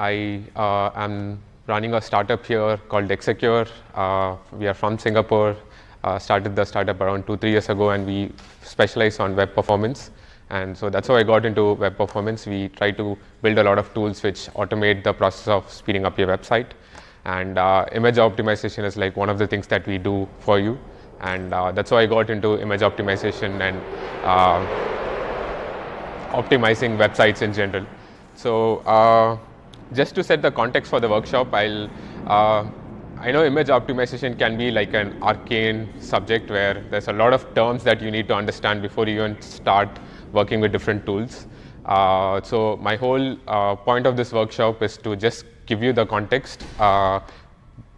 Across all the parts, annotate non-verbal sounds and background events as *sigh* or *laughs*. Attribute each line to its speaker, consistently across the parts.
Speaker 1: I uh, am running a startup here called Dexecure. Uh, we are from Singapore, uh, started the startup around two, three years ago, and we specialize on web performance. And so that's how I got into web performance. We try to build a lot of tools which automate the process of speeding up your website. And uh, image optimization is like one of the things that we do for you. And uh, that's how I got into image optimization and uh, optimizing websites in general. So just to set the context for the workshop, I'll uh, I know image optimization can be like an arcane subject where there's a lot of terms that you need to understand before you even start working with different tools. Uh, so my whole uh, point of this workshop is to just give you the context, uh,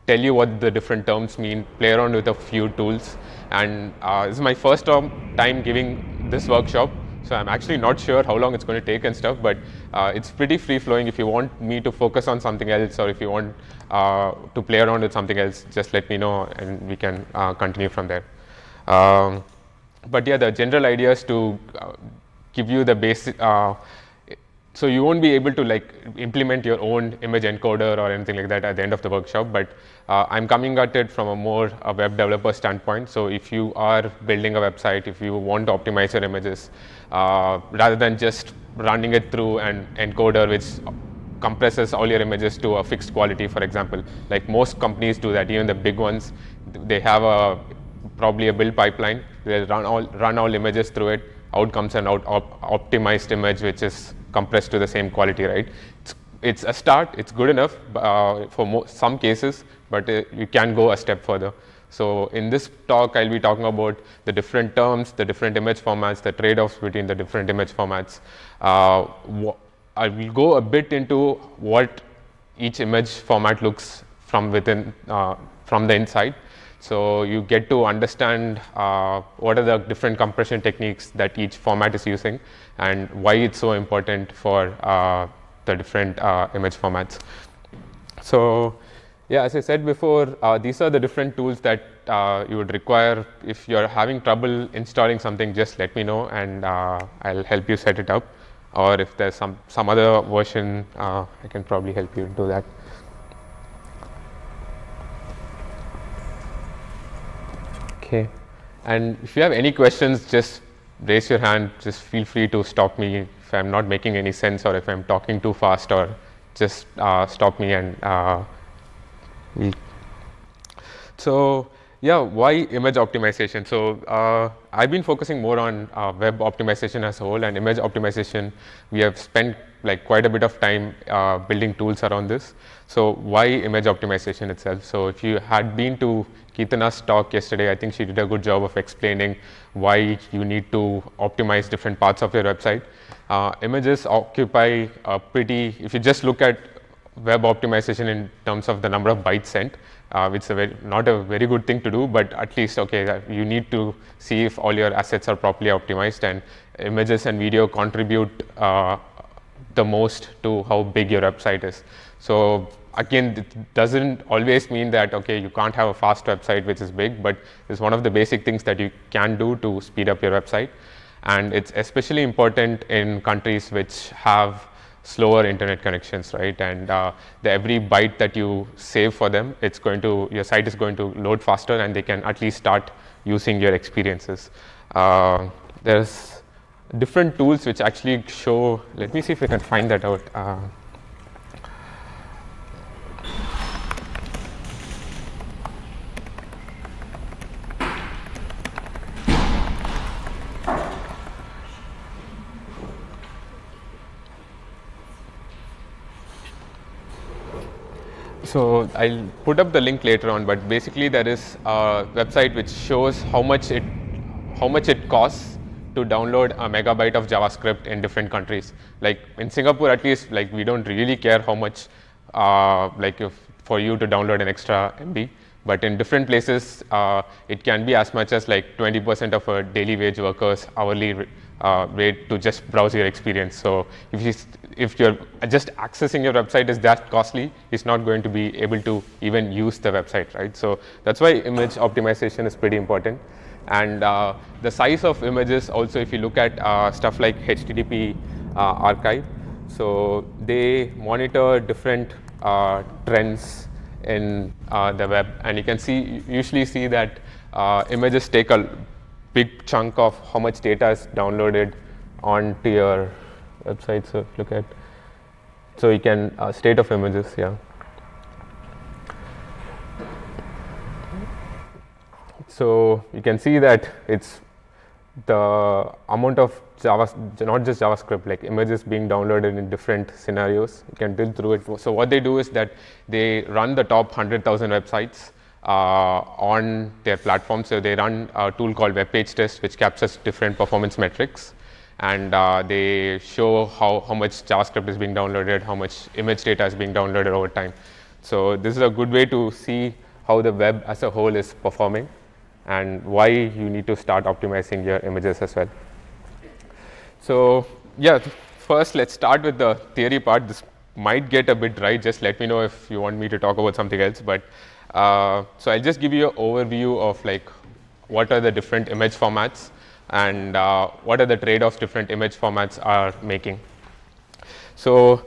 Speaker 1: tell you what the different terms mean, play around with a few tools. And uh, this is my first time giving this workshop. So I'm actually not sure how long it's going to take and stuff, but uh, it's pretty free flowing. If you want me to focus on something else or if you want uh, to play around with something else, just let me know and we can uh, continue from there. Um, but yeah, the general idea is to uh, give you the basic uh, so you won't be able to like implement your own image encoder or anything like that at the end of the workshop, but uh, I'm coming at it from a more a web developer standpoint. So if you are building a website, if you want to optimize your images, uh, rather than just running it through an encoder which compresses all your images to a fixed quality, for example, like most companies do that, even the big ones, they have a probably a build pipeline, they run all, run all images through it, out comes an out op optimized image which is compressed to the same quality, right? It's, it's a start, it's good enough uh, for some cases, but uh, you can go a step further. So in this talk, I'll be talking about the different terms, the different image formats, the trade-offs between the different image formats. Uh, I will go a bit into what each image format looks from within, uh, from the inside, so you get to understand uh, what are the different compression techniques that each format is using and why it's so important for uh, the different uh, image formats. So yeah, as I said before, uh, these are the different tools that uh, you would require. If you're having trouble installing something, just let me know and uh, I'll help you set it up. Or if there's some, some other version, I can probably help you do that. Okay. And if you have any questions, just raise your hand. Just feel free to stop me if I'm not making any sense or if I'm talking too fast or just uh, stop me and uh, so yeah, why image optimization? So uh, I've been focusing more on uh, web optimization as a whole and image optimization. We have spent like quite a bit of time uh, building tools around this. So why image optimization itself? So if you had been to Keetana's talk yesterday, I think she did a good job of explaining why you need to optimize different parts of your website. Uh, images occupy a pretty, if you just look at web optimization in terms of the number of bytes sent, uh, which is a very, not a very good thing to do, but at least okay, you need to see if all your assets are properly optimized and images and video contribute uh, the most to how big your website is. So again, it doesn't always mean that, okay, you can't have a fast website which is big, but it's one of the basic things that you can do to speed up your website. And it's especially important in countries which have slower internet connections, right? And uh, the, every byte that you save for them, it's going to, your site is going to load faster and they can at least start using your experiences. Uh, there's different tools which actually show, let me see if we can find that out. Uh, So I'll put up the link later on, but basically there is a website which shows how much it how much it costs to download a megabyte of JavaScript in different countries. Like in Singapore, at least, like we don't really care how much uh, like if for you to download an extra MB. But in different places, uh, it can be as much as like 20% of a daily wage worker's hourly uh, way to just browse your experience. So if you if you're just accessing your website is that costly, it's not going to be able to even use the website, right? So that's why image optimization is pretty important. And uh, the size of images also, if you look at uh, stuff like HTTP uh, archive, so they monitor different uh, trends in uh, the web, and you can see usually see that images take a big chunk of how much data is downloaded onto your website. So look at so you can uh, state of images. Yeah. So you can see that it's the amount of Java, not just JavaScript, like images being downloaded in different scenarios. You can drill through it. So what they do is that they run the top 100,000 websites uh, on their platform. So they run a tool called Web Page Test, which captures different performance metrics. And uh, they show how, how much JavaScript is being downloaded, how much image data is being downloaded over time. So this is a good way to see how the web as a whole is performing and why you need to start optimizing your images as well. So yeah, first let's start with the theory part. This might get a bit dry. Just let me know if you want me to talk about something else. But uh, so I'll just give you an overview of like what are the different image formats and uh, what are the trade-offs different image formats are making. So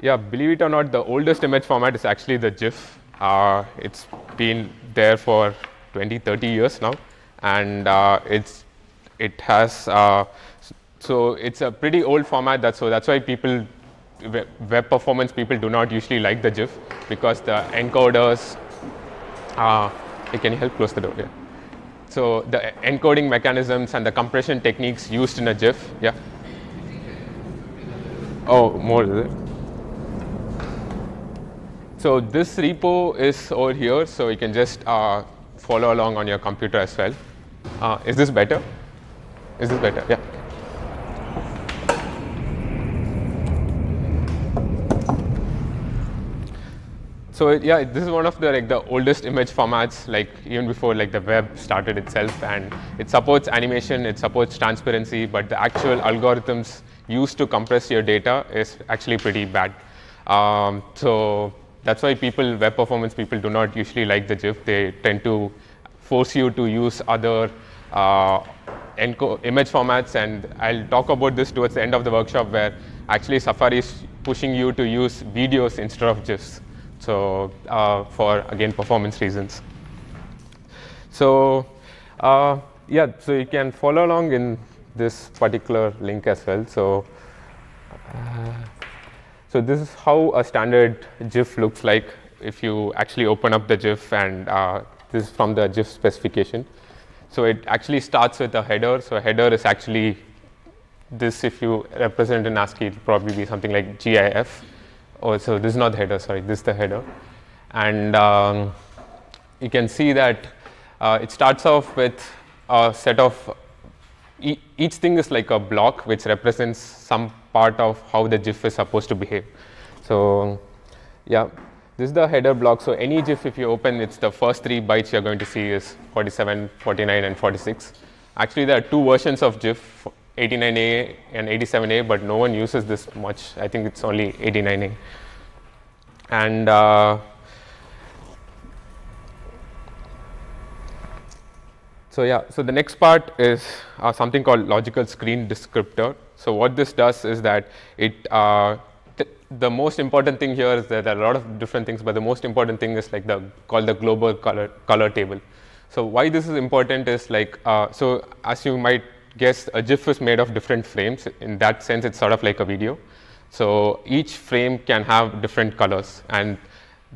Speaker 1: yeah, believe it or not, the oldest image format is actually the GIF. Uh, it's been there for 20, 30 years now, and uh, it's it has uh, so it's a pretty old format. That's so that's why people web performance people do not usually like the GIF because the encoders uh, can you help close the door? Yeah. So the encoding mechanisms and the compression techniques used in a GIF. Yeah. Oh, more is it? So this repo is over here, so you can just uh, follow along on your computer as well. Uh, is this better? Is this better? Yeah. So yeah, this is one of the like the oldest image formats, like even before like the web started itself, and it supports animation, it supports transparency, but the actual algorithms used to compress your data is actually pretty bad. Um, so that's why people, web performance people, do not usually like the GIF. They tend to force you to use other uh, image formats, and I'll talk about this towards the end of the workshop, where actually Safari is pushing you to use videos instead of GIFs. So uh, for, again, performance reasons. So uh, yeah, so you can follow along in this particular link as well. So, uh, so this is how a standard GIF looks like if you actually open up the GIF and uh, this is from the GIF specification. So it actually starts with a header. So a header is actually this if you represent in ASCII, it will probably be something like GIF oh, so this is not the header, sorry, this is the header. And um, you can see that uh, it starts off with a set of, e each thing is like a block which represents some part of how the GIF is supposed to behave. So yeah, this is the header block. So any GIF, if you open, it's the first three bytes you're going to see is 47, 49, and 46. Actually, there are two versions of GIF 89A and 87A, but no one uses this much. I think it's only 89A. And uh, so yeah, so the next part is uh, something called logical screen descriptor. So what this does is that it uh, th the most important thing here is that there are a lot of different things, but the most important thing is like the called the global color color table. So why this is important is like uh, so as you might guess a GIF is made of different frames. In that sense, it's sort of like a video. So each frame can have different colors, and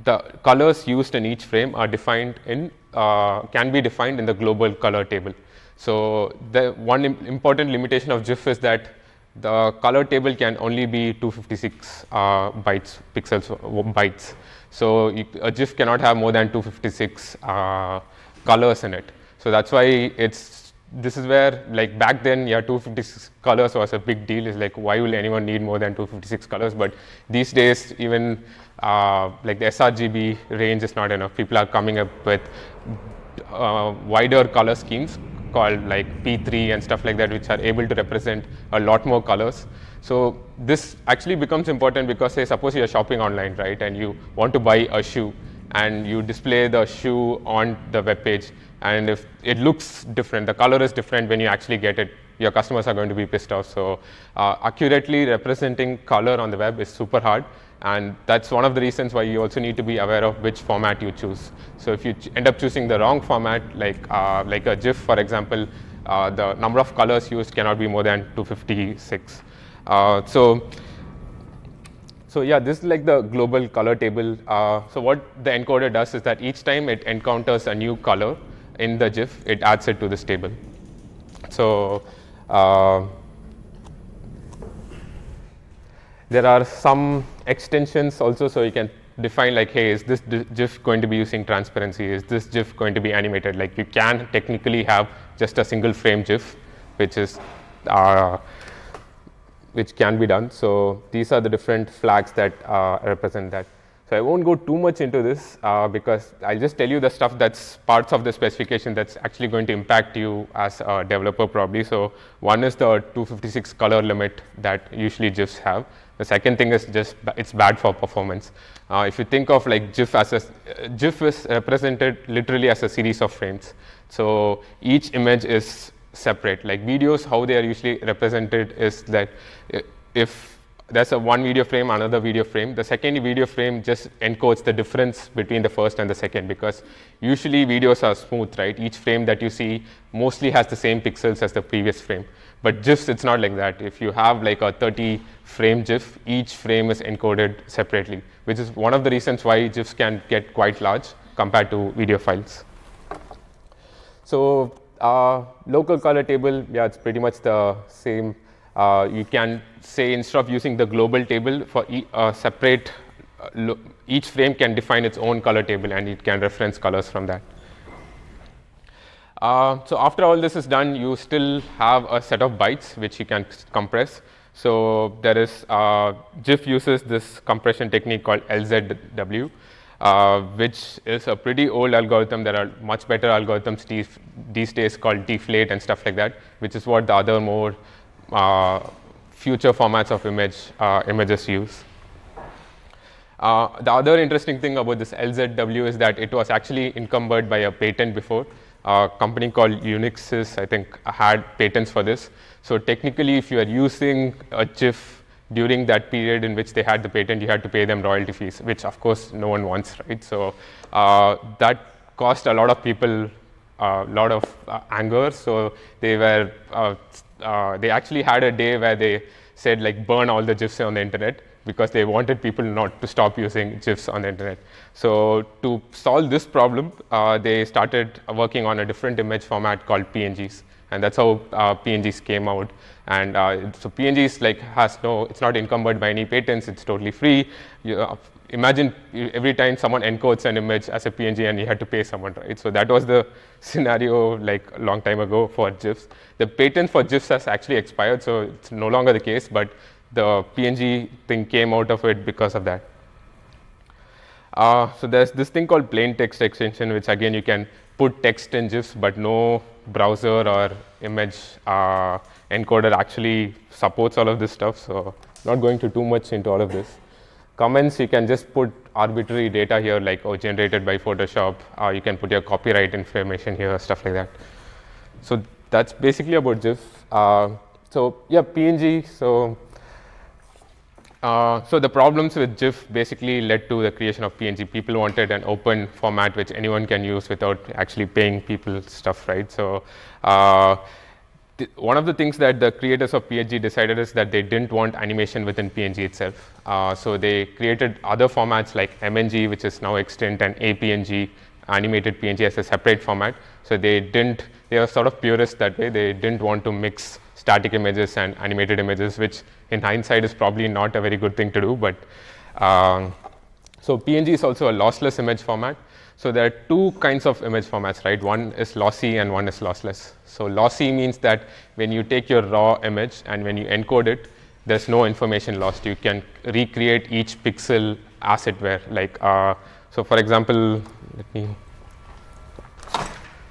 Speaker 1: the colors used in each frame are defined in uh, can be defined in the global color table. So the one Im important limitation of GIF is that the color table can only be 256 uh, bytes pixels uh, bytes. So a GIF cannot have more than 256 uh, colors in it. So that's why it's this is where like back then yeah 256 colors was a big deal is like why will anyone need more than 256 colors but these days even uh, like the sRGB range is not enough people are coming up with uh, wider color schemes called like P3 and stuff like that which are able to represent a lot more colors so this actually becomes important because say suppose you're shopping online right and you want to buy a shoe and you display the shoe on the web page and if it looks different, the color is different when you actually get it, your customers are going to be pissed off. So uh, accurately representing color on the web is super hard. And that's one of the reasons why you also need to be aware of which format you choose. So if you end up choosing the wrong format, like, uh, like a GIF, for example, uh, the number of colors used cannot be more than 256. Uh, so so yeah, this is like the global color table. Uh, so what the encoder does is that each time it encounters a new color, in the GIF, it adds it to this table. So uh, there are some extensions also, so you can define like, hey, is this GIF going to be using transparency? Is this GIF going to be animated? Like you can technically have just a single frame GIF, which is uh, which can be done. So these are the different flags that uh, represent that. So I won't go too much into this uh, because I'll just tell you the stuff that's parts of the specification that's actually going to impact you as a developer probably. So one is the 256 color limit that usually GIFs have. The second thing is just it's bad for performance. Uh, if you think of like GIF as a, GIF is represented literally as a series of frames. So each image is separate. Like videos, how they are usually represented is that if there's a one video frame, another video frame. The second video frame just encodes the difference between the first and the second because usually videos are smooth, right? Each frame that you see mostly has the same pixels as the previous frame. But GIFs, it's not like that. If you have like a 30 frame GIF, each frame is encoded separately, which is one of the reasons why GIFs can get quite large compared to video files. So uh, local color table, yeah, it's pretty much the same uh, you can say instead of using the global table for e uh, separate, uh, each frame can define its own color table and it can reference colors from that. Uh, so after all this is done, you still have a set of bytes which you can compress. So there is, GIF uh, uses this compression technique called LZW. Uh, which is a pretty old algorithm. There are much better algorithms these days called deflate and stuff like that, which is what the other more uh, future formats of image uh, images use. Uh, the other interesting thing about this LZW is that it was actually encumbered by a patent before. A company called Unixys, I think, had patents for this. So technically, if you are using a GIF during that period in which they had the patent, you had to pay them royalty fees, which of course no one wants, right? So uh, that cost a lot of people a uh, lot of uh, anger. So they were uh, they actually had a day where they said like burn all the GIFs on the internet because they wanted people not to stop using GIFs on the internet. So to solve this problem, uh, they started working on a different image format called PNGs, and that's how uh, PNGs came out. And uh, so PNGs like has no, it's not encumbered by any patents. It's totally free. You, uh, imagine every time someone encodes an image as a PNG and you had to pay someone, right? So that was the *laughs* scenario like a long time ago for GIFs. The patent for GIFs has actually expired, so it's no longer the case, but the PNG thing came out of it because of that. Uh, so there's this thing called plain text extension, which again you can put text in GIFs, but no browser or image uh, encoder actually supports all of this stuff. So not going to too much into all of this comments you can just put arbitrary data here like oh generated by Photoshop you can put your copyright information here stuff like that. So that's basically about GIF. Uh, so yeah PNG so uh, so the problems with GIF basically led to the creation of PNG. People wanted an open format which anyone can use without actually paying people stuff, right? So uh, one of the things that the creators of PNG decided is that they didn't want animation within PNG itself. Uh, so they created other formats like MNG, which is now extinct, and APNG, animated PNG as a separate format. So they didn't, they are sort of purists that way. They didn't want to mix static images and animated images, which in hindsight is probably not a very good thing to do. But um, so PNG is also a lossless image format. So there are two kinds of image formats, right? One is lossy and one is lossless. So lossy means that when you take your raw image and when you encode it, there's no information lost. You can recreate each pixel as it were. Like, uh, so for example, let me,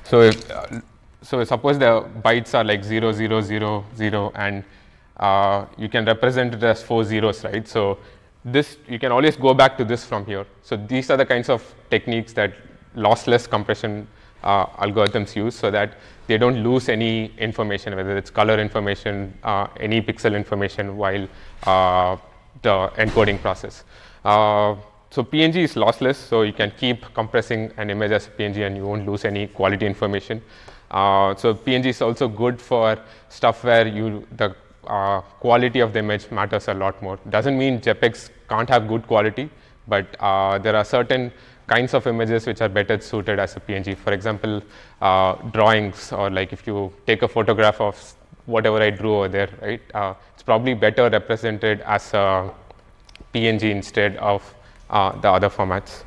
Speaker 1: so if, uh, so suppose the bytes are like 0, 0, 0, 0, and uh, you can represent it as four zeros, right? So this you can always go back to this from here. So these are the kinds of techniques that lossless compression uh, algorithms use so that they don't lose any information, whether it's color information, uh, any pixel information while uh, the encoding process. Uh, so PNG is lossless, so you can keep compressing an image as PNG and you won't lose any quality information. Uh, so PNG is also good for stuff where you the uh, quality of the image matters a lot more. Doesn't mean JPEGs can't have good quality, but uh, there are certain kinds of images which are better suited as a PNG. For example, uh, drawings or like if you take a photograph of whatever I drew over there, right? Uh, it's probably better represented as a PNG instead of uh, the other formats.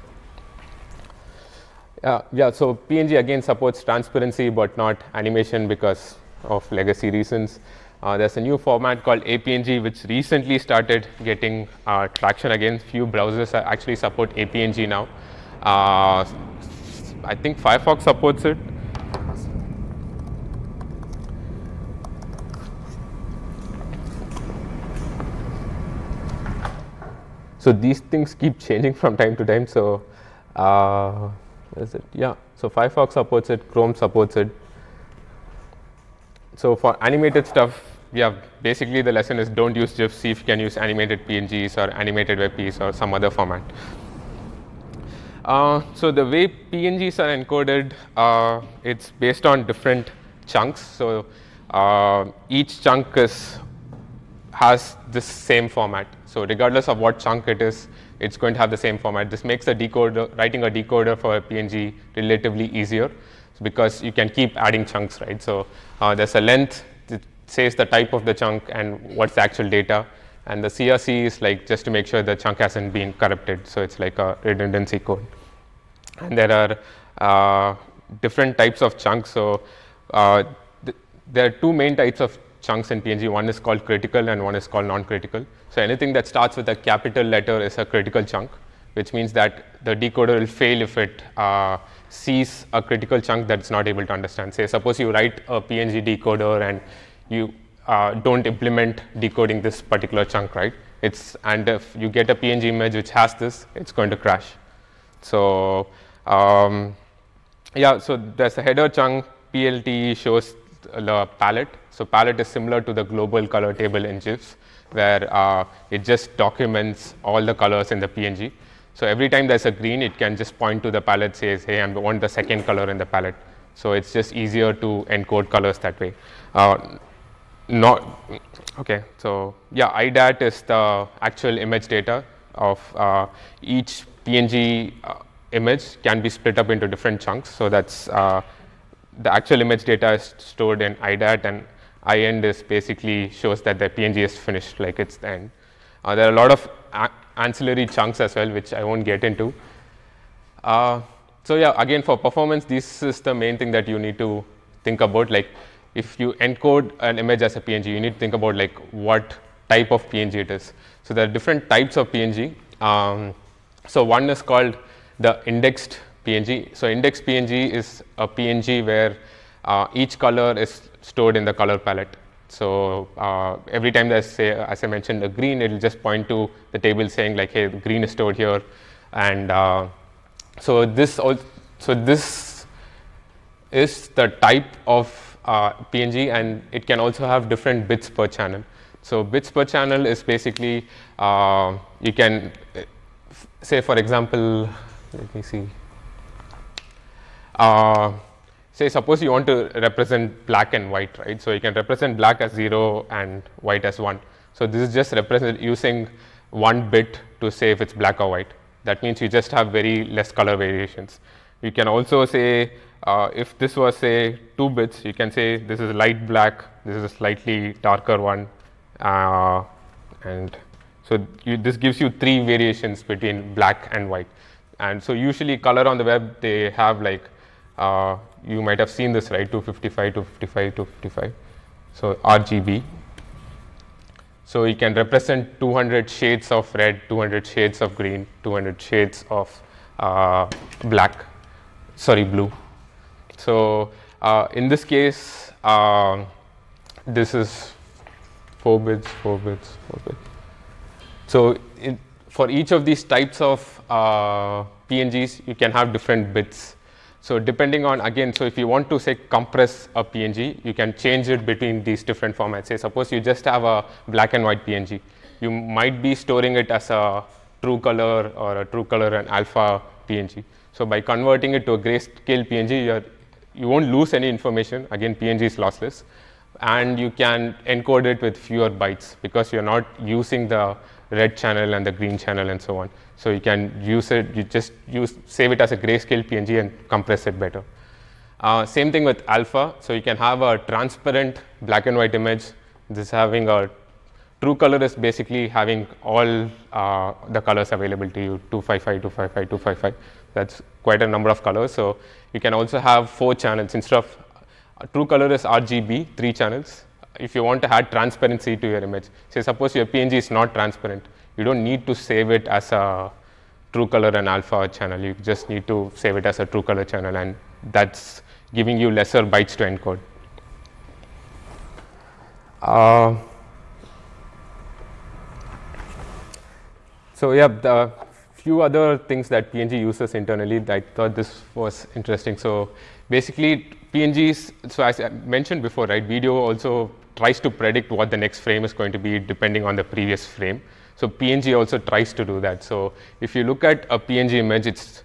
Speaker 1: yeah, so PNG again supports transparency but not animation because of legacy reasons. Uh, there's a new format called APNG, which recently started getting uh, traction again. Few browsers actually support APNG now. Uh, I think Firefox supports it. So these things keep *laughs* changing from time to time. So uh, is it? Yeah. So Firefox supports it. Chrome supports it so for animated stuff, yeah, basically the lesson is don't use GIFs, see if you can use animated PNGs or animated WebPs or some other format. Uh, so the way PNGs are encoded, uh, it's based on different chunks. So uh, each chunk is, has the same format. So regardless of what chunk it is, it's going to have the same format. This makes a decoder, writing a decoder for a PNG relatively easier because you can keep adding chunks, right? So uh, there's a length that says the type of the chunk and what's the actual data. And the CRC is like just to make sure the chunk hasn't been corrupted. So it's like a redundancy code. And there are uh, different types of chunks. So uh, th there are two main types of chunks in PNG. One is called critical and one is called non-critical. So anything that starts with a capital letter is a critical chunk, which means that the decoder will fail if it uh, sees a critical chunk that's not able to understand. Say, suppose you write a PNG decoder and you uh, don't implement decoding this particular chunk, right? It's, and if you get a PNG image which has this, it's going to crash. So um, yeah, so there's a header chunk, PLT shows the palette. So palette is similar to the global color table in GIFs, where uh, it just documents all the colors in the PNG. So every time there's a green, it can just point to the palette, says, hey, I want the second color in the palette. So it's just easier to encode colors that way. Uh, not, okay, so yeah, IDAT is the actual image data of uh, each PNG uh, image can be split up into different chunks. So that's uh, the actual image data is stored in IDAT and IEnd is basically shows that the PNG is finished, like it's the end. Uh, there are a lot of uh, ancillary chunks as well, which I won't get into. Uh, so yeah, again, for performance, this is the main thing that you need to think about. Like, if you encode an image as a PNG, you need to think about like what type of PNG it is. So there are different types of PNG. Um, so one is called the indexed PNG. So indexed PNG is a PNG where uh, each color is stored in the color palette. So uh, every time there's, say, as I mentioned, a green, it'll just point to the table saying like, hey, green is stored here. And uh, so this so this is the type of uh, PNG, and it can also have different bits per channel. So bits per channel is basically uh, you can say, for example, let me see. Uh, say suppose you want to represent black and white, right? So you can represent black as 0 and white as 1. So this is just represent using one bit to say if it's black or white. That means you just have very less color variations. You can also say uh, if this was say 2 bits, you can say this is light black, this is a slightly darker one uh, and so you, this gives you 3 variations between black and white. And so usually color on the web they have like uh, you might have seen this right 255 255 255 so RGB so you can represent 200 shades of red 200 shades of green 200 shades of uh, black sorry blue so uh, in this case uh, this is 4 bits 4 bits 4 bits so for each of these types of uh, PNGs you can have different bits so depending on, again, so if you want to say compress a PNG, you can change it between these different formats. Say suppose you just have a black and white PNG. You might be storing it as a true color or a true color and alpha PNG. So by converting it to a grayscale PNG, you're, you won't lose any information. Again, PNG is lossless. And you can encode it with fewer bytes because you're not using the red channel and the green channel and so on. So you can use it, you just use save it as a grayscale PNG and compress it better. Uh, same thing with alpha, so you can have a transparent black and white image. This having a true color is basically having all uh, the colors available to you 255, 255, 255. That's quite a number of colors. So you can also have four channels instead of uh, true color is RGB, three channels if you want to add transparency to your image. Say suppose your PNG is not transparent, you don't need to save it as a true color and alpha channel. You just need to save it as a true color channel and that's giving you lesser bytes to encode. Uh, so yeah, the few other things that PNG uses internally, I thought this was interesting. So basically PNGs, so as I mentioned before, right, video also tries to predict what the next frame is going to be depending on the previous frame. So PNG also tries to do that. So if you look at a PNG image, it's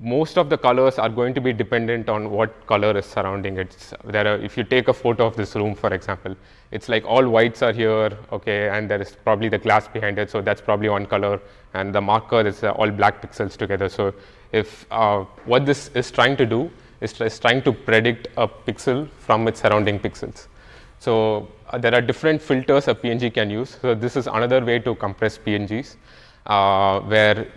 Speaker 1: most of the colors are going to be dependent on what color is surrounding it. There are, if you take a photo of this room, for example, it's like all whites are here, okay, and there is probably the glass behind it, so that's probably one color, and the marker is uh, all black pixels together. So if uh, what this is trying to do is, is trying to predict a pixel from its surrounding pixels. So uh, there are different filters a PNG can use. So this is another way to compress PNGs, uh, where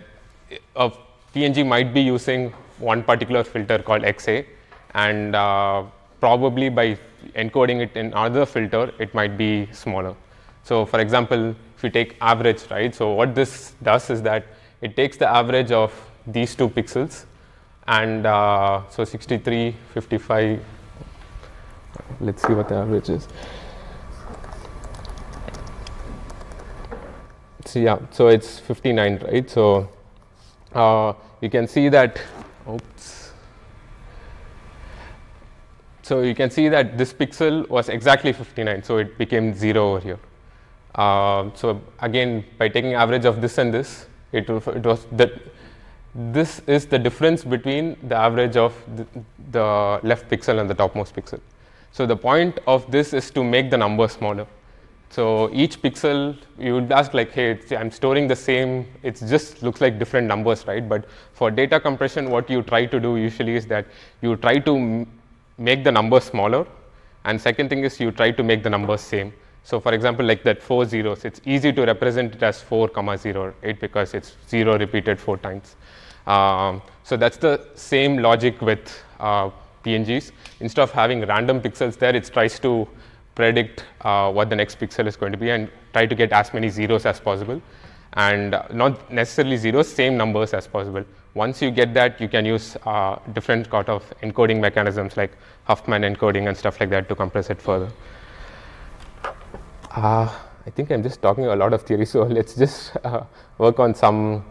Speaker 1: a PNG might be using one particular filter called XA, and uh, probably by encoding it in another filter, it might be smaller. So for example, if you take average, right? So what this does is that it takes the average of these two pixels, and uh, so 63, 55, let's see what the average is so yeah so it's 59 right so uh, you can see that oops so you can see that this pixel was exactly 59 so it became 0 over here uh, so again by taking average of this and this it, it was that this is the difference between the average of the, the left pixel and the topmost pixel so the point of this is to make the number smaller. So each pixel, you would ask like, hey, I'm storing the same. It just looks like different numbers, right? But for data compression, what you try to do usually is that you try to make the number smaller. And second thing is you try to make the numbers same. So for example, like that four zeros, it's easy to represent it as 4 comma 0, right? Because it's 0 repeated four times. Um, so that's the same logic with uh, PNGs. Instead of having random pixels there, it tries to predict uh, what the next pixel is going to be and try to get as many zeros as possible. And uh, not necessarily zeros, same numbers as possible. Once you get that, you can use uh, different kind of encoding mechanisms like Huffman encoding and stuff like that to compress it further. Uh, I think I'm just talking a lot of theory, *laughs* so let's just uh, work on some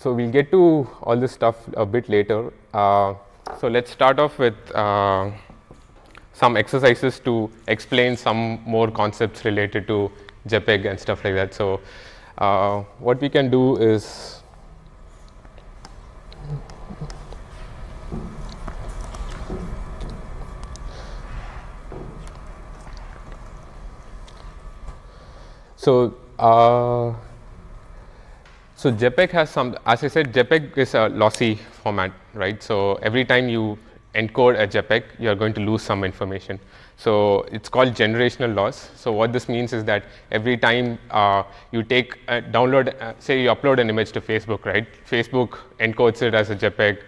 Speaker 1: so we'll get to all this stuff a bit later. Uh, so let's start off with uh, some exercises to explain some more concepts related to JPEG and stuff like that. So uh, what we can do is so uh, so, JPEG has some as I said JPEG is a lossy format right. So, every time you encode a JPEG you are going to lose some information. So, it is called generational loss. So, what this means is that every time uh, you take a uh, download uh, say you upload an image to Facebook right Facebook encodes it as a JPEG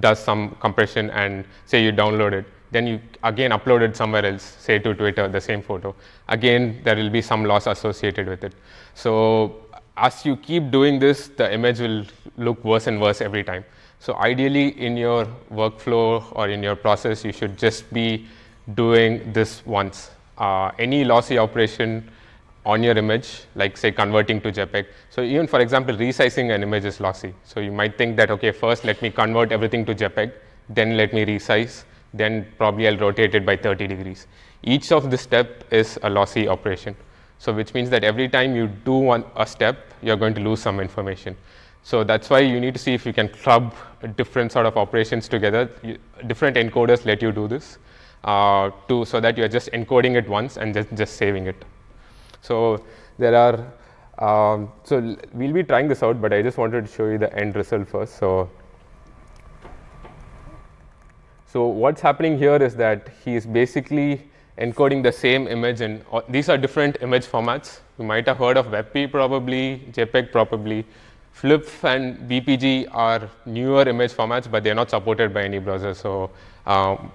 Speaker 1: does some compression and say you download it then you again upload it somewhere else say to Twitter the same photo again there will be some loss associated with it. So, as you keep doing this, the image will look worse and worse every time. So ideally, in your workflow or in your process, you should just be doing this once. Uh, any lossy operation on your image, like say converting to JPEG. So even for example, resizing an image is lossy. So you might think that, okay, first let me convert everything to JPEG, then let me resize, then probably I'll rotate it by 30 degrees. Each of the step is a lossy operation. So which means that every time you do one, a step, you're going to lose some information. So that's why you need to see if you can club different sort of operations together. You, different encoders let you do this uh, to, so that you're just encoding it once and just, just saving it. So there are, um, so we'll be trying this out, but I just wanted to show you the end result first. So, so what's happening here is that he is basically encoding the same image and uh, these are different image formats. You might have heard of WebP probably, JPEG probably. FLIP and BPG are newer image formats, but they're not supported by any browser. So um,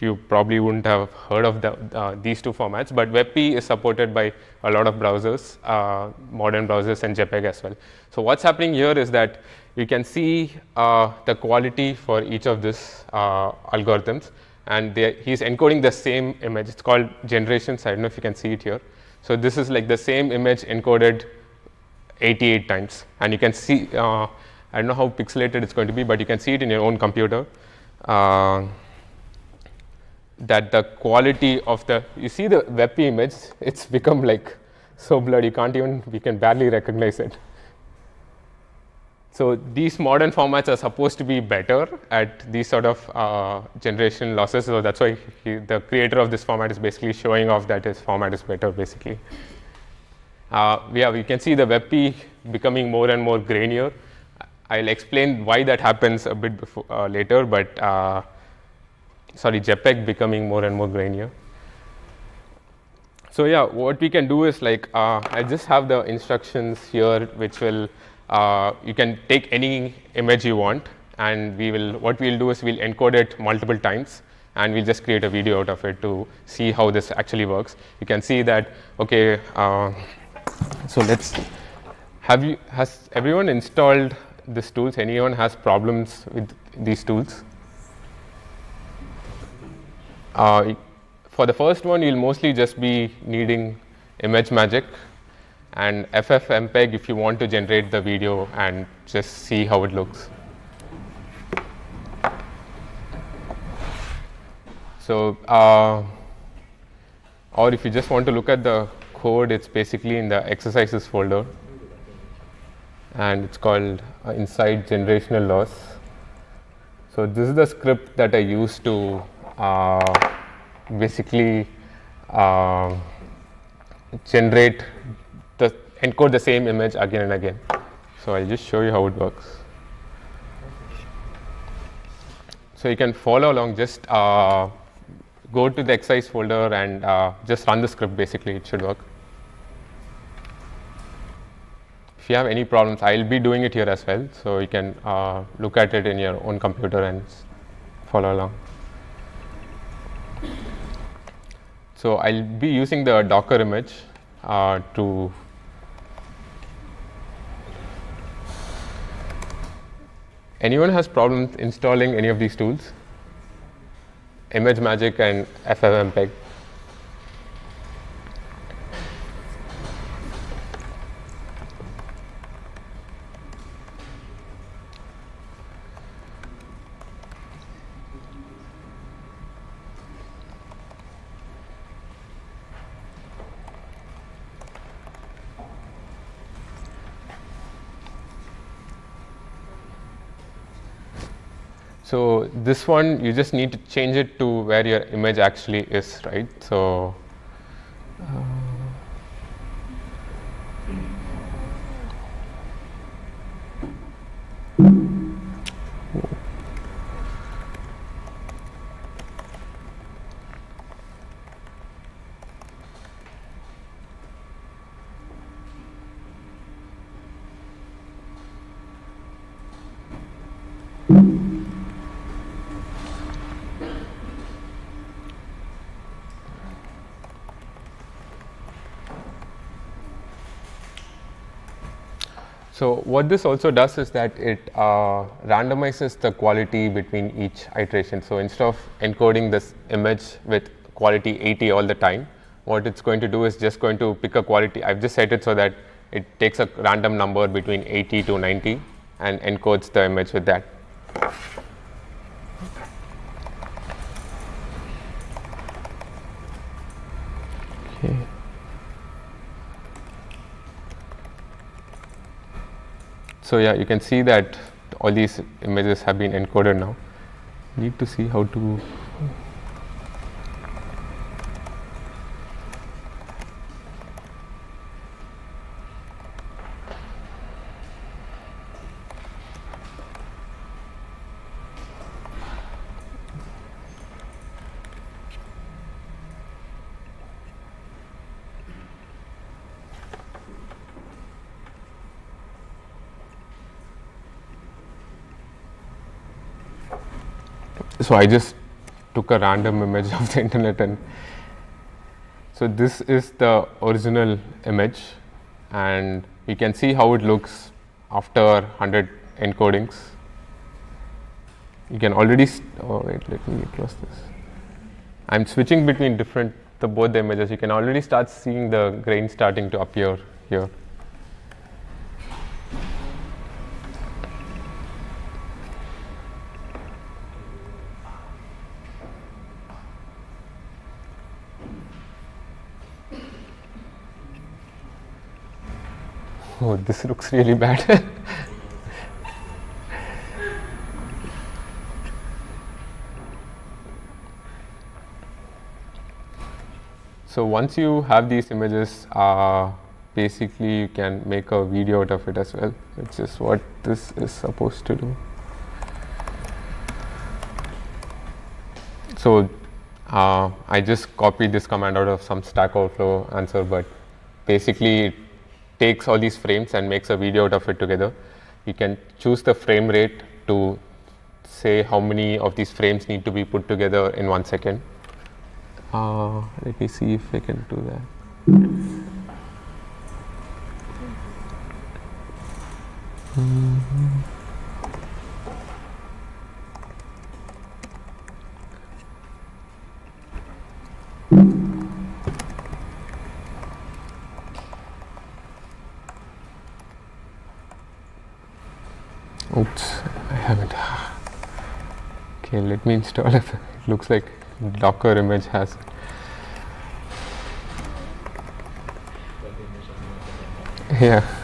Speaker 1: you probably wouldn't have heard of the, uh, these two formats. But WebP is supported by a lot of browsers, uh, modern browsers, and JPEG as well. So what's happening here is that you can see uh, the quality for each of these uh, algorithms and he's encoding the same image. It's called generations. I don't know if you can see it here. So this is like the same image encoded 88 times, and you can see. Uh, I don't know how pixelated it's going to be, but you can see it in your own computer. Uh, that the quality of the you see the WebP image, it's become like so blurry. You can't even we can barely recognize it. So these modern formats are supposed to be better at these sort of uh, generation losses. So that's why he, the creator of this format is basically showing off that his format is better, basically. Uh, yeah, we can see the WebP becoming more and more grainier. I'll explain why that happens a bit before, uh, later, but uh, sorry, JPEG becoming more and more grainier. So yeah, what we can do is like, uh, I just have the instructions here, which will uh, you can take any image you want and we will what we'll do is we'll encode it multiple times and we'll just create a video out of it to see how this actually works. You can see that, OK, uh, so let's have you, has everyone installed these tools? Anyone has problems with these tools? Uh, for the first one, you'll mostly just be needing image magic and FFmpeg if you want to generate the video and just see how it looks. So, uh, or if you just want to look at the code, it's basically in the exercises folder. And it's called uh, Inside Generational Loss. So this is the script that I use to uh, basically uh, generate encode the same image again and again. So I'll just show you how it works. So you can follow along, just uh, go to the exercise folder and uh, just run the script basically, it should work. If you have any problems, I'll be doing it here as well. So you can uh, look at it in your own computer and follow along. So I'll be using the Docker image uh, to Anyone has problems installing any of these tools? ImageMagick and FFmpeg So this one you just need to change it to where your image actually is, right? So. Uh, So what this also does is that it uh, randomizes the quality between each iteration. So instead of encoding this image with quality 80 all the time, what it's going to do is just going to pick a quality. I've just set it so that it takes a random number between 80 to 90 and encodes the image with that. So yeah, you can see that all these images have been encoded now. Need to see how to so I just took a random image of the internet and so this is the original image and you can see how it looks after 100 encodings. You can already, oh wait, let me close this. I'm switching between different, the both the images. You can already start seeing the grain starting to appear here. Oh, this looks really bad. *laughs* so once you have these images, uh, basically you can make a video out of it as well, which is what this is supposed to do. So uh, I just copied this command out of some Stack Overflow answer, but basically takes all these frames and makes a video out of it together. You can choose the frame rate to say how many of these frames need to be put together in one second. Uh, let me see if I can do that. Mm. to all of it looks like docker image has yeah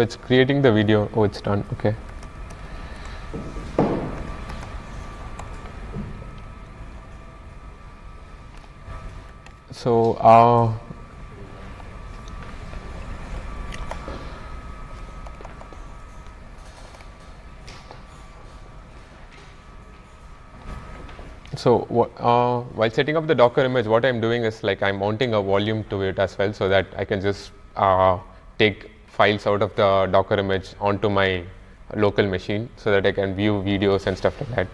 Speaker 1: so it's creating the video oh it's done okay so uh, so uh, while setting up the docker image what i'm doing is like i'm mounting a volume to it as well so that i can just uh, take files out of the Docker image onto my local machine so that I can view videos and stuff like that.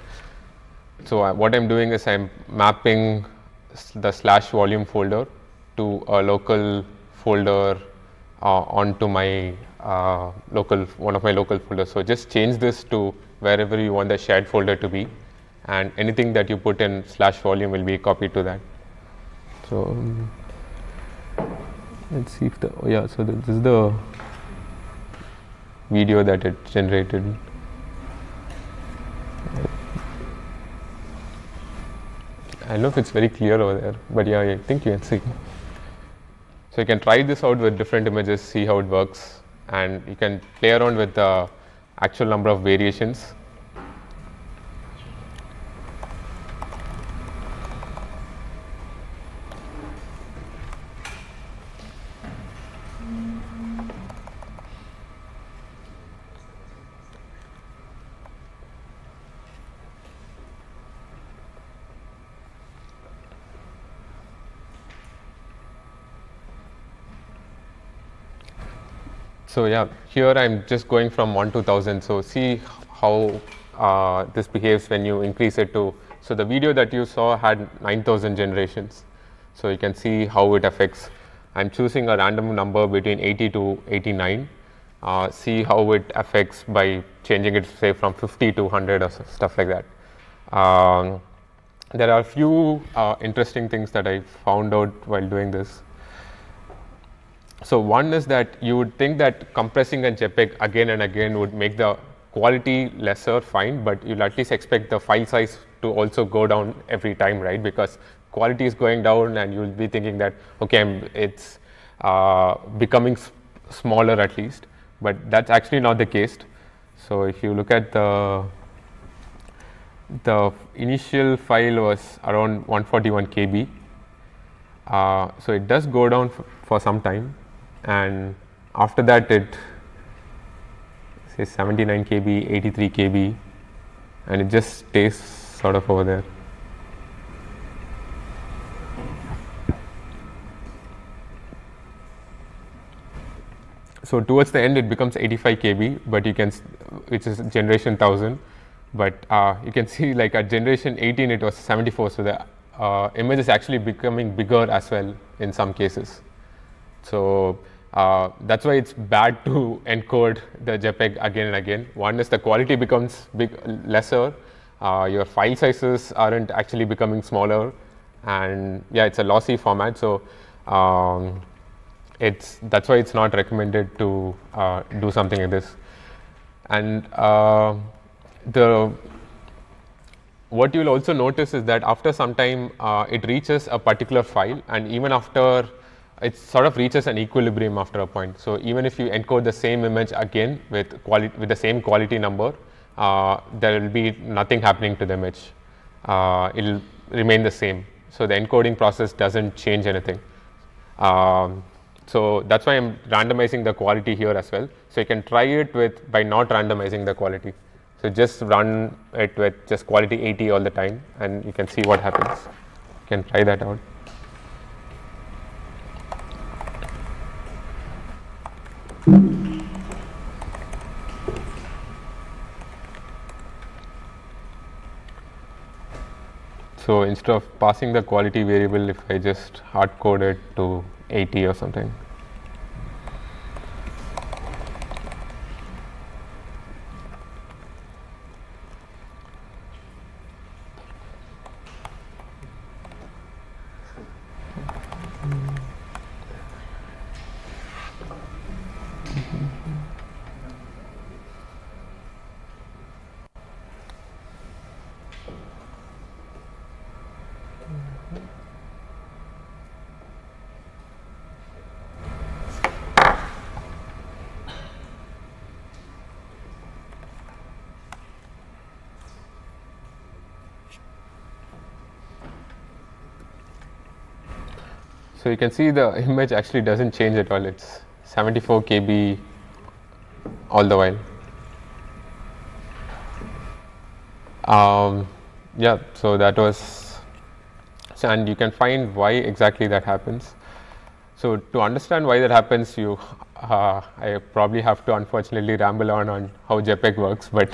Speaker 1: So what I'm doing is I'm mapping the slash volume folder to a local folder uh, onto my uh, local one of my local folders. So just change this to wherever you want the shared folder to be and anything that you put in slash volume will be copied to that. So um, let's see if the oh yeah so this is the video that it generated. I don't know if it's very clear over there, but yeah, I think you can see. So you can try this out with different images, see how it works, and you can play around with the actual number of variations So yeah, here I'm just going from 1 to 1000. So see how uh, this behaves when you increase it to. So the video that you saw had 9000 generations. So you can see how it affects. I'm choosing a random number between 80 to 89. Uh, see how it affects by changing it say from 50 to 100 or stuff like that. Um, there are a few uh, interesting things that I found out while doing this. So, one is that you would think that compressing a JPEG again and again would make the quality lesser fine, but you'll at least expect the file size to also go down every time, right? Because quality is going down and you'll be thinking that, okay, it's uh, becoming smaller at least, but that's actually not the case. So, if you look at the the initial file was around 141 KB. Uh, so, it does go down for some time, and after that it say 79 kb, 83 kb and it just stays sort of over there. So towards the end it becomes 85 kb, but you can which is generation 1000, but uh, you can *laughs* see like at generation 18 it was 74, so the uh, image is actually becoming bigger as well in some cases. So uh, that's why it's bad to encode the JPEG again and again. One is the quality becomes big, lesser, uh, your file sizes aren't actually becoming smaller, and yeah, it's a lossy format. So um, it's that's why it's not recommended to uh, do something like this. And uh, the what you'll also notice is that after some time, uh, it reaches a particular file, and even after it sort of reaches an equilibrium after a point. So even if you encode the same image again with quality with the same quality number, uh, there will be nothing happening to the image. Uh, it will remain the same. So the encoding process doesn't change anything. Um, so that's why I'm randomizing the quality here as well. So you can try it with by not randomizing the quality. So just run it with just quality 80 all the time, and you can see what happens. You can try that out. So instead of passing the quality variable, if I just hard code it to 80 or something. So you can see the *laughs* image actually doesn't change at all, it's 74 KB all the while. Um, yeah, so that was, so and you can find why exactly that happens. So to understand why that happens, you *laughs* uh, I probably have to unfortunately ramble on on how JPEG works, but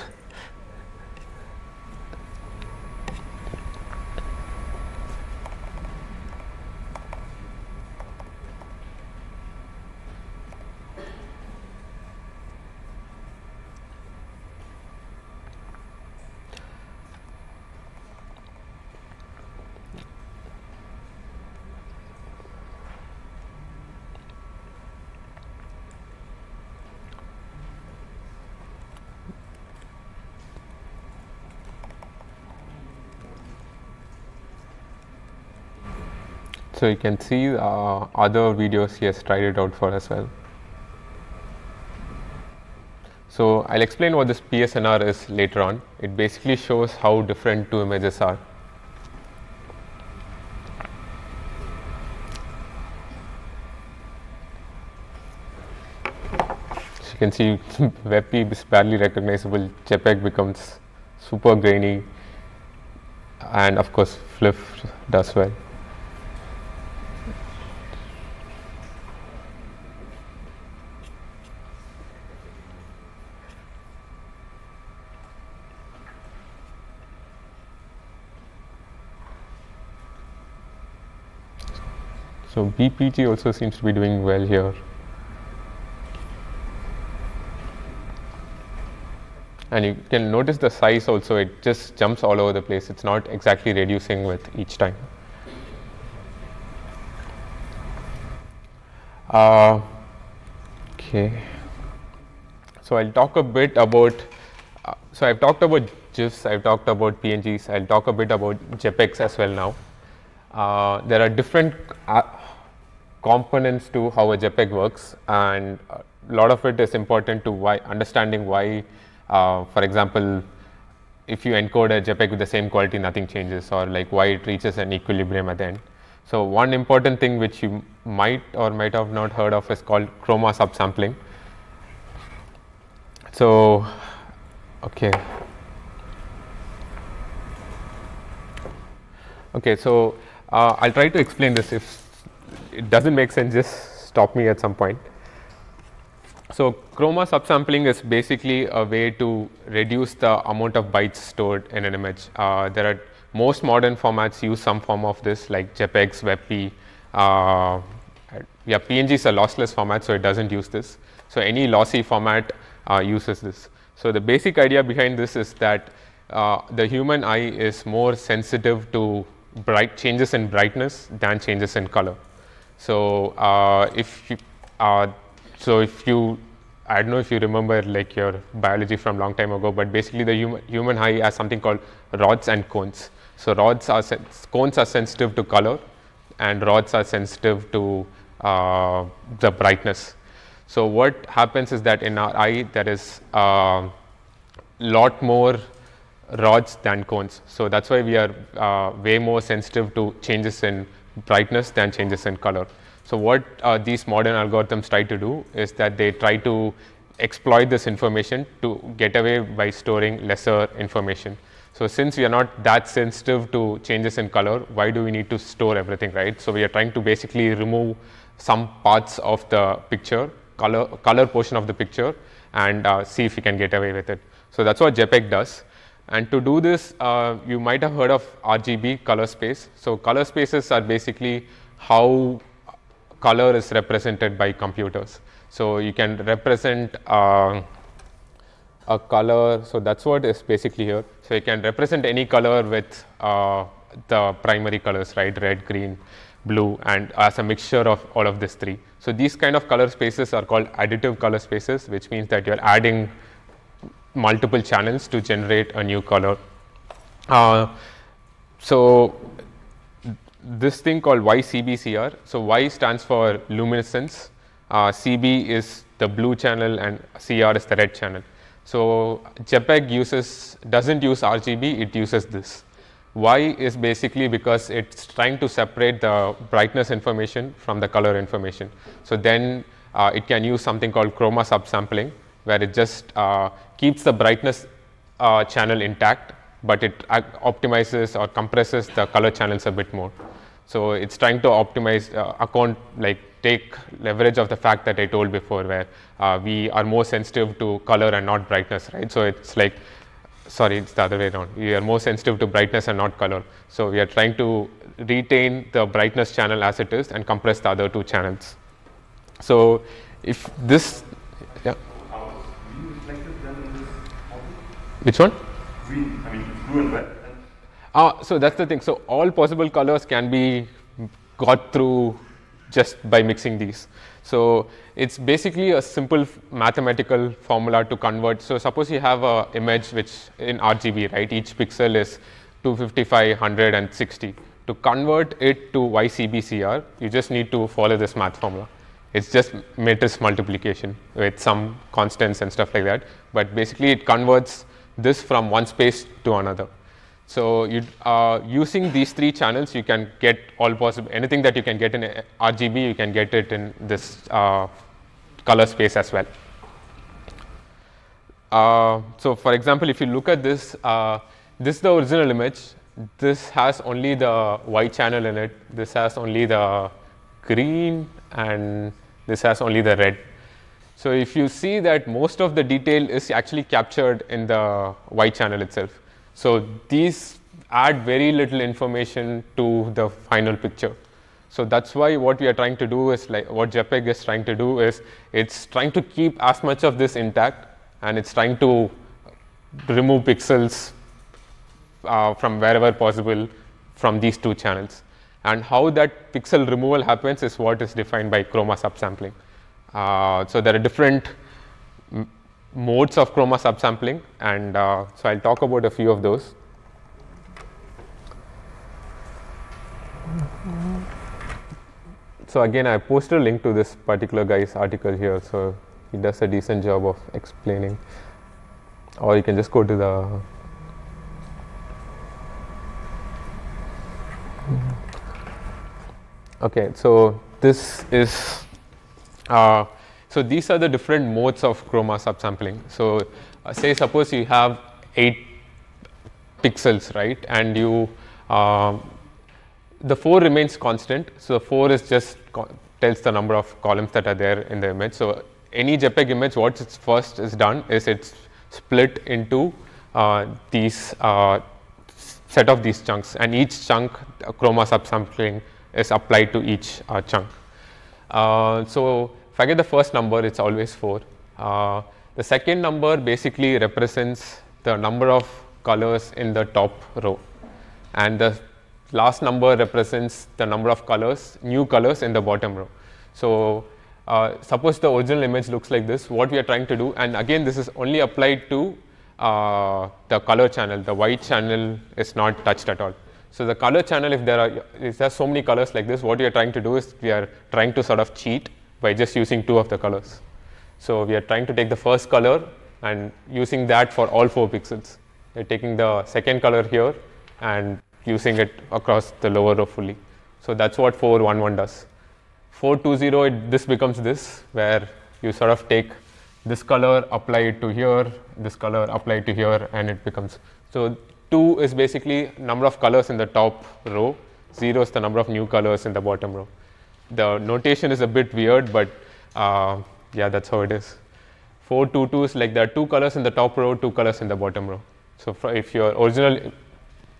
Speaker 1: so you can see uh, other videos he has tried it out for as well. So I'll explain what this PSNR is later on. It basically shows how different two images are. As you can see *laughs* WebP is barely recognizable, JPEG becomes super grainy and of course FLIF does well. So BPG also seems to be doing well here. And you can notice the size also, it just jumps all over the place. It's not exactly reducing with each time. Uh, okay. So I'll talk a bit about, uh, so I've talked about GIFs, I've talked about PNGs, I'll talk a bit about JPEGs as well now. Uh, there are different uh, components to how a JPEG works and a lot of it is important to why understanding why uh, for example, if you encode a JPEG with the same quality nothing changes or like why it reaches an equilibrium at the end. So, one important thing which you might or might have not heard of is called chroma subsampling. So, okay. Okay, so uh, I'll try to explain this if it does not make sense just stop me at some point. So, chroma subsampling is basically a way to reduce the amount of bytes stored in an image. Uh, there are most modern formats use some form of this like JPEGs, WebP. Uh, yeah, PNG is a lossless format, so it does not use this. So, any lossy format uh, uses this. So, the basic idea behind this is that uh, the human eye is more sensitive to bright changes in brightness than changes in color. So uh, if you, uh, so if you, I don't know if you remember like your biology from long time ago, but basically the human, human eye has something called rods and cones. So rods are cones are sensitive to color, and rods are sensitive to uh, the brightness. So what happens is that in our eye there is a uh, lot more rods than cones. So that's why we are uh, way more sensitive to changes in brightness than changes in color. So what uh, these modern algorithms try to do is that they try to exploit this information to get away by storing lesser information. So since we are not that sensitive to changes in color, why do we need to store everything, right? So we are trying to basically remove some parts of the picture, color, color portion of the picture and uh, see if we can get away with it. So that's what JPEG does. And to do this, uh, you might have heard of RGB color space. So color spaces are basically how color is represented by computers. So you can represent uh, a color. So that's what is basically here. So you can represent any color with uh, the primary colors, right? Red, green, blue, and as a mixture of all of these three. So these kind of color spaces are called additive color spaces, which means that you're adding multiple channels to generate a new color. Uh, so, this thing called YCBCR. So, Y stands for luminescence, uh, CB is the blue channel and CR is the red channel. So, JPEG uses does not use RGB, it uses this. Y is basically because it is trying to separate the brightness information from the color information. So, then uh, it can use something called chroma subsampling where it just uh, keeps the brightness uh, channel intact, but it optimizes or compresses the color channels a bit more. So it's trying to optimize uh, account like take leverage of the fact that I told before where uh, we are more sensitive to color and not brightness, right? So it's like, sorry, it's the other way around. We are more sensitive to brightness and not color. So we are trying to retain the brightness channel as it is and compress the other two channels. So if this
Speaker 2: Which one? Green, I mean blue and red.
Speaker 1: Ah, so that's the thing. So all possible colors can be got through just by mixing these. So it's basically a simple mathematical formula to convert. So suppose you have a image which in RGB, right? Each pixel is 255, 100, and 60. To convert it to YCBCR, you just need to follow this math formula. It's just matrix multiplication with some constants and stuff like that. But basically, it converts this from one space to another. So you, uh, using these three channels, you can get all possible, anything that you can get in RGB, you can get it in this uh, color space as well. Uh, so for example, if you look at this, uh, this is the original image. This has only the white channel in it. This has only the green, and this has only the red so if you see that most of the detail is actually captured in the Y channel itself. So these add very little information to the final picture. So that's why what we are trying to do is like what JPEG is trying to do is it's trying to keep as much of this intact and it's trying to remove pixels uh, from wherever possible from these two channels. And how that pixel removal happens is what is defined by chroma subsampling. Uh, so there are different modes of chroma subsampling, and uh, so I'll talk about a few of those. So again, I posted a link to this particular guy's article here, so he does a decent job of explaining. Or you can just go to the Okay, so this is uh, so these are the different modes of chroma subsampling. So uh, say suppose you have 8 pixels, right, and you uh, the 4 remains constant. So 4 is just tells the number of columns that are there in the image. So any JPEG image, what it's first is done is it's split into uh, these uh, set of these chunks, and each chunk chroma subsampling is applied to each uh, chunk. Uh, so if I get the first number, it's always 4. Uh, the second number basically represents the number of colors in the top row. And the last number represents the number of colors, new colors in the bottom row. So uh, suppose the original image looks like this, what we are trying to do, and again this is only applied to uh, the color channel, the white channel is not touched at all. So the color channel, if there are if are so many colors like this, what we are trying to do is we are trying to sort of cheat by just using two of the colors. So we are trying to take the first color and using that for all four pixels. We're taking the second color here and using it across the lower row fully. So that's what 411 does. 420, it, this becomes this, where you sort of take this color, apply it to here, this color, apply it to here, and it becomes. So 2 is basically number of colors in the top row, 0 is the number of new colors in the bottom row. The notation is a bit weird, but uh, yeah, that's how it is. 4, 2, 2 is like there are 2 colors in the top row, 2 colors in the bottom row. So, if your original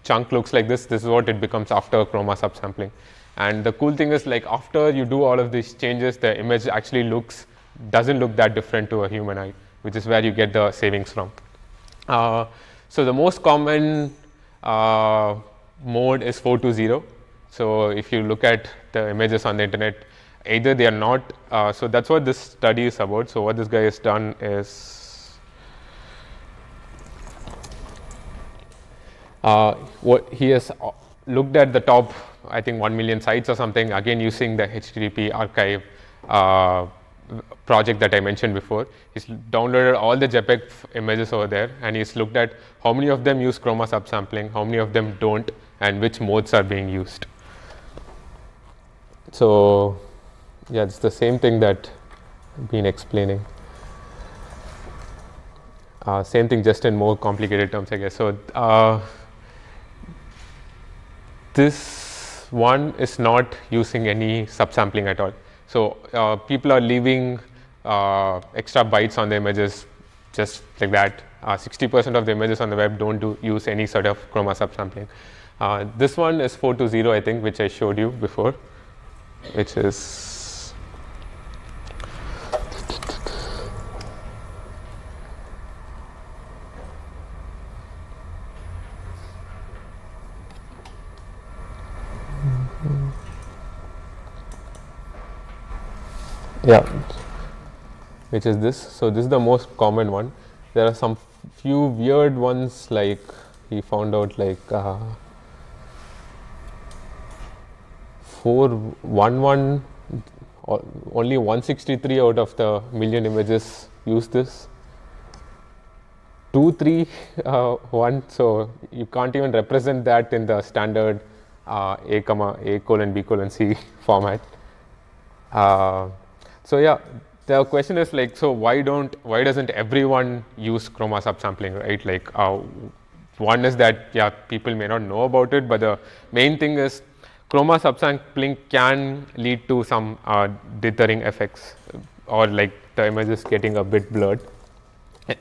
Speaker 1: chunk looks like this, this is what it becomes after chroma subsampling. And the cool thing is like after you do all of these changes, the image actually looks, doesn't look that different to a human eye, which is where you get the savings from. Uh, so the most common uh, mode is 4 to 0. So if you look at the images on the internet, either they are not. Uh, so that's what this study is about. So what this guy has done is uh, what he has uh, looked at the top, I think 1 million sites or something. Again, using the HTTP archive uh, project that I mentioned before. He's downloaded all the JPEG images over there and he's looked at how many of them use chroma subsampling, how many of them don't and which modes are being used. So yeah, it's the same thing that I've been explaining. Uh, same thing just in more complicated terms I guess. So uh, this one is not using any subsampling at all. So uh, people are leaving uh, extra bytes on the images just like that. 60% uh, of the images on the web don't do use any sort of chroma subsampling. Uh, this one is 4 to 0, I think, which I showed you before, which is yeah which is this so this is the most common one there are some few weird ones like he found out like uh, 411 only 163 out of the million images use this 231 uh, so you can't even represent that in the standard uh, a comma a colon b colon c *laughs* format uh, so, yeah, the question is like, so why don't, why doesn't everyone use chroma subsampling, right? Like, uh, one is that, yeah, people may not know about it, but the main thing is chroma subsampling can lead to some uh, dithering effects or like the image is getting a bit blurred.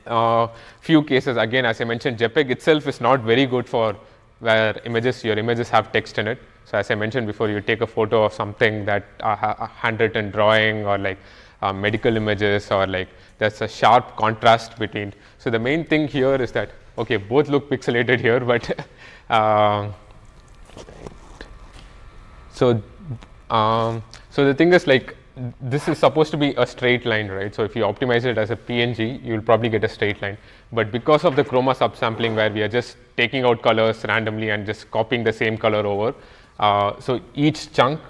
Speaker 1: Uh, few cases, again, as I mentioned, JPEG itself is not very good for where images, your images have text in it. So as I mentioned before, you take a photo of something that a handwritten drawing or like uh, medical images or like there's a sharp contrast between. So the main thing here is that okay, both look pixelated here, *laughs* but uh, so um, so the thing is like this is supposed to be a straight line, right? So if you optimize it as a PNG, you will probably get a straight line. But because of the chroma subsampling where we are just taking out colors randomly and just copying the same color over, uh, so, each chunk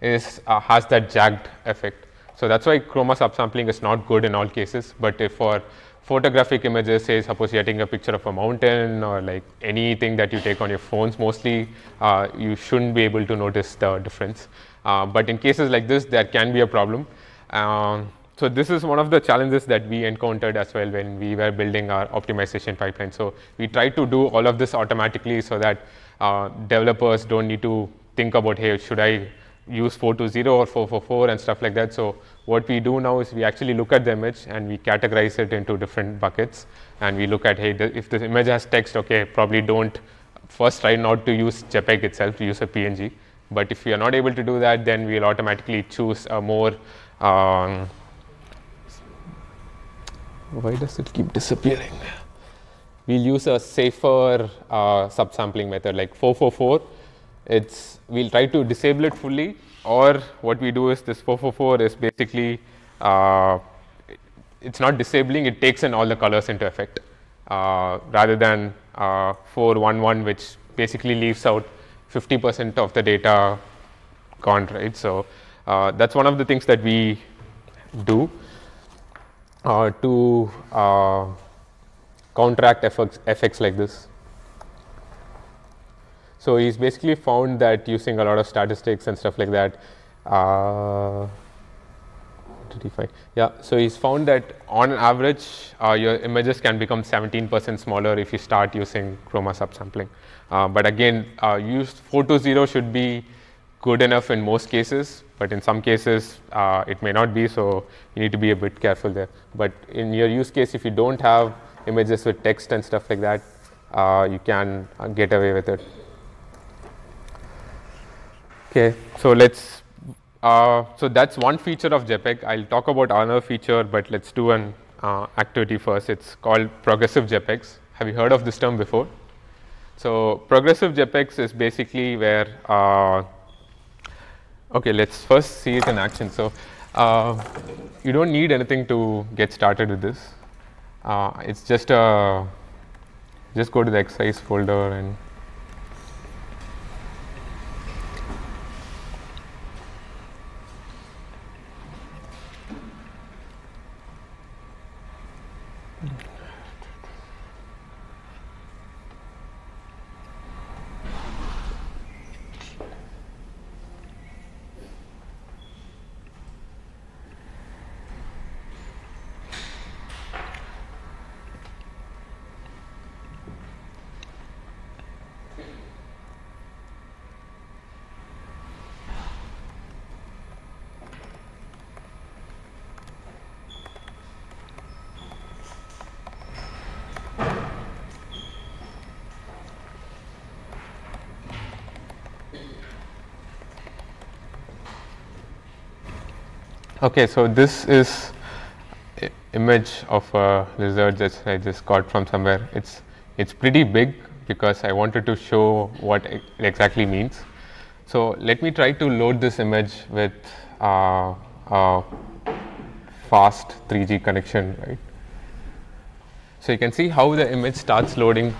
Speaker 1: is uh, has that jagged effect. So, that is why chroma subsampling is not good in all cases, but if for photographic images say suppose you are taking a picture of a mountain or like anything that you take on your phones mostly uh, you should not be able to notice the difference. Uh, but in cases like this there can be a problem. Um, so, this is one of the challenges that we encountered as well when we were building our optimization pipeline. So, we tried to do all of this automatically so that uh, developers don't need to think about, hey, should I use 420 or 444 and stuff like that. So what we do now is we actually look at the image and we categorize it into different buckets. And we look at, hey, the, if the image has text, OK, probably don't first try not to use JPEG itself, to use a PNG. But if we are not able to do that, then we'll automatically choose a more um, why does it keep disappearing? we'll use a safer uh, subsampling method like 444. It's we'll try to disable it fully or what we do is this 444 is basically uh, it's not disabling it takes in all the colors into effect uh, rather than uh, 411 which basically leaves out 50 percent of the data gone right. So, uh, that's one of the things that we do uh, to counteract effects like this. So he's basically found that using a lot of statistics and stuff like that. Uh, yeah, so he's found that on average, uh, your images can become 17% smaller if you start using chroma subsampling. Uh, but again, uh, used 4 to 0 should be good enough in most cases, but in some cases uh, it may not be, so you need to be a bit careful there. But in your use case, if you don't have images with text and stuff like that, uh, you can uh, get away with it. Okay, so let's. Uh, so that's one feature of JPEG. I'll talk about another feature, but let's do an uh, activity first. It's called progressive JPEGs. Have you heard of this term before? So progressive JPEGs is basically where. Uh, okay, let's first see it in action. So uh, you don't need anything to get started with this. Uh, it's just a uh, just go to the exercise folder and Okay, so this is image of a lizard that I just got from somewhere. It's it's pretty big because I wanted to show what it exactly means. So let me try to load this image with uh, a fast 3G connection, right? So you can see how the image starts loading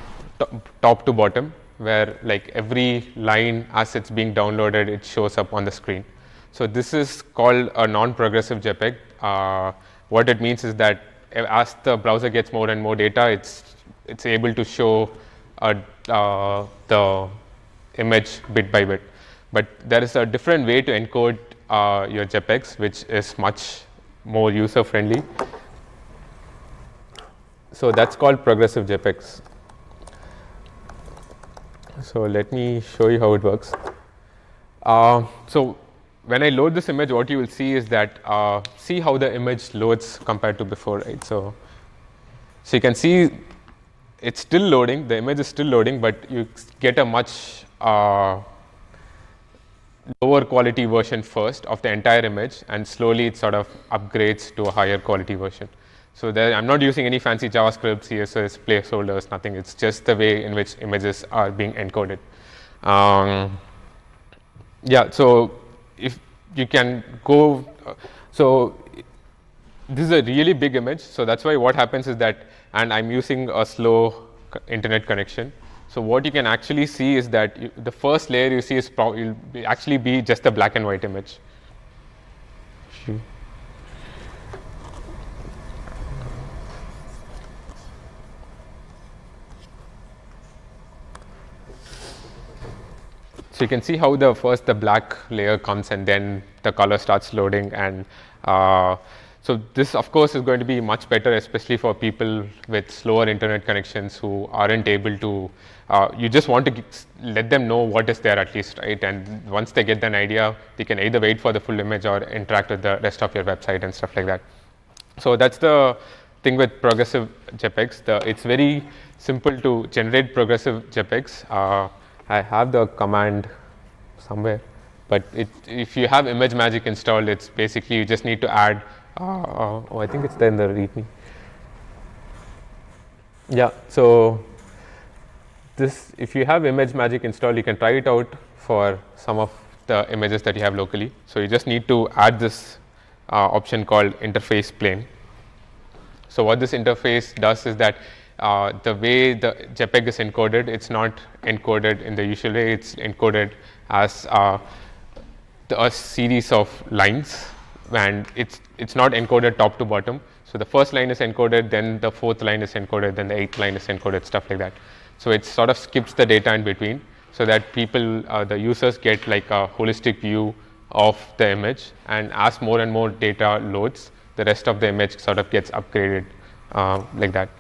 Speaker 1: top to bottom, where like every line as it's being downloaded, it shows up on the screen. So this is called a non-progressive JPEG. Uh, what it means is that as the browser gets more and more data, it's it's able to show uh, uh the image bit by bit. But there is a different way to encode uh, your JPEGs, which is much more user friendly. So that's called progressive JPEGs. So let me show you how it works. Uh, so when I load this image, what you will see is that uh, see how the image loads compared to before, right? So, so you can see it's still loading, the image is still loading, but you get a much uh, lower quality version first of the entire image, and slowly it sort of upgrades to a higher quality version. So there, I'm not using any fancy JavaScript, CSS, placeholders, nothing. It's just the way in which images are being encoded. Um, yeah, so if you can go, so this is a really big image. So that's why what happens is that, and I'm using a slow internet connection. So what you can actually see is that you, the first layer you see is probably actually be just a black and white image. So you can see how the first the black layer comes and then the color starts loading and uh, so this of course is going to be much better especially for people with slower internet connections who aren't able to uh, you just want to let them know what is there at least right and once they get an idea they can either wait for the full image or interact with the rest of your website and stuff like that. So that's the thing with progressive JPEGs the, it's very simple to generate progressive JPEGs. Uh, I have the command somewhere, but it, if you have image magic installed, it's basically you just need to add, uh, uh oh, I think it's there in the readme. Yeah, so this, if you have image magic installed, you can try it out for some of the images that you have locally. So you just need to add this uh, option called interface plane. So what this interface does is that uh, the way the JPEG is encoded, it's not encoded in the usual way, it's encoded as uh, a series of lines and it's, it's not encoded top to bottom. So, the first line is encoded, then the fourth line is encoded, then the eighth line is encoded, stuff like that. So, it sort of skips the data in between so that people, uh, the users get like a holistic view of the image and as more and more data loads, the rest of the image sort of gets upgraded uh, like that.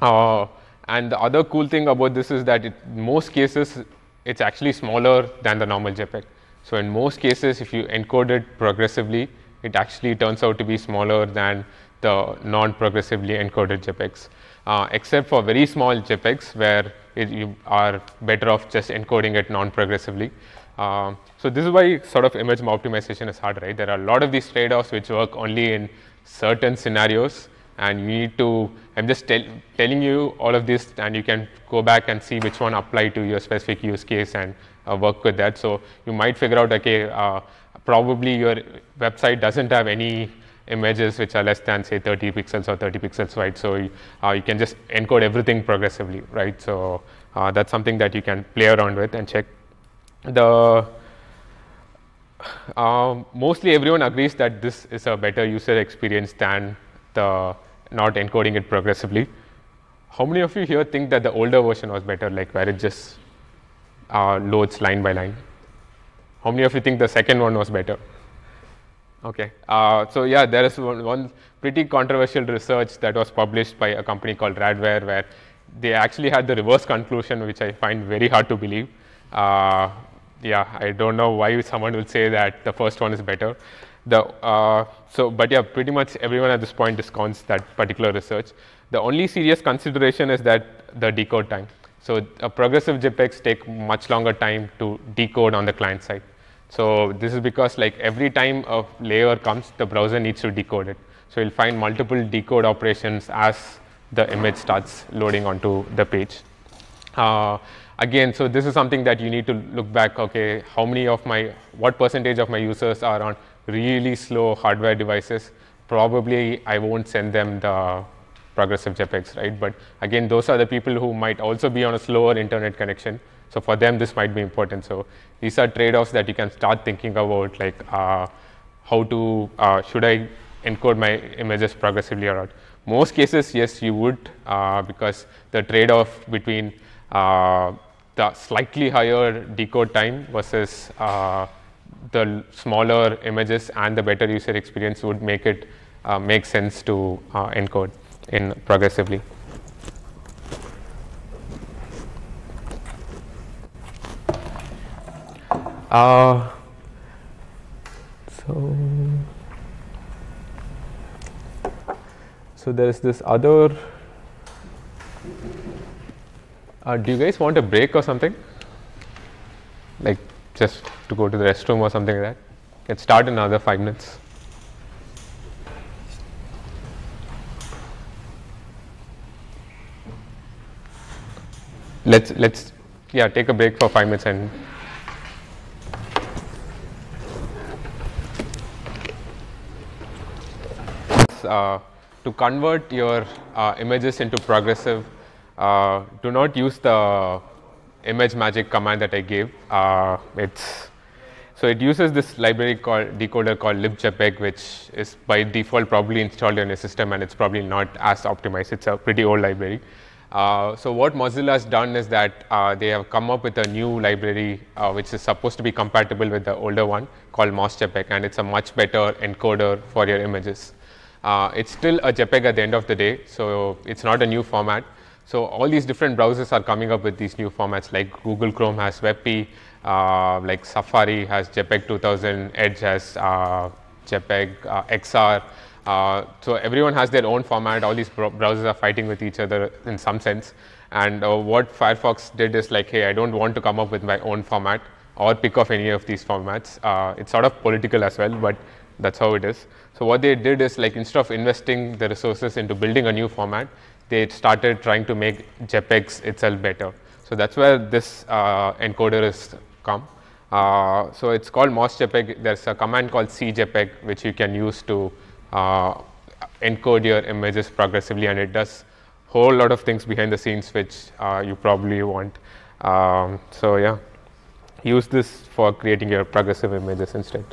Speaker 1: Uh, and the other cool thing about this is that in most cases, it's actually smaller than the normal JPEG. So in most cases, if you encode it progressively, it actually turns out to be smaller than the non-progressively encoded JPEGs, uh, except for very small JPEGs where it, you are better off just encoding it non-progressively. Uh, so this is why sort of image optimization is hard, right? There are a lot of these trade-offs which work only in certain scenarios and you need to I'm just tell, telling you all of this and you can go back and see which one apply to your specific use case and uh, work with that. So you might figure out, okay, uh, probably your website doesn't have any images which are less than say 30 pixels or 30 pixels wide. So uh, you can just encode everything progressively, right? So uh, that's something that you can play around with and check. The uh, mostly everyone agrees that this is a better user experience than the not encoding it progressively. How many of you here think that the older version was better, like where it just uh, loads line by line? How many of you think the second one was better? Okay. Uh, so yeah, there is one, one, pretty controversial research that was published by a company called Radware, where they actually had the reverse conclusion, which I find very hard to believe. Uh, yeah, I don't know why someone will say that the first one is better. The, uh, so, but yeah, pretty much everyone at this point discounts that particular research. The only serious consideration is that the decode time. So, uh, progressive JPEGs take much longer time to decode on the client side. So, this is because like every time a layer comes, the browser needs to decode it. So, you'll find multiple decode operations as the image starts loading onto the page. Uh, again, so this is something that you need to look back, okay, how many of my, what percentage of my users are on really slow hardware devices, probably I won't send them the progressive JPEGs, right? But again, those are the people who might also be on a slower internet connection. So for them, this might be important. So these are trade-offs that you can start thinking about, like uh, how to, uh, should I encode my images progressively or not? Most cases, yes, you would, uh, because the trade-off between uh, the slightly higher decode time versus uh, the smaller images and the better user experience would make it uh, make sense to uh, encode in progressively. Uh, so, so there is this other. Uh, do you guys want a break or something? Like just to go to the restroom or something like that. Let's start in another five minutes. Let's let's yeah take a break for five minutes and uh, to convert your uh, images into progressive. Uh, do not use the image magic command that I gave. Uh, it's so it uses this library called decoder called libjpeg, which is by default probably installed in your system and it's probably not as optimized. It's a pretty old library. Uh, so what Mozilla has done is that uh, they have come up with a new library uh, which is supposed to be compatible with the older one called MozJPEG and it's a much better encoder for your images. Uh, it's still a JPEG at the end of the day, so it's not a new format. So, all these different browsers are coming up with these new formats like Google Chrome has WebP, uh, like Safari has JPEG 2000, Edge has uh, JPEG uh, XR. Uh, so, everyone has their own format, all these browsers are fighting with each other in some sense. And uh, what Firefox did is like, hey, I don't want to come up with my own format or pick off any of these formats. Uh, it's sort of political as well, but that's how it is. So, what they did is like instead of investing the resources into building a new format, they started trying to make JPEGs itself better. So that's where this uh, encoder is come. Uh, so it's called MOSJPEG. There's a command called CJPEG which you can use to uh, encode your images progressively, and it does whole lot of things behind the scenes which uh, you probably want. Um, so yeah, use this for creating your progressive images instead.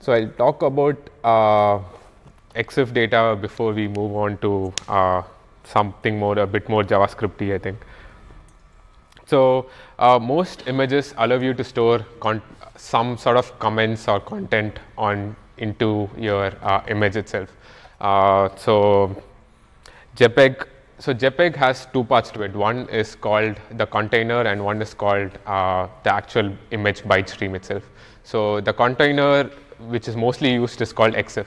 Speaker 1: So I'll talk about uh, EXIF data before we move on to uh, something more a bit more JavaScripty I think. So uh, most images allow you to store some sort of comments or content on into your uh, image itself. Uh, so JPEG so JPEG has two parts to it. One is called the container and one is called uh, the actual image byte stream itself. So the container which is mostly used is called EXIF.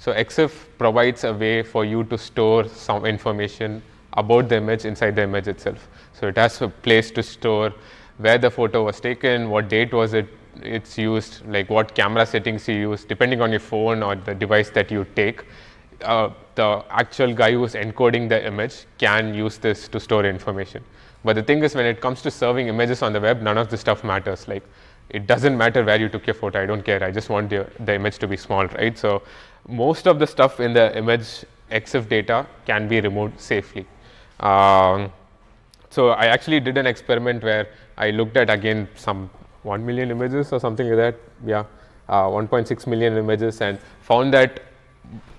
Speaker 1: So EXIF provides a way for you to store some information about the image inside the image itself. So it has a place to store where the photo was taken, what date was it, it's used, like what camera settings you use, depending on your phone or the device that you take. Uh, the actual guy who's encoding the image can use this to store information. But the thing is, when it comes to serving images on the web, none of this stuff matters. Like, it doesn't matter where you took your photo. I don't care. I just want the, the image to be small, right? So most of the stuff in the image EXIF data can be removed safely. Um, so I actually did an experiment where I looked at again some 1 million images or something like that, yeah, uh, 1.6 million images and found that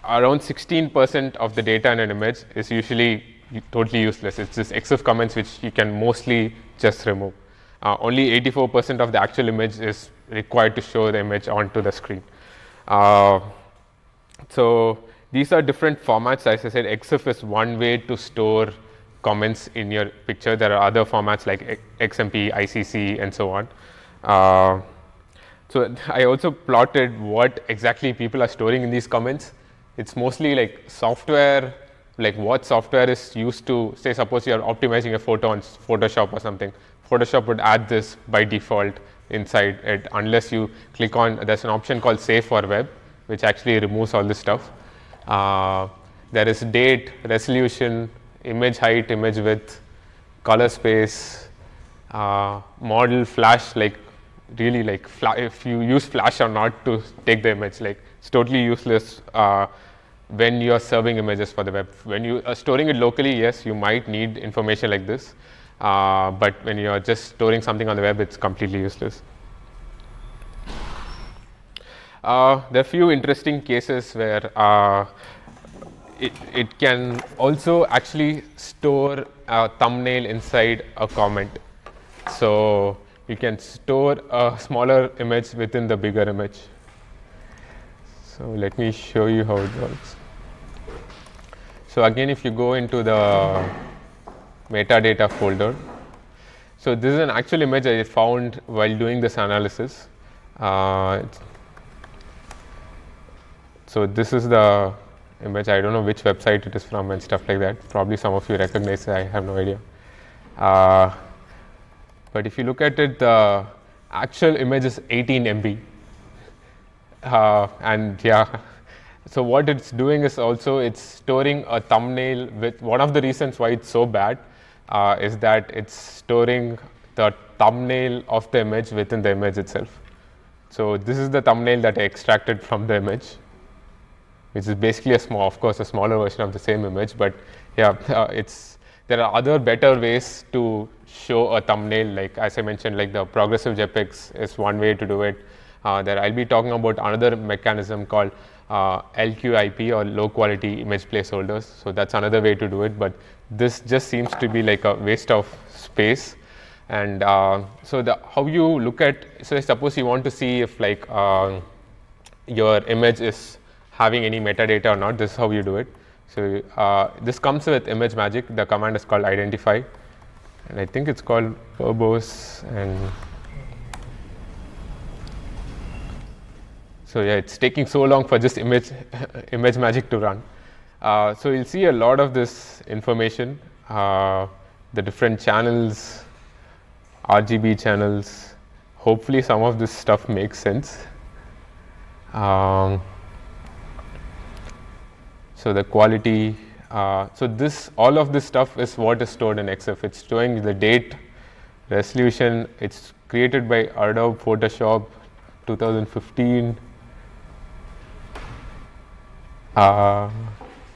Speaker 1: around 16 percent of the data in an image is usually totally useless. It's just EXIF comments which you can mostly just remove. Uh, only 84 percent of the actual image is required to show the image onto the screen. Uh, so, these are different formats as I said XF is one way to store comments in your picture. There are other formats like XMP, ICC and so on. Uh, so, *laughs* I also plotted what exactly people are storing in these comments. It is mostly like software like what software is used to say suppose you are optimizing a photo on Photoshop or something. Photoshop would add this by default inside it unless you click on there is an option called save for web which actually removes all this stuff. Uh, there is date, resolution, image height, image width, color space, uh, model, flash, like really like if you use flash or not to take the image, like it's totally useless uh, when you are serving images for the web. When you are storing it locally, yes, you might need information like this, uh, but when you are just storing something on the web, it's completely useless. Uh, there are few interesting cases where uh, it, it can also actually store a thumbnail inside a comment. So, you can store a smaller image within the bigger image. So, let me show you how it works. So, again if you go into the metadata folder. So, this is an actual image I found while doing this analysis. Uh, so this is the image. I don't know which website it is from and stuff like that. Probably some of you recognize it. I have no idea. Uh, but if you look at it, the actual image is 18 MB. Uh, and yeah, so what it's doing is also it's storing a thumbnail with one of the reasons why it's so bad uh, is that it's storing the thumbnail of the image within the image itself. So this is the thumbnail that I extracted from the image which is basically a small, of course, a smaller version of the same image, but yeah, uh, it's there are other better ways to show a thumbnail. Like as I mentioned, like the progressive JPEGs is one way to do it. Uh, there I'll be talking about another mechanism called uh, LQIP or low quality image placeholders. So that's another way to do it, but this just seems to be like a waste of space. And uh, so the how you look at so suppose you want to see if like uh, your image is having any metadata or not, this is how you do it. So uh, this comes with image magic. The command is called identify. And I think it's called verbose. And so yeah, it's taking so long for just image, *laughs* image magic to run. Uh, so you'll see a lot of this information, uh, the different channels, RGB channels. Hopefully some of this stuff makes sense. Um, so the quality, uh, so this, all of this stuff is what is stored in XF. It's showing the date, resolution, it's created by Adobe Photoshop 2015. Uh,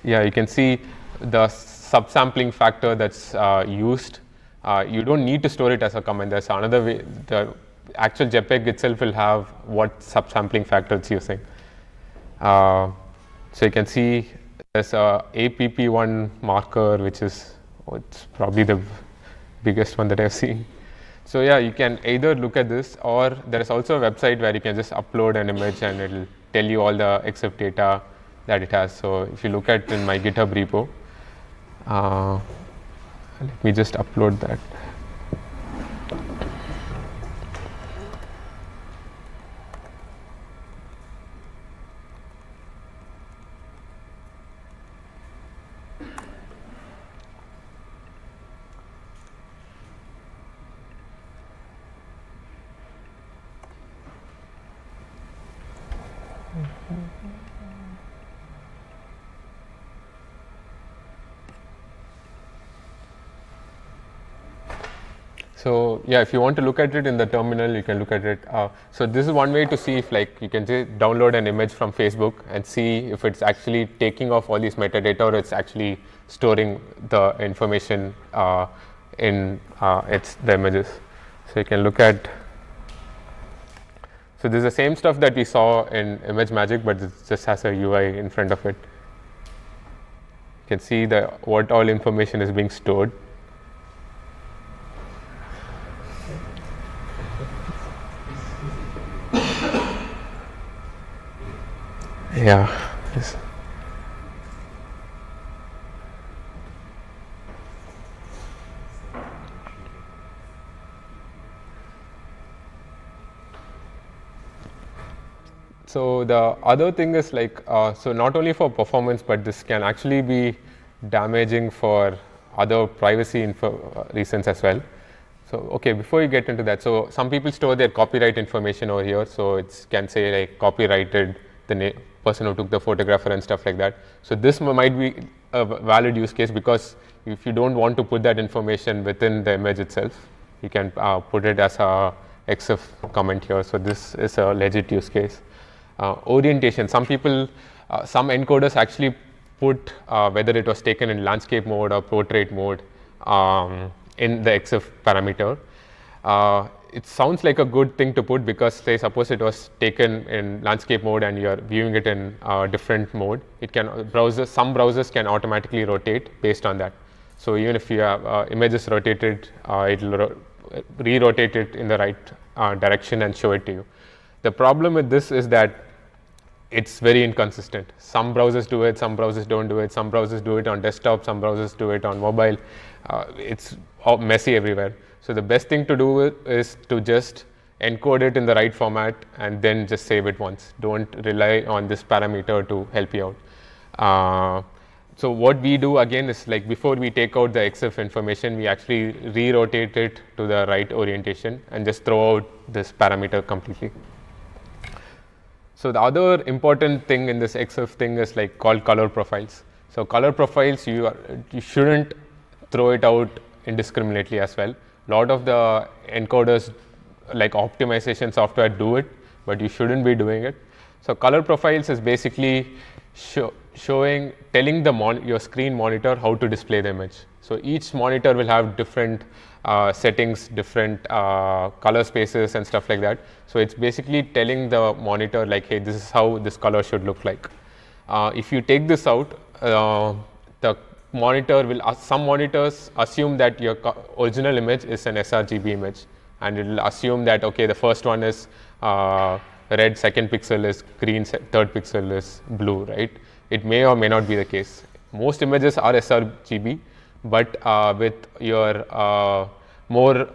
Speaker 1: yeah, you can see the subsampling factor that's uh, used. Uh, you don't need to store it as a comment. There's another way. The actual JPEG itself will have what subsampling factor it's using. Uh, so you can see there's a APP1 marker, which is oh, it's probably the biggest one that I've seen. So yeah, you can either look at this or there is also a website where you can just upload an image and it'll tell you all the except data that it has. So if you look at in my GitHub repo, uh, let me just upload that. if you want to look at it in the terminal, you can look at it. Uh, so this is one way to see if like you can download an image from Facebook and see if it's actually taking off all these metadata or it's actually storing the information uh, in uh, its the images. So you can look at. So this is the same stuff that we saw in Image Magic, but it just has a UI in front of it. You can see the what all information is being stored. Yeah. It's So the other thing is like, uh, so not only for performance, but this can actually be damaging for other privacy info uh, reasons as well. So okay, before you get into that, so some people store their copyright information over here. So it can say like copyrighted the person who took the photographer and stuff like that. So this might be a valid use case because if you don't want to put that information within the image itself, you can uh, put it as a XF comment here. So this is a legit use case. Uh, orientation, some people, uh, some encoders actually put uh, whether it was taken in landscape mode or portrait mode um, in the XF parameter. Uh, it sounds like a good thing to put because say suppose it was taken in landscape mode and you are viewing it in uh, different mode, it can some browsers can automatically rotate based on that. So, even if you have uh, images rotated, uh, it will ro re-rotate it in the right uh, direction and show it to you. The problem with this is that it is very inconsistent. Some browsers do it, some browsers do not do it, some browsers do it on desktop, some browsers do it on mobile, uh, it is messy everywhere. So the best thing to do is to just encode it in the right format and then just save it once. Don't rely on this parameter to help you out. Uh, so what we do again is like before we take out the XF information, we actually re-rotate it to the right orientation and just throw out this parameter completely. So the other important thing in this XF thing is like called color profiles. So color profiles, you, are, you shouldn't throw it out indiscriminately as well lot of the encoders like optimization software do it, but you shouldn't be doing it. So color profiles is basically show, showing, telling the your screen monitor how to display the image. So each monitor will have different uh, settings, different uh, color spaces and stuff like that. So it's basically telling the monitor like, hey, this is how this color should look like. Uh, if you take this out, uh, the monitor will uh, some monitors assume that your original image is an sRGB image and it will assume that okay the first one is uh, red second pixel is green third pixel is blue right it may or may not be the case most images are sRGB but uh, with your uh, more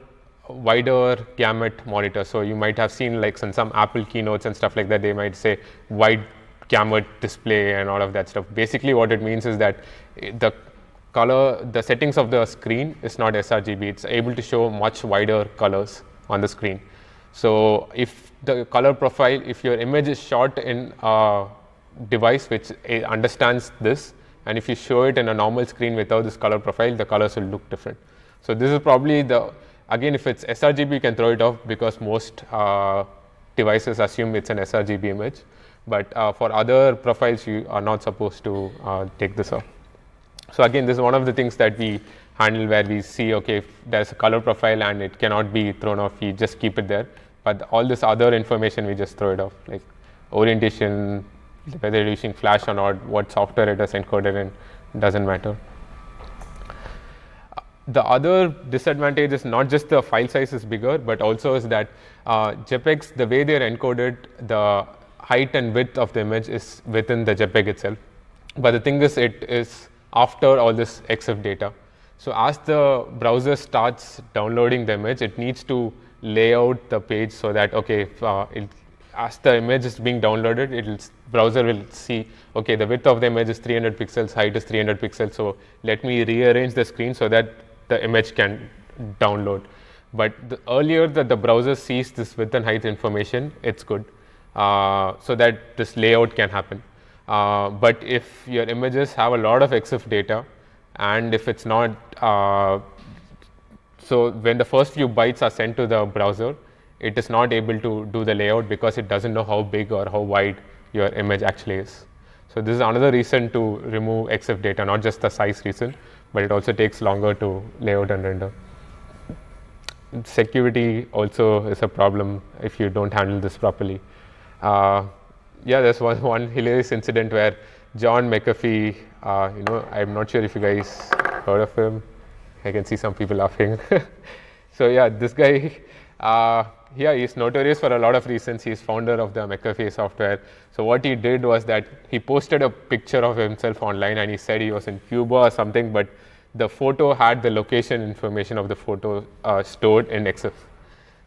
Speaker 1: wider gamut monitor so you might have seen like some some apple keynotes and stuff like that they might say wide gamut display and all of that stuff basically what it means is that eh, the color, the settings of the screen is not sRGB. It's able to show much wider colors on the screen. So if the color profile, if your image is shot in a device which eh, understands this, and if you show it in a normal screen without this color profile, the colors will look different. So this is probably the, again, if it's sRGB, you can throw it off because most uh, devices assume it's an sRGB image. But uh, for other profiles, you are not supposed to uh, take this off. So again, this is one of the things that we handle where we see, okay, if there's a color profile and it cannot be thrown off, we just keep it there. But all this other information, we just throw it off, like orientation, whether you're using flash or not, what software it is encoded in, doesn't matter. The other disadvantage is not just the file size is bigger, but also is that uh, JPEGs, the way they're encoded, the height and width of the image is within the JPEG itself. But the thing is, it is after all this XF data. So as the browser starts downloading the image, it needs to lay out the page so that okay, if, uh, it, as the image is being downloaded, it'll browser will see okay, the width of the image is 300 pixels, height is 300 pixels. So let me rearrange the screen so that the image can download. But the earlier that the browser sees this width and height information, it's good, uh, so that this layout can happen. Uh, but if your images have a lot of EXIF data and if it's not, uh, so when the first few bytes are sent to the browser, it is not able to do the layout because it doesn't know how big or how wide your image actually is. So this is another reason to remove EXIF data, not just the size reason, but it also takes longer to layout and render. Security also is a problem if you don't handle this properly. Uh, yeah, there's one, one hilarious incident where John McAfee, uh, you know, I'm not sure if you guys heard of him. I can see some people laughing. *laughs* so yeah, this guy, uh, yeah, he's notorious for a lot of reasons. He's founder of the McAfee software. So what he did was that he posted a picture of himself online and he said he was in Cuba or something, but the photo had the location information of the photo uh, stored in XF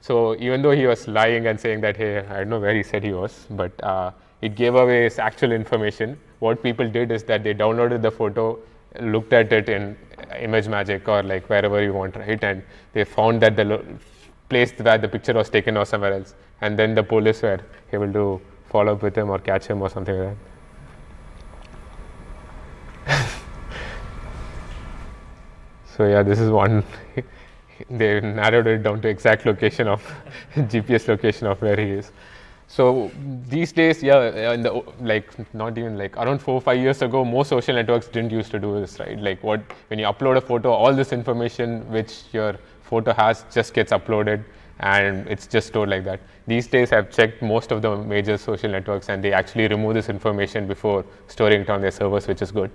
Speaker 1: so even though he was lying and saying that, hey, I don't know where he said he was, but uh, it gave away his actual information. What people did is that they downloaded the photo, looked at it in uh, Image Magic or like wherever you want, right? And they found that the place where the picture was taken was somewhere else. And then the police were able to follow up with him or catch him or something like that. *laughs* so yeah, this is one *laughs* they narrowed it down to exact location of GPS *laughs* location of where he is. So these days, yeah, in the like not even like around four or five years ago, most social networks didn't used to do this, right? Like what when you upload a photo, all this information which your photo has just gets uploaded and it's just stored like that. These days, I've checked most of the major social networks and they actually remove this information before storing it on their servers, which is good.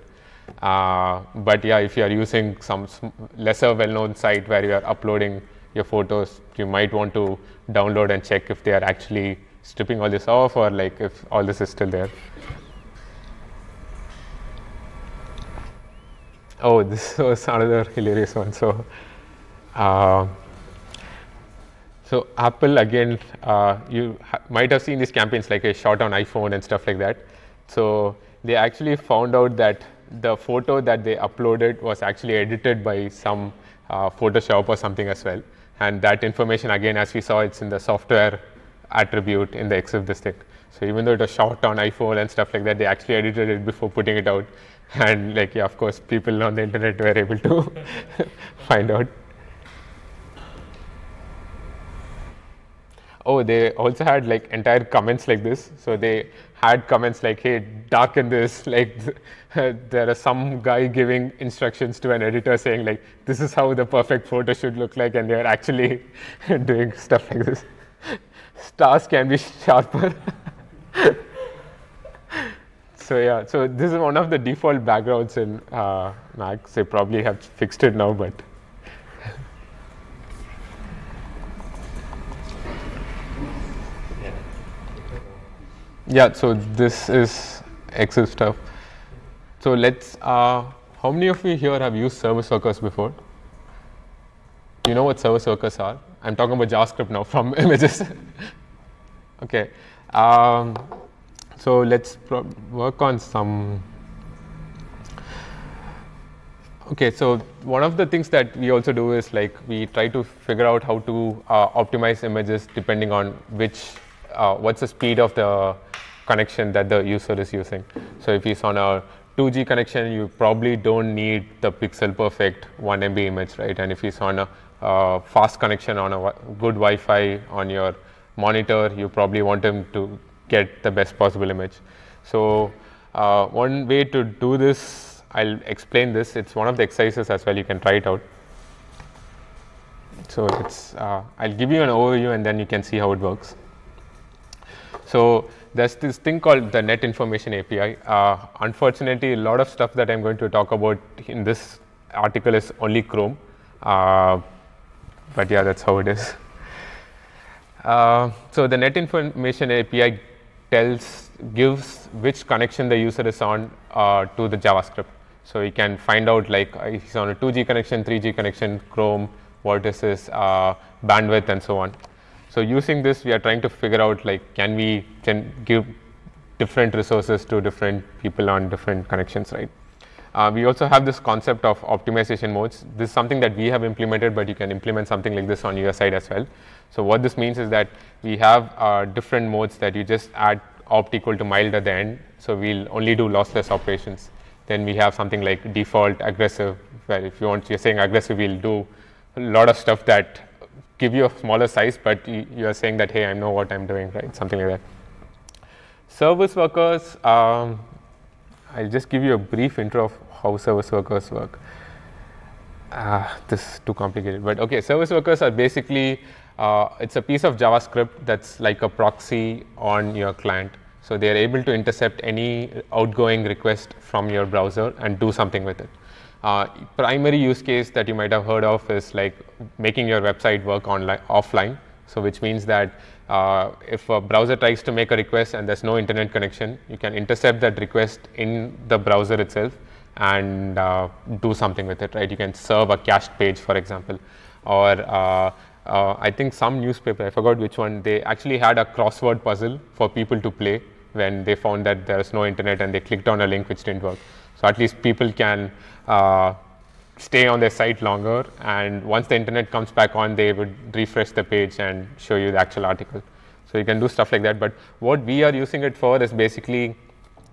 Speaker 1: Uh, but yeah, if you are using some lesser well-known site where you are uploading your photos, you might want to download and check if they are actually stripping all this off or like if all this is still there. Oh, this *laughs* was another hilarious one. So, uh, so Apple again, uh, you ha might have seen these campaigns like a shot on iPhone and stuff like that. So they actually found out that the photo that they uploaded was actually edited by some uh, Photoshop or something as well. And that information again as we saw it's in the software attribute in the EXIF stick. So even though it was shot on iPhone and stuff like that, they actually edited it before putting it out. *laughs* And like, yeah, of course, people on the internet were able to *laughs* find out. Oh, they also had like entire comments like this. So they had comments like, hey, darken this. *laughs* Like, there are some guy giving instructions to an editor saying, like, this is how the perfect photo should look like, and they're actually *laughs* doing stuff like this. Stars can be *laughs* sharper. so, yeah, so this is one of the default backgrounds in uh, Mac. They probably have fixed it now, but. Yeah, so this is Excel stuff. So let's, uh, how many of you here have used service workers before? You know what service workers are? I'm talking about JavaScript now from *laughs* images. okay. Um, so let's work on some. Okay, so one of the things that we also do is like we try to figure out how to uh, optimize images depending on which uh, what's the speed of the connection that the user is using. So if he's on a 2G connection, you probably don't need the pixel perfect 1 MB image, right? And if he's on a uh, fast connection on a good Wi-Fi on your monitor, you probably want him to get the best possible image. So uh, one way to do this, I'll explain this. It's one of the exercises as well. You can try it out. So it's uh, I'll give you an overview and then you can see how it works. So, there's this thing called the net information API. Uh, unfortunately, a lot of stuff that I'm going to talk about in this article is only Chrome. Uh, but yeah, that's how it is. Uh, so the net information API tells, gives which connection the user is on uh, to the JavaScript. So you can find out like if uh, he's on a 2G connection, 3G connection, Chrome, what is his uh, bandwidth and so on. So using this, we are trying to figure out like, can we can give different resources to different people on different connections, right? Uh, we also have this concept of optimization modes. This is something that we have implemented, but you can implement something like this on your side as well. So what this means is that we have uh, different modes that you just add opt equal to mild at the end. So we'll only do lossless operations. Then we have something like default aggressive, if you want, you're saying aggressive, we'll do a lot of stuff that give you a smaller size, but you, are saying that, hey, I know what I'm doing, right? Something like that. Service workers, um, I'll just give you a brief intro of how service workers work. Uh, this is too complicated, but okay, service workers are basically, uh, it's a piece of JavaScript that's like a proxy on your client. So they are able to intercept any outgoing request from your browser and do something with it. Uh, primary use case that you might have heard of is like making your website work online offline. So which means that uh, if a browser tries to make a request and there's no internet connection, you can intercept that request in the browser itself and uh, do something with it, right? You can serve a cached page, for example, or uh, uh, I think some newspaper, I forgot which one, they actually had a crossword puzzle for people to play when they found that there's no internet and they clicked on a link which didn't work. So at least people can uh, stay on their site longer and once the internet comes back on they would refresh the page and show you the actual article. So you can do stuff like that but what we are using it for is basically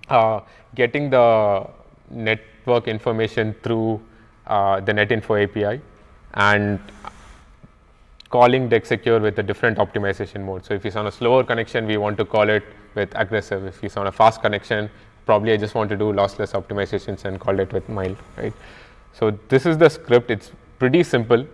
Speaker 1: uh, getting the network information through uh, the netinfo API and calling secure with a different optimization mode. So if it's on a slower connection we want to call it with aggressive, if it's on a fast connection probably I just want to do lossless optimizations and call it with mild, right? So this is the script. It's pretty simple.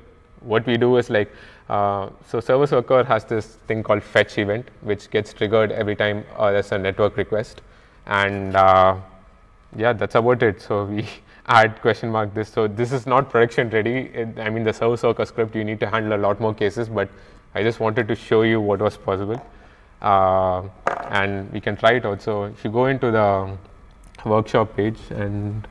Speaker 1: What we do is like, uh, so service worker has this thing called fetch event, which gets triggered every time uh, there's a network request. And uh, yeah, that's about it. So we *laughs* add question mark this. So this is not production ready. It, I mean, the service worker script, you need to handle a lot more cases, but I just wanted to show you what was possible. Uh, and we can try it out. So, if you go into the workshop page and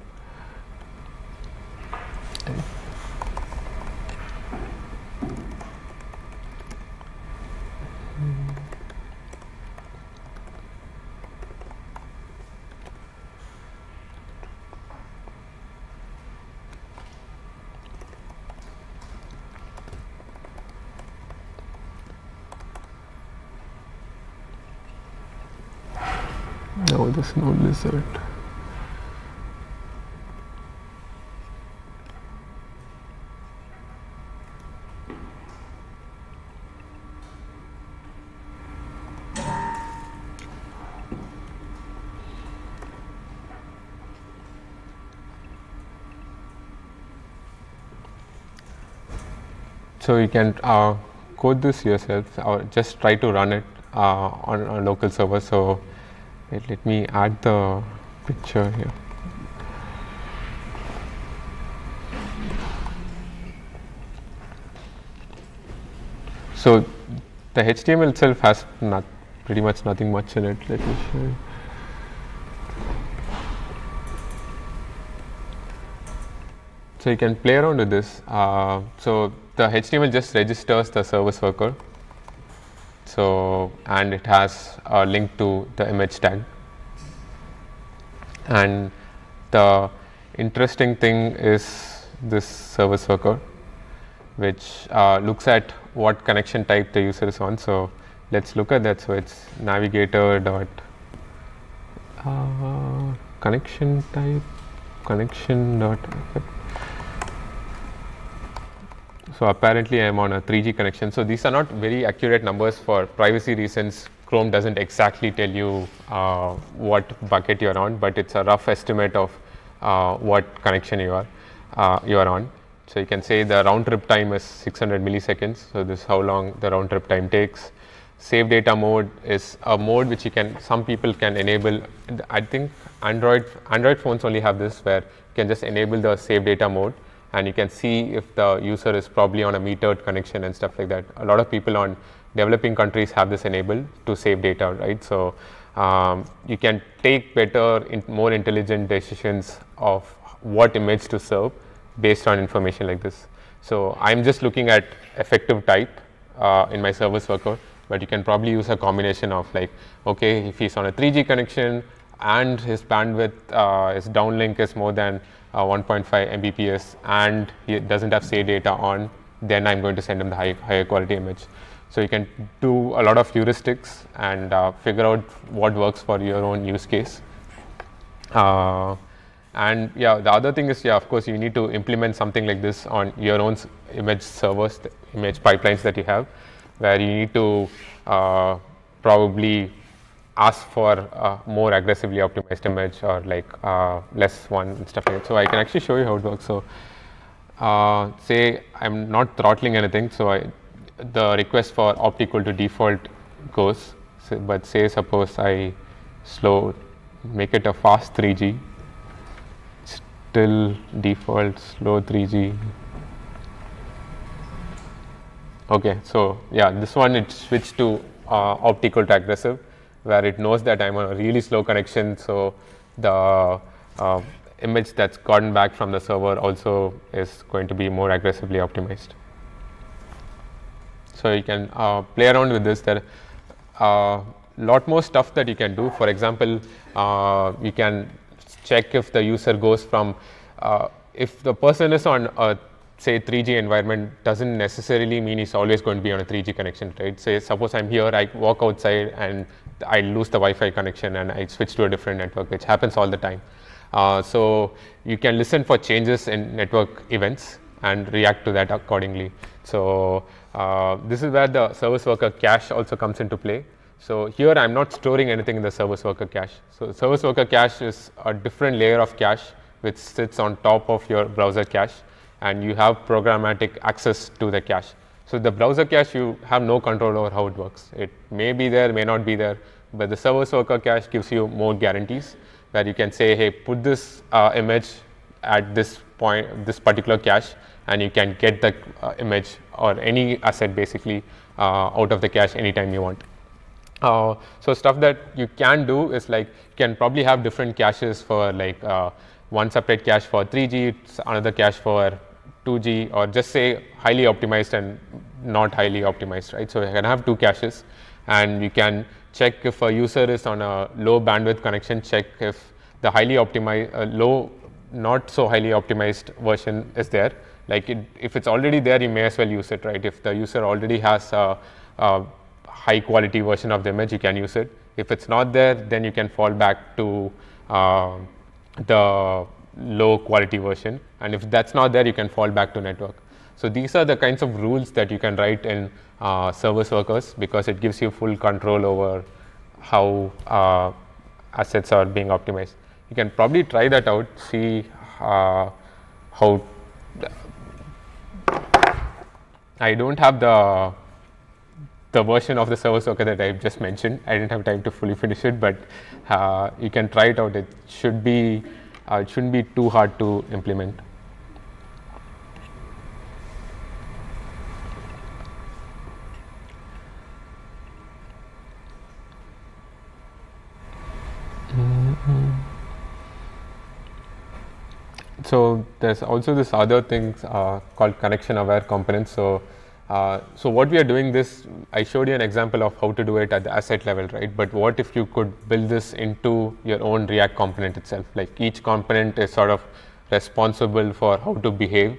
Speaker 1: lizard. so you can uh, code this yourself or just try to run it uh, on a local server. So Wait, let me add the picture here. So the HTML itself has not pretty much nothing much in it. Let me show you. So you can play around with this. Uh, so the HTML just registers the service worker so, and it has a link to the image tag. And the interesting thing is this service worker, which uh, looks at what connection type the user is on. So, let's look at that. So, it's navigator dot uh, connection type connection dot effect so apparently I am on a 3G connection. So these are not very accurate numbers for privacy reasons. Chrome doesn't exactly tell you uh, what bucket you are on, but it's a rough estimate of uh, what connection you are uh, you are on. So you can say the round trip time is 600 milliseconds. So this is how long the round trip time takes. Save data mode is a mode which you can some people can enable. I think Android Android phones only have this where you can just enable the save data mode and you can see if the user is probably on a metered connection and stuff like that. A lot of people on developing countries have this enabled to save data, right? So um, you can take better, in more intelligent decisions of what image to serve based on information like this. So I'm just looking at effective type uh, in my service worker, but you can probably use a combination of like, okay, if he's on a 3G connection and his bandwidth, uh, his downlink is more than uh, 1.5 Mbps and it doesn't have say data on, then I'm going to send him the high, higher quality image. So you can do a lot of heuristics and uh, figure out what works for your own use case. Uh, and yeah, the other thing is, yeah, of course, you need to implement something like this on your own image servers, image pipelines that you have, where you need to uh, probably ask for a uh, more aggressively optimized image or like uh, less one and stuff like that. So I can actually show you how it works. So uh, say I'm not throttling anything, so I, the request for opt equal to default goes, so, but say suppose I slow make it a fast 3G, still default slow 3G. Okay, so yeah, this one it switched to uh, opt equal to aggressive where it knows that I'm on a really slow connection. So the uh, image that's gotten back from the server also is going to be more aggressively optimized. So you can uh, play around with this. There are uh, a lot more stuff that you can do. For example, uh, you can check if the user goes from, uh, if the person is on a say 3G environment doesn't necessarily mean he's always going to be on a 3G connection, right? Say suppose I'm here, I walk outside and I lose the Wi-Fi connection and I switch to a different network, which happens all the time. Uh, so you can listen for changes in network events and react to that accordingly. So uh, this is where the service worker cache also comes into play. So here I'm not storing anything in the service worker cache. So service worker cache is a different layer of cache which sits on top of your browser cache and you have programmatic access to the cache. So the browser cache, you have no control over how it works. It may be there, may not be there, but the server worker cache gives you more guarantees where you can say, hey, put this uh, image at this point, this particular cache, and you can get the uh, image or any asset basically uh, out of the cache anytime you want. Uh, so stuff that you can do is like you can probably have different caches for like uh, one separate cache for 3G, another cache for 2G or just say highly optimized and not highly optimized, right? So you can have two caches and you can check if a user is on a low bandwidth connection, check if the highly optimized, uh, low, not so highly optimized version is there. Like it, if it's already there, you may as well use it, right? If the user already has a, a high quality version of the image, you can use it. If it's not there, then you can fall back to uh, the low quality version. And if that's not there, you can fall back to network. So these are the kinds of rules that you can write in uh, service workers because it gives you full control over how uh, assets are being optimized. You can probably try that out, see uh, how. I don't have the the version of the service worker that I've just mentioned. I didn't have time to fully *laughs* finish it, but uh, you can try it out. It should be uh, it shouldn't be too hard to implement. so there's also this other thing uh, called connection aware components. So uh, so what we are doing this, I showed you an example of how to do it at the asset level, right? But what if you could build this into your own React component itself? Like each component is sort of responsible for how to behave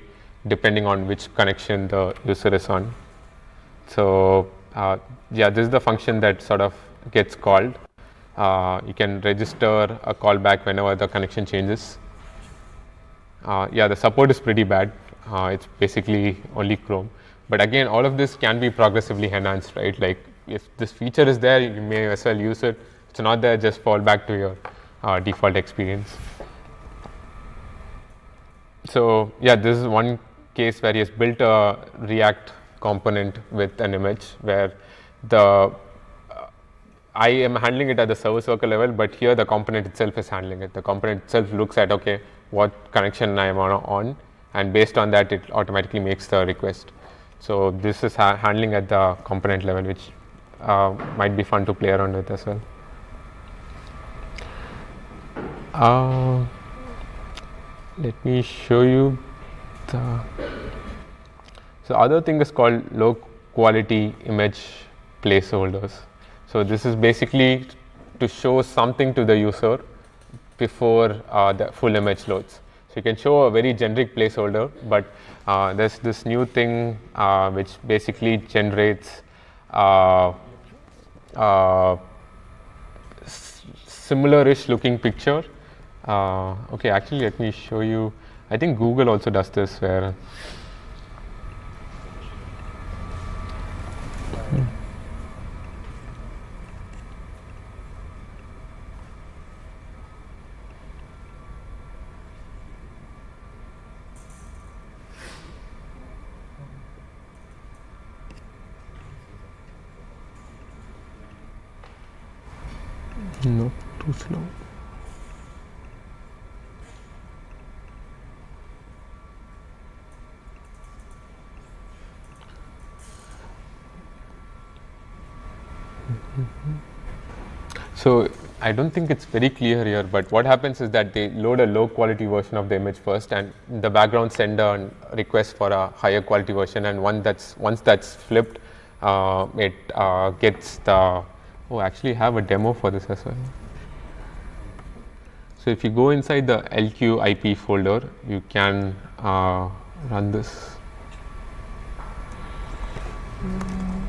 Speaker 1: depending on which connection the user is on. So uh, yeah, this is the function that sort of gets called. Uh, you can register a callback whenever the connection changes. Uh, yeah, the support is pretty bad. Uh, it's basically only Chrome. But again, all of this can be progressively enhanced, right? Like if this feature is there, you may as well use it. If it's not there, just fall back to your uh, default experience. So yeah, this is one case where he has built a React component with an image where the uh, I am handling it at the service worker level, but here the component itself is handling it. The component itself looks at okay, what connection I am on, on and based on that it automatically makes the request. So this is ha handling at the component level, which uh, might be fun to play around with as well. Uh, let me show you the. So other thing is called low quality image placeholders. So this is basically to show something to the user before uh, the full image loads. So you can show a very generic placeholder, but uh, there's this new thing uh, which basically generates uh, uh, similar-ish looking picture. Uh, okay, actually, let me show you. I think Google also does this where
Speaker 2: Not too slow.
Speaker 1: So I don't think it's very clear here, but what happens is that they load a low quality version of the image first and the background sender requests for a higher quality version and one that's, once that's flipped, uh, it uh, gets the Oh, actually have a demo for this as well. So if you go inside the LQIP folder, you can uh, run this.
Speaker 2: Mm.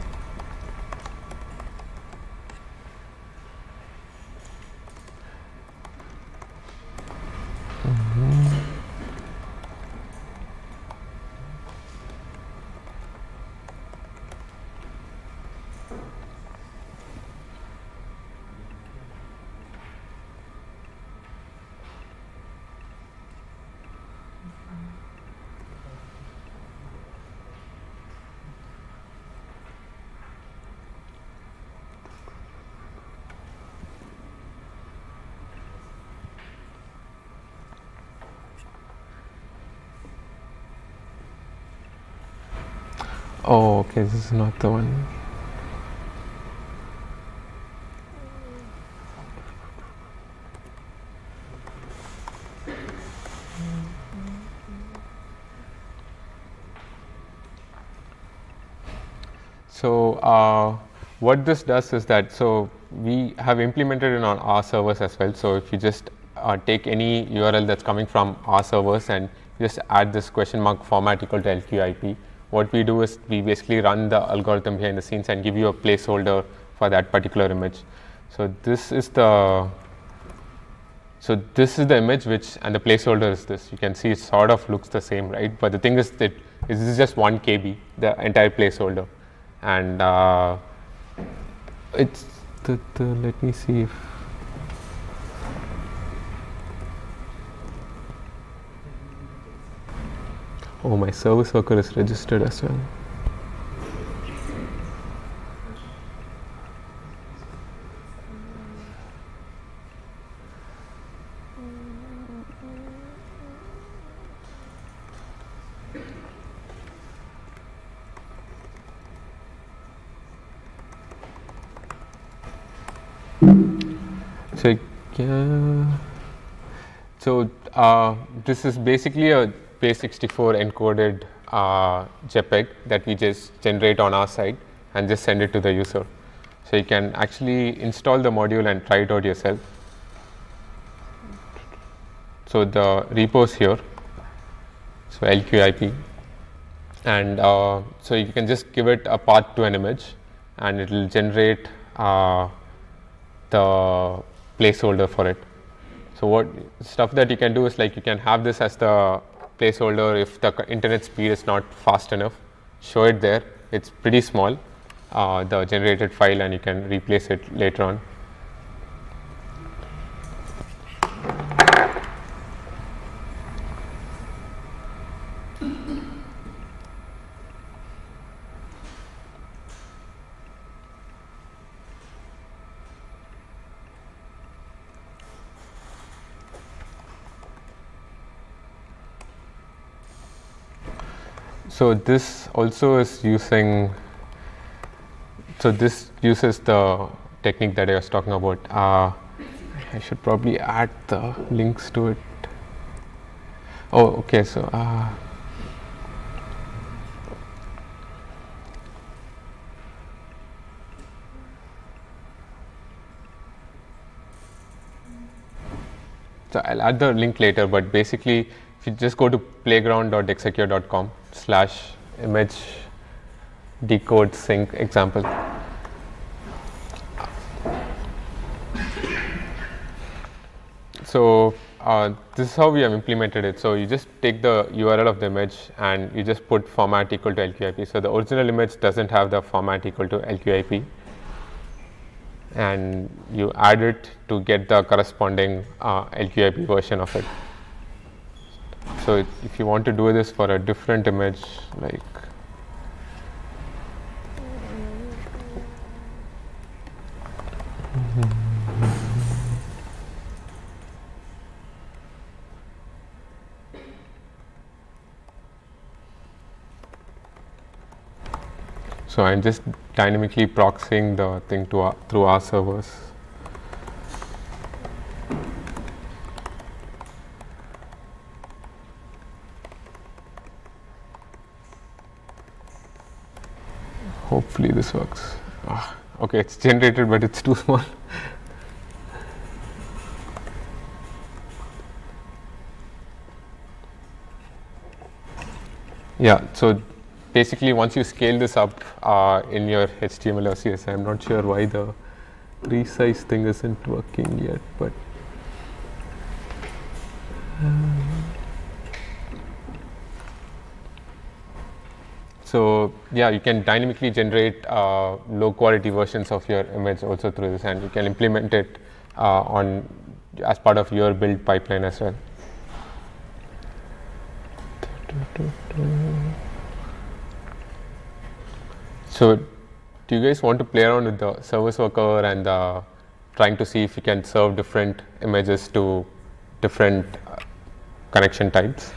Speaker 1: Okay, this is not the one. So, uh, what this does is that, so we have implemented it on our servers as well. So, if you just uh, take any URL that is coming from our servers and just add this question mark format equal to LQIP, what we do is we basically run the algorithm behind the scenes and give you a placeholder for that particular image. So this is the so this is the image which and the placeholder is this. You can see it sort of looks the same, right? But the thing is that this is just one KB, the entire placeholder, and uh, it's the, the, let me see if Oh, my service worker is registered as well. So, uh, so this is basically a P64 encoded uh, JPEG that we just generate on our side and just send it to the user. So you can actually install the module and try it out yourself. So the repos here, so LQIP, and uh, so you can just give it a path to an image and it will generate uh, the placeholder for it. So what stuff that you can do is like you can have this as the placeholder if the internet speed is not fast enough show it there it is pretty small uh, the generated file and you can replace it later on so this also is using, so this uses the technique that I was talking about. Uh, I should probably add the links to it. Oh, okay, so. Uh, so I'll add the link later, but basically, if you just go to playground.execure.com, slash image decode sync example. So uh, this is how we have implemented it. So you just take the URL of the image and you just put format equal to LQIP. So the original image doesn't have the format equal to LQIP and you add it to get the corresponding uh, LQIP version of it so it, if you want to do this for a different image like So I'm just dynamically proxying the thing to our, through our servers. Hopefully this works. Ah, okay, it's generated, but it's too small. yeah, so basically once you scale this up uh, in your HTML or CSS, I'm not sure why the resize thing isn't working yet, but. Um. So yeah, you can dynamically generate uh, low quality versions of your image also through this and you can implement it uh, on as part of your build pipeline as well. So do you guys want to play around with the service worker and uh, trying to see if you can serve different images to different uh, connection types?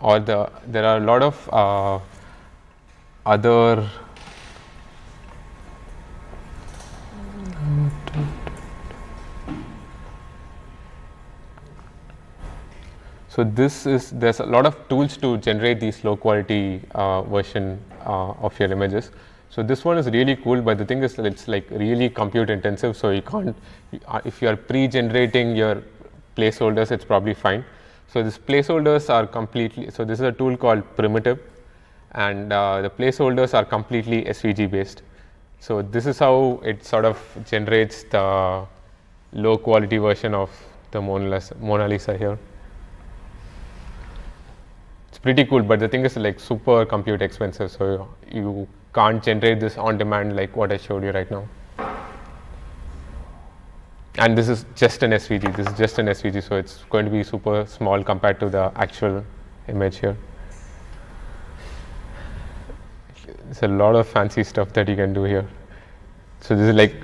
Speaker 1: or the there are a lot of uh, other So this is there's a lot of tools to generate these low quality uh, version uh, of your images. So this one is really cool, but the thing is that it's like really compute intensive. So you can't if you are pre-generating your placeholders, it's probably fine. So these placeholders are completely, so this is a tool called primitive and uh, the placeholders are completely SVG based. So this is how it sort of generates the low quality version of the Mona Lisa, Mona Lisa here. It's pretty cool, but the thing is like super compute expensive, so you can't generate this on demand like what I showed you right now and this is just an SVG, this is just an SVG, so it's going to be super small compared to the actual image here. There's a lot of fancy stuff that you can do here. So this is like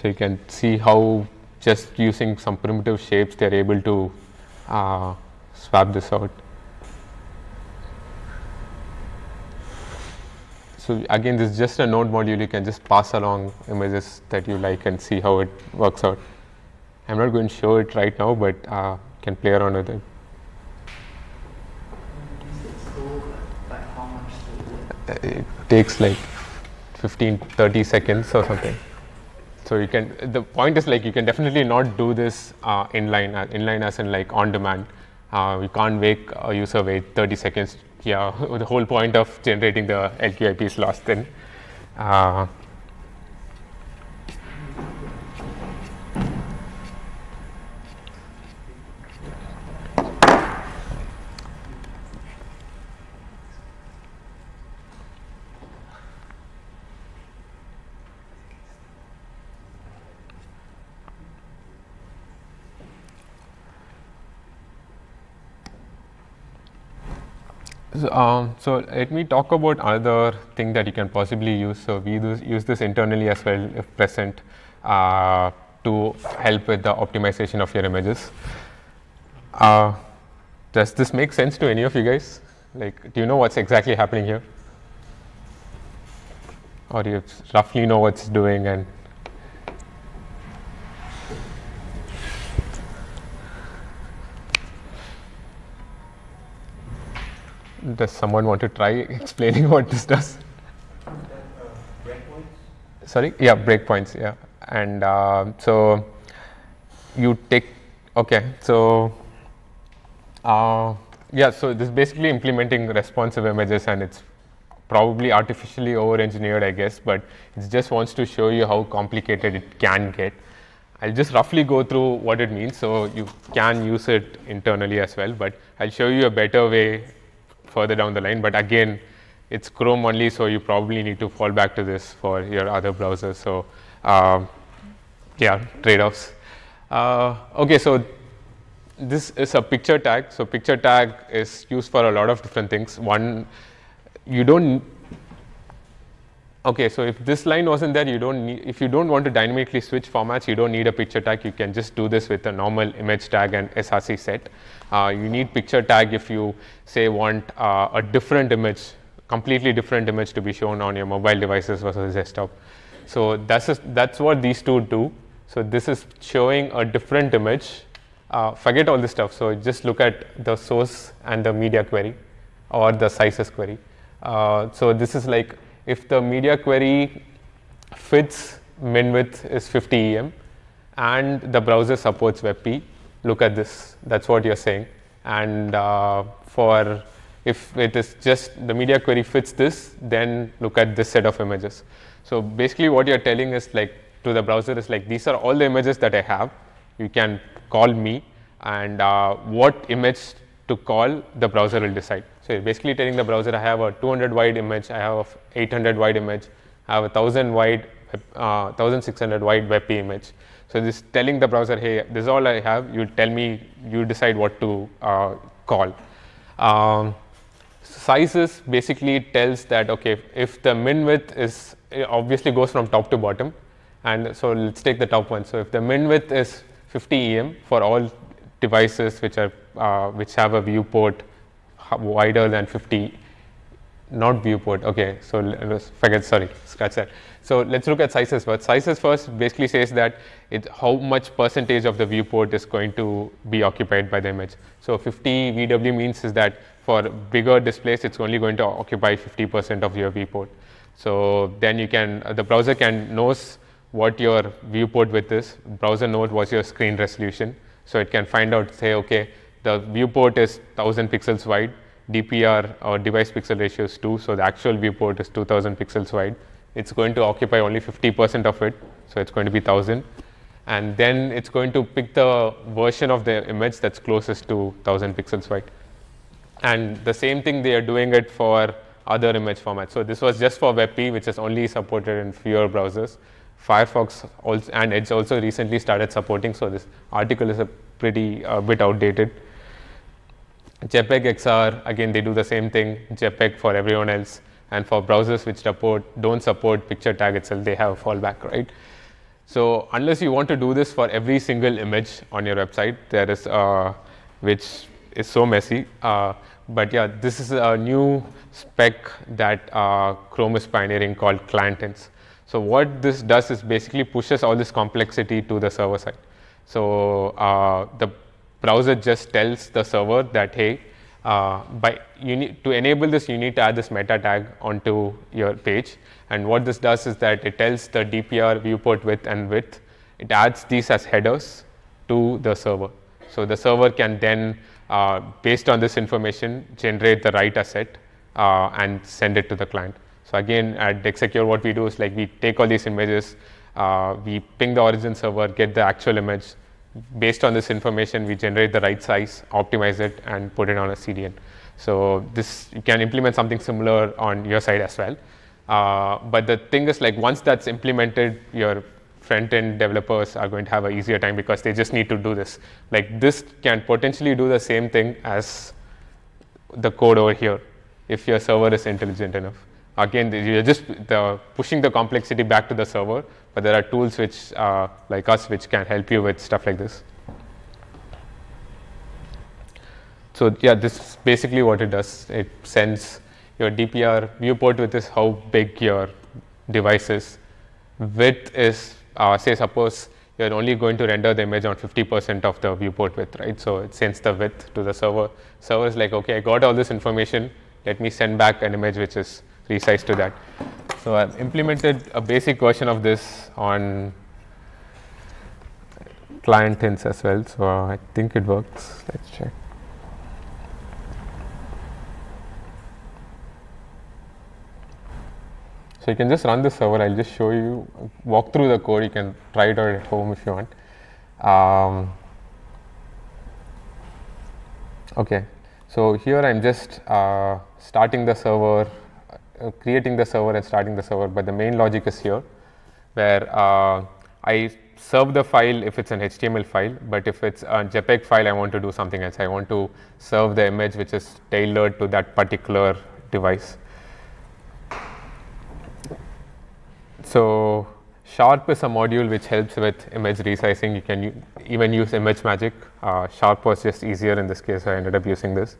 Speaker 1: So you can see how just using some primitive shapes they are able to uh, swap this out. So again, this is just a node module. You can just pass along images that you like and see how it works out. I'm not going to show it right now, but uh, can play around with it. Uh, it takes like 15, 30 seconds or something. So you can, the point is like you can definitely not do this uh, inline, uh, inline as in like on demand. Uh, you can't wake a user wait 30 seconds. Yeah, *laughs* the whole point of generating the LQIP is lost then. Uh, Um, so let me talk about another thing that you can possibly use. So we use this internally as well if present uh, to help with the optimization of your images. Uh, does this make sense to any of you guys? Like, do you know what's exactly happening here? Or do you roughly know what's doing and Does someone want to try *laughs* explaining what this does? Uh, Sorry? Yeah, breakpoints. Yeah. And uh, so you take, okay. So, uh, yeah, so this is basically implementing responsive images and it's probably artificially over engineered, I guess, but it just wants to show you how complicated it can get. I'll just roughly go through what it means. So you can use it internally as well, but I'll show you a better way further down the line. But again, it's Chrome only, so you probably need to fall back to this for your other browsers. So uh, yeah, trade-offs. Uh, okay, so this is a picture tag. So picture tag is used for a lot of different things. One, you don't Okay, so if this line wasn't there, you don't need, if you don't want to dynamically switch formats, you don't need a picture tag. You can just do this with a normal image tag and src set. Uh, you need picture tag if you say want uh, a different image, completely different image to be shown on your mobile devices versus desktop. So that's that's what these two do. So this is showing a different image. Uh, forget all this stuff. So just look at the source and the media query or the sizes query. Uh, so this is like if the media query fits min width is 50 EM and the browser supports WebP, look at this. That's what you're saying. And uh, for if it is just the media query fits this, then look at this set of images. So basically what you're telling is like to the browser is like these are all the images that I have. You can call me and uh, what image to call the browser will decide. So you're basically telling the browser, I have a 200 wide image, I have a 800 wide image, I have a 1000 wide, uh, 1600 wide WebP image. So this telling the browser, hey, this is all I have. You tell me, you decide what to uh, call. Um, sizes basically tells that okay, if the min width is obviously goes from top to bottom, and so let's take the top one. So if the min width is 50 em for all devices which are uh, which have a viewport wider than 50 not viewport okay so forget sorry scratch that so let's look at sizes first sizes first basically says that it how much percentage of the viewport is going to be occupied by the image so 50 vw means is that for bigger displays it's only going to occupy 50 percent of your viewport so then you can uh, the browser can knows what your viewport width is browser knows what's your screen resolution so it can find out say okay the viewport is 1000 pixels wide, DPR or device pixel ratio is 2, so the actual viewport is 2000 pixels wide. It's going to occupy only 50 percent of it, so it's going to be 1000. And then it's going to pick the version of the image that's closest to 1000 pixels wide. And the same thing they are doing it for other image formats. So this was just for WebP, which is only supported in fewer browsers. Firefox also, and Edge also recently started supporting, so this article is a pretty uh, bit outdated. JPEG XR, again, they do the same thing, JPEG for everyone else. And for browsers which support, don't support picture tag itself, they have a fallback, right? So unless you want to do this for every single image on your website, there is, uh, which is so messy. Uh, but yeah, this is a new spec that uh, Chrome is pioneering called clientins. So what this does is basically pushes all this complexity to the server side. So uh, the browser just tells the server that, hey, uh, by you need to enable this, you need to add this meta tag onto your page. And what this does is that it tells the DPR viewport width and width. It adds these as headers to the server. So the server can then, uh, based on this information, generate the right asset uh, and send it to the client. So again, at DexSecure, what we do is like we take all these images, uh, we ping the origin server, get the actual image, based on this information, we generate the right size, optimize it, and put it on a CDN. So this you can implement something similar on your side as well. Uh, but the thing is, like once that's implemented, your front-end developers are going to have an easier time because they just need to do this. Like this can potentially do the same thing as the code over here if your server is intelligent enough. Again, you're just the pushing the complexity back to the server but there are tools which uh, like us which can help you with stuff like this. So yeah, this is basically what it does. It sends your DPR viewport width is how big your device is. Width is uh, say suppose you're only going to render the image on 50% of the viewport width, right? So it sends the width to the server. Server is like, okay, I got all this information. Let me send back an image which is resized to that. So I've implemented a basic version of this on client hints as well. So I think it works. Let's check. So you can just run the server. I'll just show you, walk through the code. You can try it out at home if you want. Um, okay. So here I'm just uh, starting the server uh, creating the server and starting the server, but the main logic is here where uh, I serve the file if it's an HTML file, but if it's a JPEG file, I want to do something else. I want to serve the image which is tailored to that particular device. So Sharp is a module which helps with image resizing. You can even use image magic. Uh, Sharp was just easier in this case, so I ended up using this.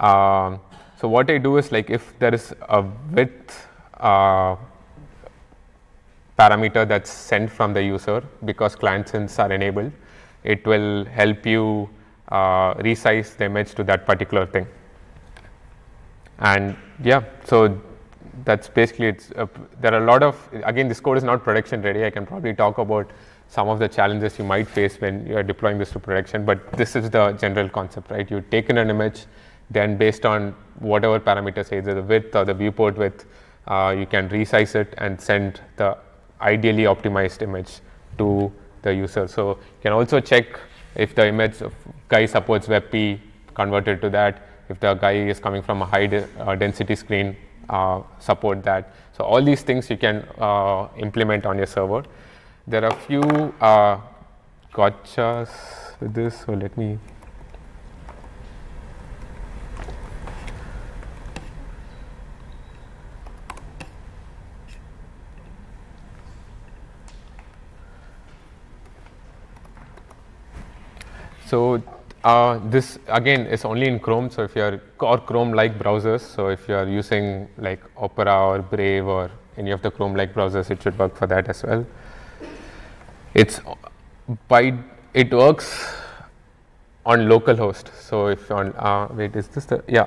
Speaker 1: Um, so what I do is like if there is a width uh, parameter that's sent from the user because client synths are enabled, it will help you uh, resize the image to that particular thing. And yeah, so that's basically it's. Uh, there are a lot of again this code is not production ready. I can probably talk about some of the challenges you might face when you are deploying this to production, but this is the general concept, right? You've taken an image, then based on whatever parameter, say either the width or the viewport width, uh, you can resize it and send the ideally optimized image to the user. So you can also check if the image guy supports WebP converted to that, if the guy is coming from a high de uh, density screen uh, support that. So all these things you can uh, implement on your server. There are a few uh, gotchas with this, so let me So uh, this again is only in Chrome. So if you are or Chrome-like browsers, so if you are using like Opera or Brave or any of the Chrome-like browsers, it should work for that as well. It's by it works on localhost. So if on uh, wait is this the yeah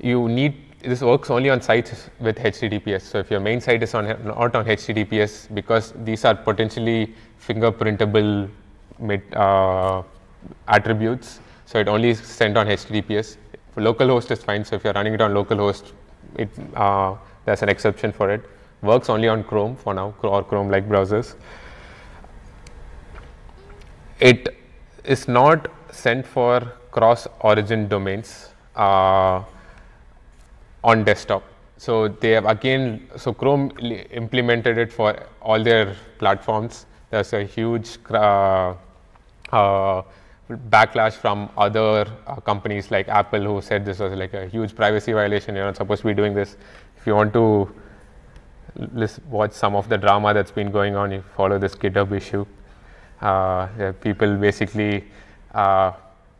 Speaker 1: you need this works only on sites with HTTPS. So if your main site is on not on HTTPS because these are potentially fingerprintable. uh, attributes. So it only is sent on HTTPS. Localhost is fine. So if you're running it on localhost, it, uh, there's an exception for it. Works only on Chrome for now or Chrome-like browsers. It is not sent for cross-origin domains uh, on desktop. So they have again, so Chrome implemented it for all their platforms. There's a huge uh, uh, backlash from other uh, companies like Apple who said this was like a huge privacy violation. You're not supposed to be doing this. If you want to watch some of the drama that's been going on, you follow this GitHub issue. Uh, yeah, people basically uh,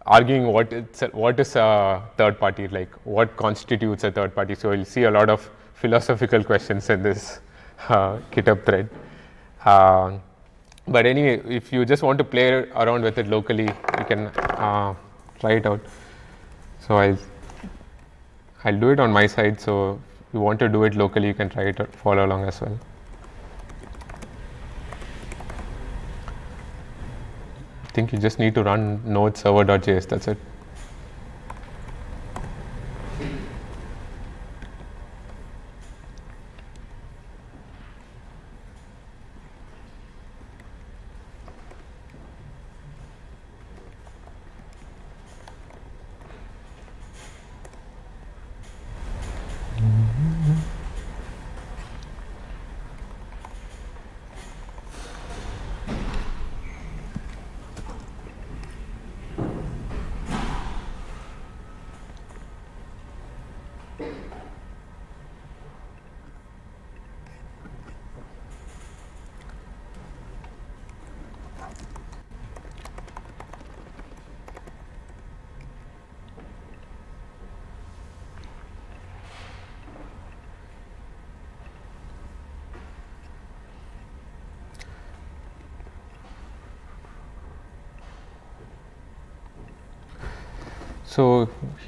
Speaker 1: arguing what it's, what is a third party, like what constitutes a third party. So you'll see a lot of philosophical *laughs* questions in this uh, GitHub thread. Uh, but anyway, if you just want to play around with it locally, you can uh, try it out. So I'll, I'll do it on my side. So if you want to do it locally, you can try it follow along as well. I think you just need to run node server.js, that's it.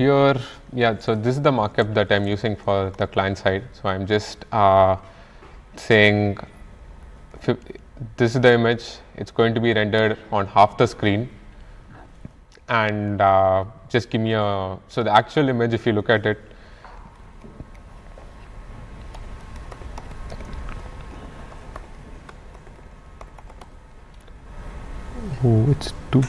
Speaker 1: here, yeah, so this is the markup that I am using for the client side. So, I am just uh, saying this is the image, it is going to be rendered on half the screen and uh, just give me a, so the actual image if you look at it,
Speaker 2: oh, it's too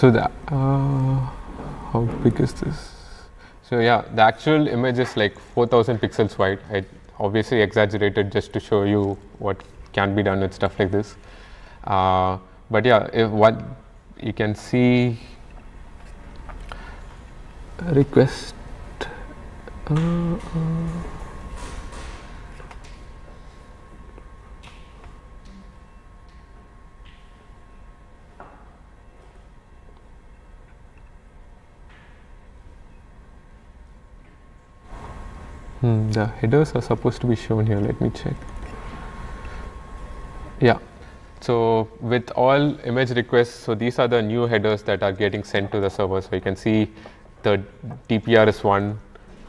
Speaker 1: so the uh, how big is this so yeah the actual image is like 4000 pixels wide i obviously exaggerated just to show you what can be done with stuff like this uh, but yeah what you can see
Speaker 2: request uh, uh
Speaker 1: Hmm, the headers are supposed to be shown here. Let me check. Yeah. So with all image requests, so these are the new headers that are getting sent to the server. So you can see the DPR is one.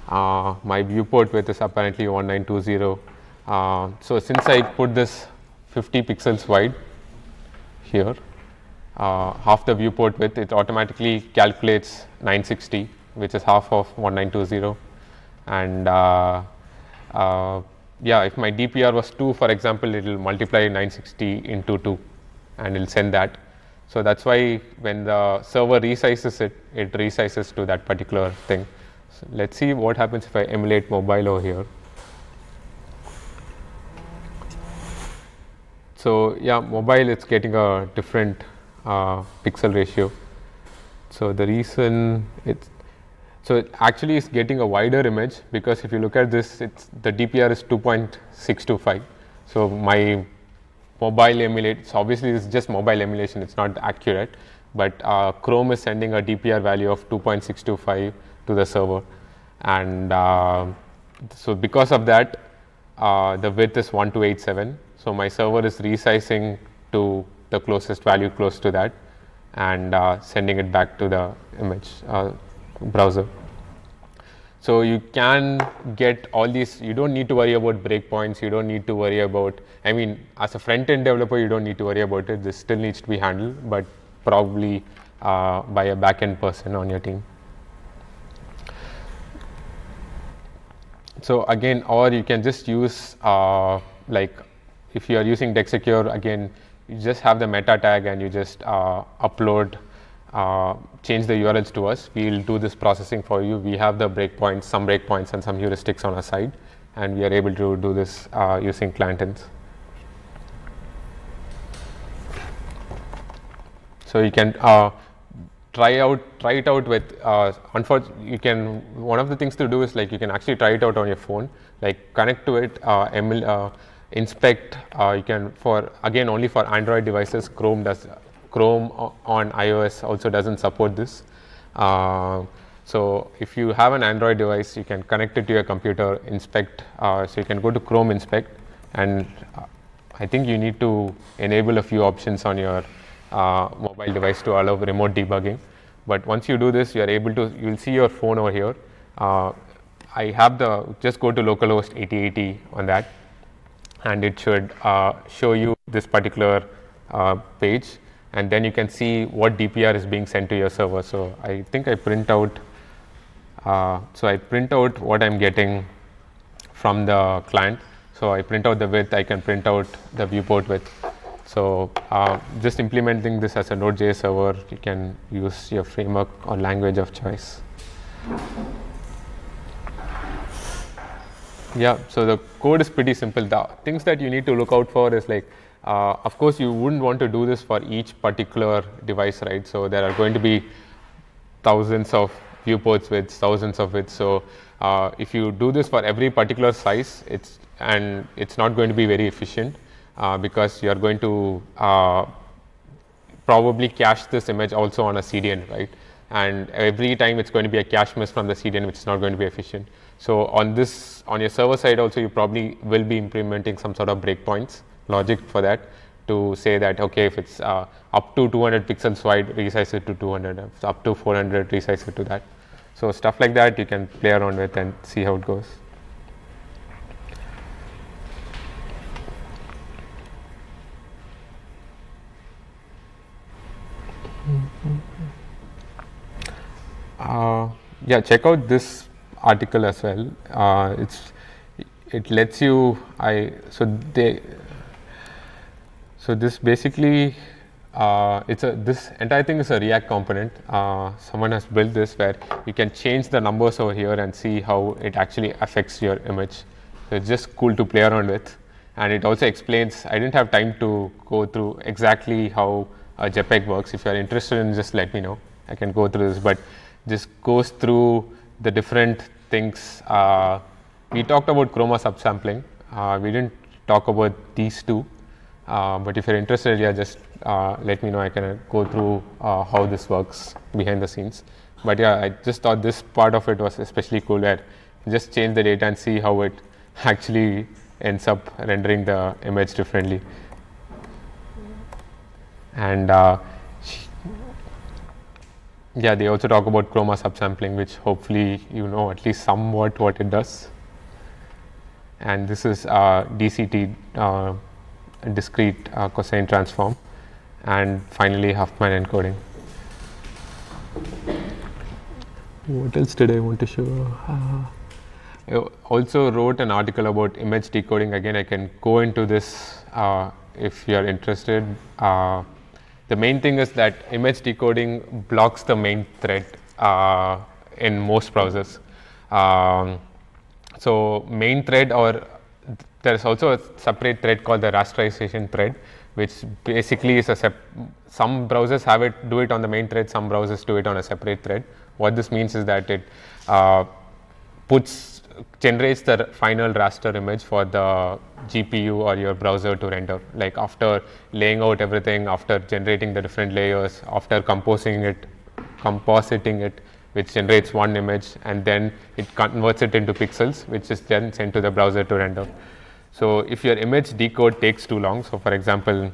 Speaker 1: Uh, my viewport width is apparently 1920. Uh, so since I put this 50 pixels wide here, uh, half the viewport width, it automatically calculates 960, which is half of 1920 and uh, uh, yeah, if my DPR was 2 for example, it will multiply 960 into 2 and it will send that. So, that is why when the server resizes it, it resizes to that particular thing. So, let us see what happens if I emulate mobile over here. So, yeah mobile it is getting a different uh, pixel ratio. So, the reason it's so it actually is getting a wider image because if you look at this, the DPR is 2.625. So my mobile emulate, so obviously it's just mobile emulation, it's not accurate, but uh, Chrome is sending a DPR value of 2.625 to the server. And uh, so because of that, uh, the width is 1287. So my server is resizing to the closest value close to that and uh, sending it back to the image. Uh, browser. So you can get all these, you don't need to worry about breakpoints, you don't need to worry about, I mean, as a front-end developer, you don't need to worry about it. This still needs to be handled, but probably uh, by a back-end person on your team. So again, or you can just use, uh, like, if you are using DexSecure, again, you just have the meta tag and you just uh, upload uh, change the URLs to us. We will do this processing for you. We have the breakpoints, some breakpoints and some heuristics on our side, and we are able to do this uh, using client So you can uh, try out, try it out with, uh, you can, one of the things to do is like you can actually try it out on your phone, like connect to it, uh, ML, uh, inspect, uh, you can for, again, only for Android devices, Chrome does Chrome on iOS also doesn't support this. Uh, so if you have an Android device, you can connect it to your computer, inspect. Uh, so you can go to Chrome inspect, and uh, I think you need to enable a few options on your uh, mobile device to allow remote debugging. But once you do this, you are able to. You'll see your phone over here. Uh, I have the just go to localhost 8080 on that, and it should show you this particular uh, page and then you can see what DPR is being sent to your server. So I think I print out, uh, so I print out what I'm getting from the client. So I print out the width, I can print out the viewport width. So uh, just implementing this as a Node.js server, you can use your framework or language of choice. Yeah, so the code is pretty simple. The things that you need to look out for is like uh, of course, you wouldn't want to do this for each particular device, right? So there are going to be thousands of viewports with thousands of it. So uh, if you do this for every particular size, it's and it's not going to be very efficient uh, because you are going to uh, probably cache this image also on a CDN, right? And every time it's going to be a cache miss from the CDN, which is not going to be efficient. So on this, on your server side also, you probably will be implementing some sort of breakpoints logic for that to say that okay if it's uh, up to 200 pixels wide resize it to 200 if it's up to 400 resize it to that so stuff like that you can play around with and see how it goes uh, yeah check out this article as well uh, it's it lets you i so they so this basically, uh, it's a this entire thing is a React component. Uh, someone has built this where you can change the numbers over here and see how it actually affects your image. So it's just cool to play around with, and it also explains. I didn't have time to go through exactly how a JPEG works. If you are interested in, just let me know. I can go through this, but this goes through the different things. Uh, we talked about chroma subsampling. Uh, we didn't talk about these two. Um, but if you're interested, yeah, just uh, let me know. I can uh, go through uh, how this works behind the scenes. But yeah, I just thought this part of it was especially cool where just change the data and see how it *laughs* actually ends up rendering the image differently. And uh, yeah, they also talk about chroma subsampling, which hopefully you know at least somewhat what it does. And this is uh, DCT, uh, discrete uh, cosine transform and finally Huffman encoding. What else did I want to show? Uh, I also wrote an article about image decoding again I can go into this uh, if you are interested. Uh, the main thing is that image decoding blocks the main thread uh, in most browsers. Um, so main thread or there is also a separate thread called the rasterization thread which basically is a some browsers have it do it on the main thread some browsers do it on a separate thread what this means is that it uh, puts generates the final raster image for the GPU or your browser to render like after laying out everything after generating the different layers after composing it compositing it which generates one image and then it converts it into pixels which is then sent to the browser to render. So, if your image decode takes too long, so for example,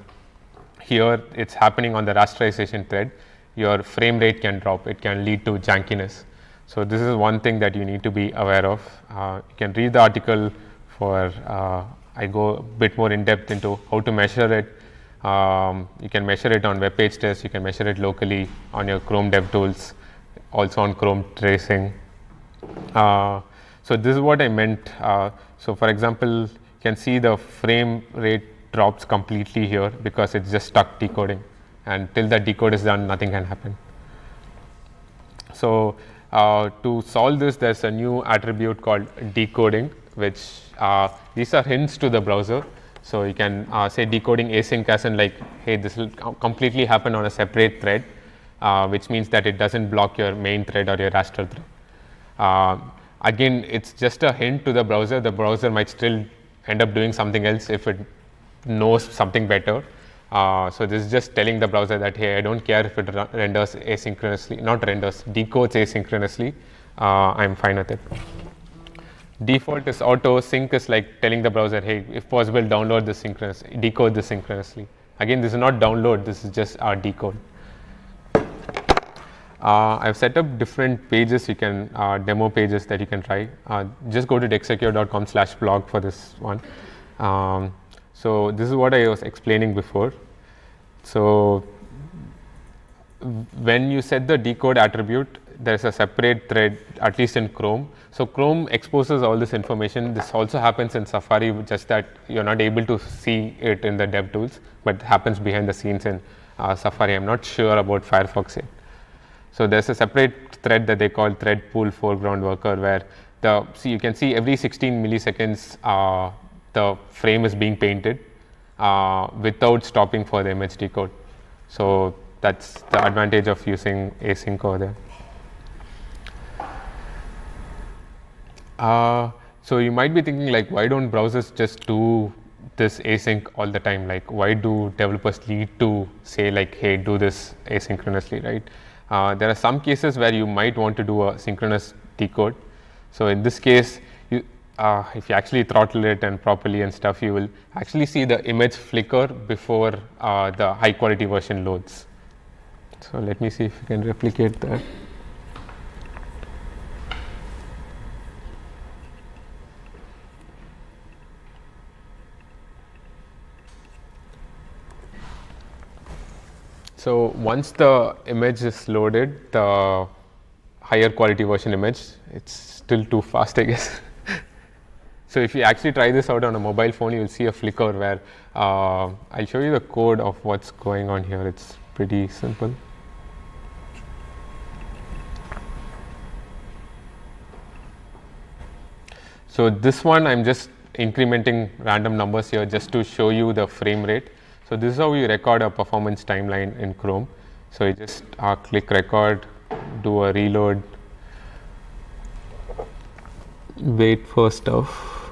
Speaker 1: here it's happening on the rasterization thread, your frame rate can drop, it can lead to jankiness. So, this is one thing that you need to be aware of. Uh, you can read the article for uh, I go a bit more in depth into how to measure it. Um, you can measure it on web page tests, you can measure it locally on your Chrome Dev Tools, also on Chrome tracing. Uh, so, this is what I meant. Uh, so, for example, can see the frame rate drops completely here because it's just stuck decoding and till the decode is done nothing can happen. So, uh, to solve this there is a new attribute called decoding which uh, these are hints to the browser. So, you can uh, say decoding async as in like hey this will completely happen on a separate thread uh, which means that it does not block your main thread or your raster thread. Uh, again it is just a hint to the browser the browser might still end up doing something else if it knows something better. Uh, so this is just telling the browser that, hey, I don't care if it renders asynchronously, not renders, decodes asynchronously, uh, I'm fine with it. Default is auto, sync is like telling the browser, hey, if possible, download this synchronously, decode this synchronously. Again, this is not download, this is just our decode. Uh, I've set up different pages you can, uh, demo pages that you can try. Uh, just go to dexsecure.com slash blog for this one. Um, so this is what I was explaining before. So when you set the decode attribute, there's a separate thread, at least in Chrome. So Chrome exposes all this information. This also happens in Safari, just that you're not able to see it in the dev tools, but happens behind the scenes in uh, Safari. I'm not sure about Firefox yet. So there's a separate thread that they call thread pool foreground worker where the so you can see every 16 milliseconds uh, the frame is being painted uh, without stopping for the MHD code. So that's the advantage of using async over there. Uh, so you might be thinking like why don't browsers just do this async all the time like why do developers need to say like hey do this asynchronously right uh, there are some cases where you might want to do a synchronous decode. So, in this case, you, uh, if you actually throttle it and properly and stuff, you will actually see the image flicker before uh, the high quality version loads. So, let me see if we can replicate that. So, once the image is loaded, the higher quality version image, it's still too fast I guess. *laughs* so, if you actually try this out on a mobile phone, you will see a flicker where uh, I'll show you the code of what's going on here. It's pretty simple. So, this one I'm just incrementing random numbers here just to show you the frame rate. So this is how you record a performance timeline in Chrome. So you just uh, click record, do a reload, wait for stuff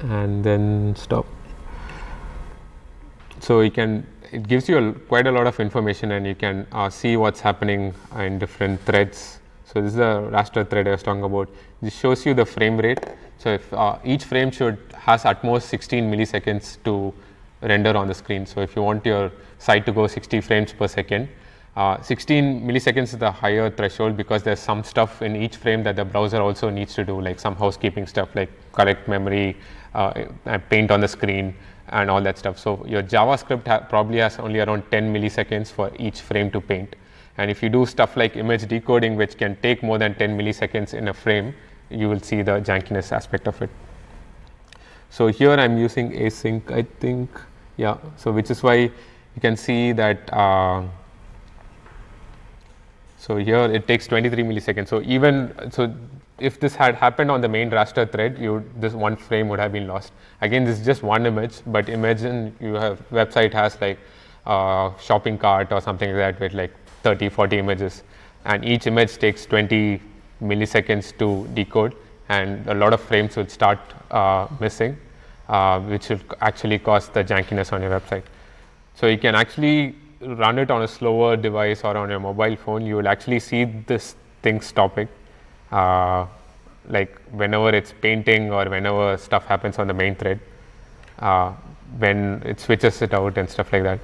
Speaker 1: and then stop. So you can it gives you a, quite a lot of information and you can uh, see what's happening in different threads. So this is the raster thread I was talking about. This shows you the frame rate. So if uh, each frame should has at most 16 milliseconds to render on the screen. So, if you want your site to go 60 frames per second, uh, 16 milliseconds is the higher threshold because there's some stuff in each frame that the browser also needs to do like some housekeeping stuff like correct memory, uh, paint on the screen and all that stuff. So, your JavaScript ha probably has only around 10 milliseconds for each frame to paint and if you do stuff like image decoding which can take more than 10 milliseconds in a frame, you will see the jankiness aspect of it. So here I'm using async, I think, yeah. So which is why you can see that. Uh, so here it takes 23 milliseconds. So even so, if this had happened on the main raster thread, you this one frame would have been lost. Again, this is just one image, but imagine you have website has like a uh, shopping cart or something like that with like 30, 40 images, and each image takes 20 milliseconds to decode, and a lot of frames would start uh, missing uh, which will actually cause the jankiness on your website. So you can actually run it on a slower device or on your mobile phone, you will actually see this thing stopping. Uh, like whenever it's painting or whenever stuff happens on the main thread, uh, when it switches it out and stuff like that.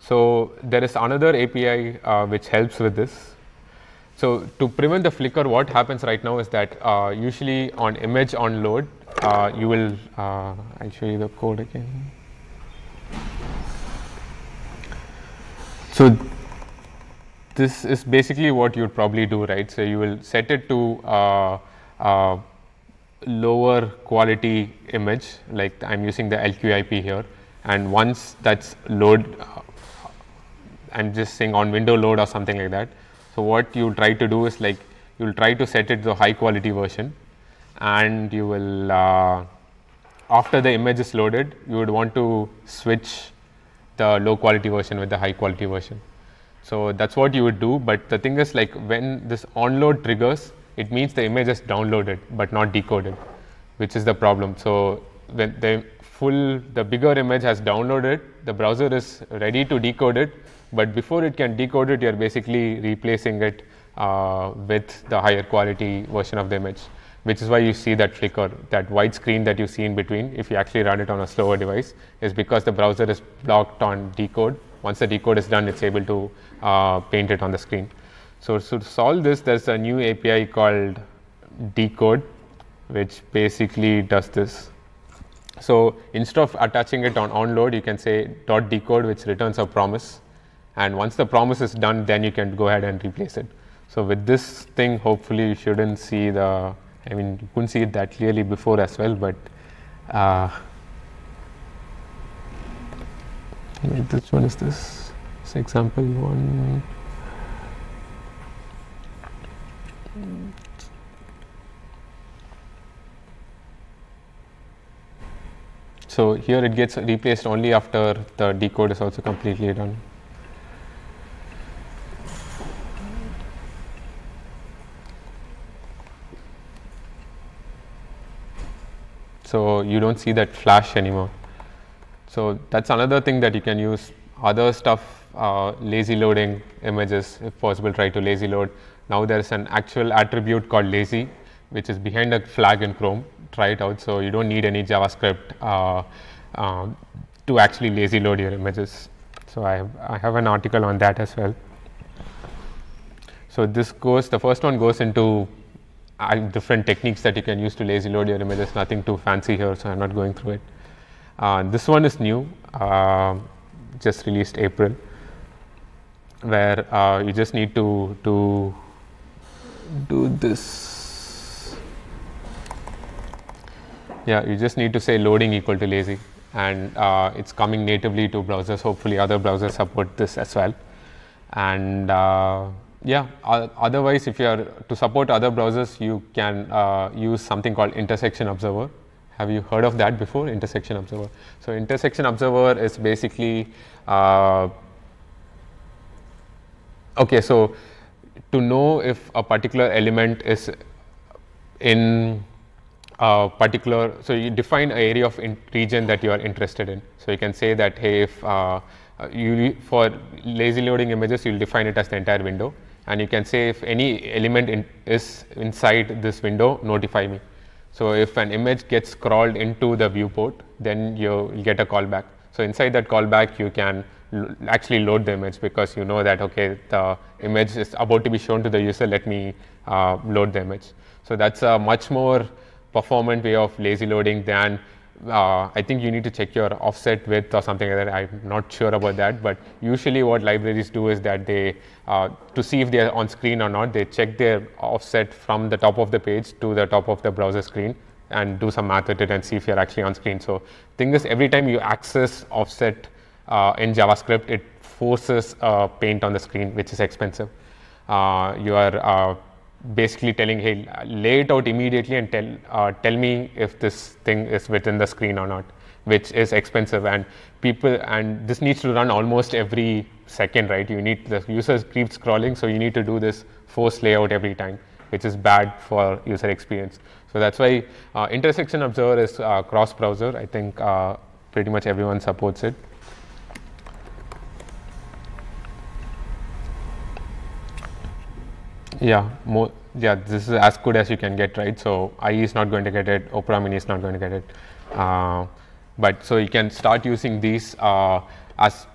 Speaker 1: So there is another API uh, which helps with this. So to prevent the flicker, what happens right now is that uh, usually on image on load, uh, you will, uh, I'll show you the code again. So this is basically what you'd probably do, right? So you will set it to uh, uh, lower quality image, like I'm using the LQIP here. And once that's load, I'm uh, just saying on window load or something like that, so, what you try to do is like you will try to set it to high quality version and you will uh, after the image is loaded you would want to switch the low quality version with the high quality version. So, that is what you would do, but the thing is like when this onload triggers it means the image is downloaded, but not decoded which is the problem. So, when the full the bigger image has downloaded the browser is ready to decode it, but before it can decode it, you're basically replacing it uh, with the higher quality version of the image, which is why you see that flicker, that white screen that you see in between, if you actually run it on a slower device, is because the browser is blocked on decode. Once the decode is done, it's able to uh, paint it on the screen. So, so to solve this, there's a new API called decode, which basically does this. So instead of attaching it on onload, you can say dot decode, which returns a promise and once the promise is done then you can go ahead and replace it. So with this thing hopefully you shouldn't see the I mean you couldn't see it that clearly before as well but uh, one is this? This example one. So here it gets replaced only after the decode is also completely done. so you don't see that flash anymore. So that's another thing that you can use other stuff uh, lazy loading images if possible try to lazy load. Now there is an actual attribute called lazy which is behind a flag in Chrome try it out. So you don't need any JavaScript uh, uh, to actually lazy load your images. So I have, I have an article on that as well. So this goes the first one goes into different techniques that you can use to lazy load your images. There's nothing too fancy here, so I'm not going through it. Uh, this one is new, uh, just released April, where uh, you just need to to do this. Yeah, you just need to say loading equal to lazy, and uh, it's coming natively to browsers. Hopefully, other browsers support this as well, and uh, yeah, uh, otherwise if you are to support other browsers, you can uh, use something called intersection observer. Have you heard of that before, intersection observer? So intersection observer is basically, uh, okay, so to know if a particular element is in a particular, so you define an area of region that you are interested in. So you can say that, hey, if uh, you for lazy loading images, you'll define it as the entire window and you can say if any element in is inside this window notify me. So, if an image gets crawled into the viewport then you get a callback. So, inside that callback you can actually load the image because you know that okay the image is about to be shown to the user let me uh, load the image. So, that is a much more performant way of lazy loading than uh, I think you need to check your offset width or something like that. I'm not sure about that, but usually what libraries do is that they, uh, to see if they're on screen or not, they check their offset from the top of the page to the top of the browser screen and do some math with it and see if you're actually on screen. So thing is, every time you access offset uh, in JavaScript, it forces paint on the screen, which is expensive. Uh, you are uh, basically telling, hey, lay it out immediately and tell, uh, tell me if this thing is within the screen or not, which is expensive. And people, and this needs to run almost every second, right? You need, the users keep scrolling, so you need to do this force layout every time, which is bad for user experience. So that's why uh, intersection observer is uh, cross browser. I think uh, pretty much everyone supports it. Yeah, more, yeah, this is as good as you can get, right? So IE is not going to get it, Opera Mini is not going to get it. Uh, but so you can start using these uh, as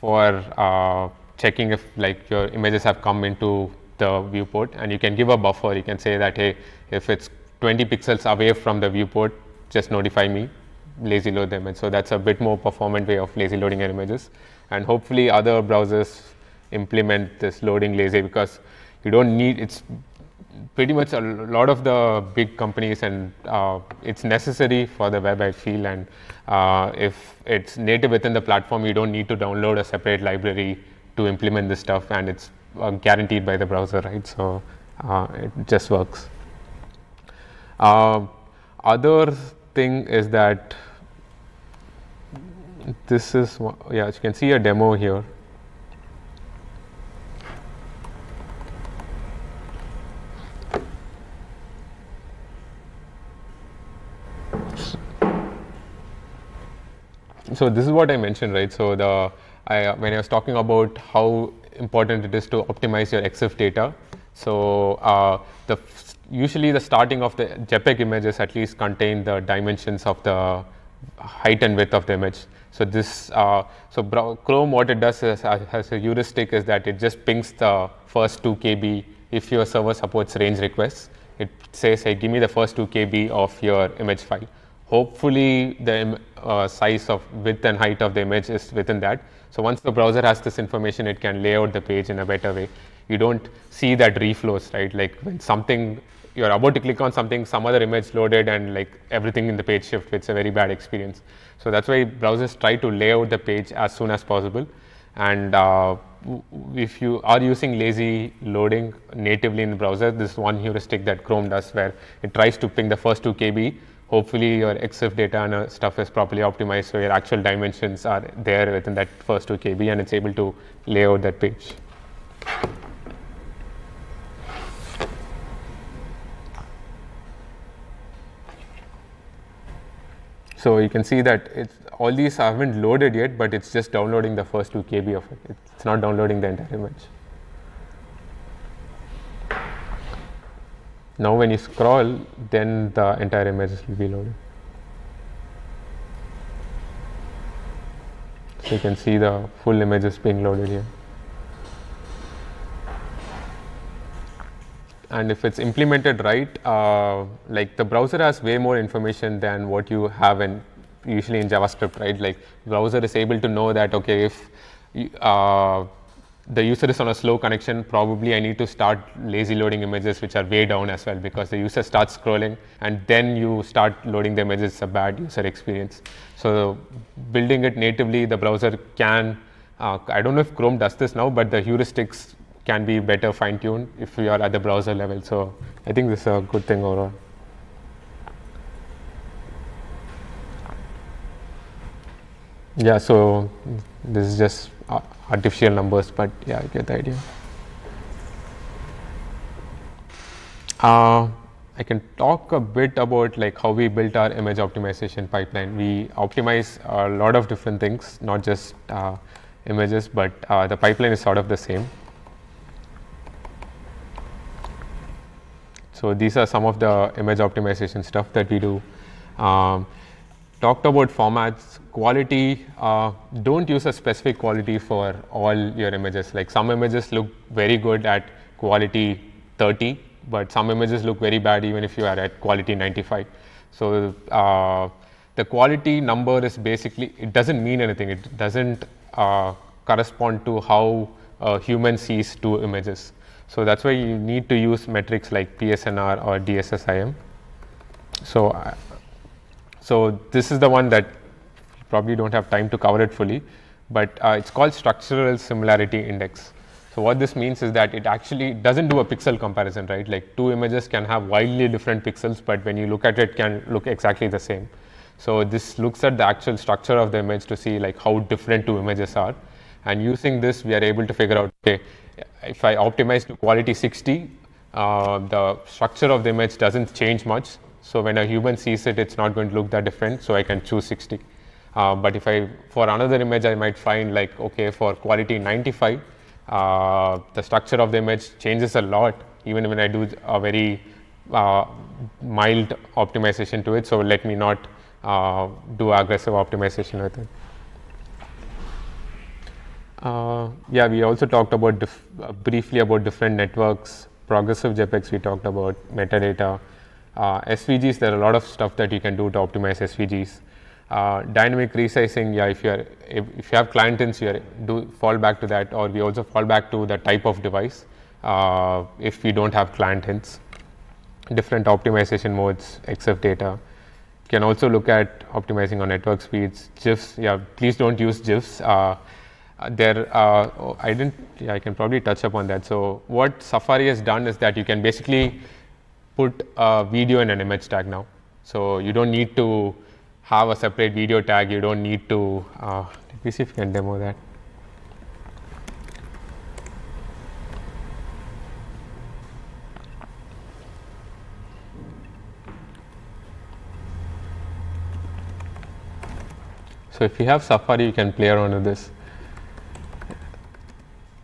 Speaker 1: for uh, checking if like your images have come into the viewport and you can give a buffer. You can say that, hey, if it's 20 pixels away from the viewport, just notify me, lazy load them. And so that's a bit more performant way of lazy loading your images. And hopefully other browsers implement this loading lazy because you don't need it's pretty much a lot of the big companies and uh, it's necessary for the web I feel and uh, if it's native within the platform you don't need to download a separate library to implement this stuff and it's uh, guaranteed by the browser right so uh, it just works. Uh, other thing is that this is yeah you can see a demo here so this is what I mentioned, right? So the I, when I was talking about how important it is to optimize your EXIF data, so uh, the usually the starting of the JPEG images at least contain the dimensions of the height and width of the image. So this uh, so Chrome what it does is, uh, as a heuristic is that it just pings the first 2 KB if your server supports range requests. It says, hey, give me the first 2 KB of your image file hopefully the uh, size of width and height of the image is within that. So once the browser has this information, it can lay out the page in a better way. You don't see that reflows, right? Like when something, you're about to click on something, some other image loaded and like everything in the page shift, it's a very bad experience. So that's why browsers try to lay out the page as soon as possible. And uh, if you are using lazy loading natively in the browser, this one heuristic that Chrome does where it tries to ping the first two KB hopefully your XF data and uh, stuff is properly optimized so your actual dimensions are there within that first 2 KB and it's able to lay out that page. So you can see that all these haven't loaded yet, but it's just downloading the first 2 KB of it. It's not downloading the entire image. Now when you scroll, then the entire image will be loaded. So you can see the full image is being loaded here. And if it's implemented right, uh, like the browser has way more information than what you have in usually in JavaScript, right? Like browser is able to know that, okay, if uh, the user is on a slow connection, probably I need to start lazy loading images which are way down as well because the user starts scrolling and then you start loading the images, it's a bad user experience. So building it natively, the browser can, uh, I don't know if Chrome does this now, but the heuristics can be better fine tuned if you are at the browser level. So I think this is a good thing overall. Yeah, so this is just uh, artificial numbers, but yeah, I get the idea. Uh, I can talk a bit about like how we built our image optimization pipeline. We optimize a lot of different things, not just uh, images, but uh, the pipeline is sort of the same. So these are some of the image optimization stuff that we do. Um, talked about formats quality, uh, don't use a specific quality for all your images. Like some images look very good at quality 30, but some images look very bad even if you are at quality 95. So uh, the quality number is basically, it doesn't mean anything. It doesn't uh, correspond to how a human sees two images. So that's why you need to use metrics like PSNR or DSSIM. So, so this is the one that probably don't have time to cover it fully, but uh, it's called structural similarity index. So what this means is that it actually doesn't do a pixel comparison, right? Like two images can have wildly different pixels, but when you look at it, can look exactly the same. So this looks at the actual structure of the image to see like how different two images are. And using this, we are able to figure out, okay, if I optimize to quality 60, uh, the structure of the image doesn't change much. So when a human sees it, it's not going to look that different. So I can choose 60. Uh, but if I, for another image, I might find like, okay, for quality 95, uh, the structure of the image changes a lot, even when I do a very uh, mild optimization to it. So let me not uh, do aggressive optimization with it. Uh, yeah, we also talked about briefly about different networks, progressive JPEGs, we talked about metadata, SVGs, there are a lot of stuff that you can do to optimize SVGs uh, dynamic resizing, yeah, if you are if, if you have client hints, you do fall back to that, or we also fall back to the type of device uh, if we don't have client hints. Different optimization modes, XF data. You can also look at optimizing on network speeds, GIFs. Yeah, please don't use GIFs. Uh, there, uh, I didn't. Yeah, I can probably touch upon that. So what Safari has done is that you can basically put a video in an image tag now. So you don't need to have a separate video tag you do not need to uh, let me see if you can demo that. So, if you have Safari you can play around with this.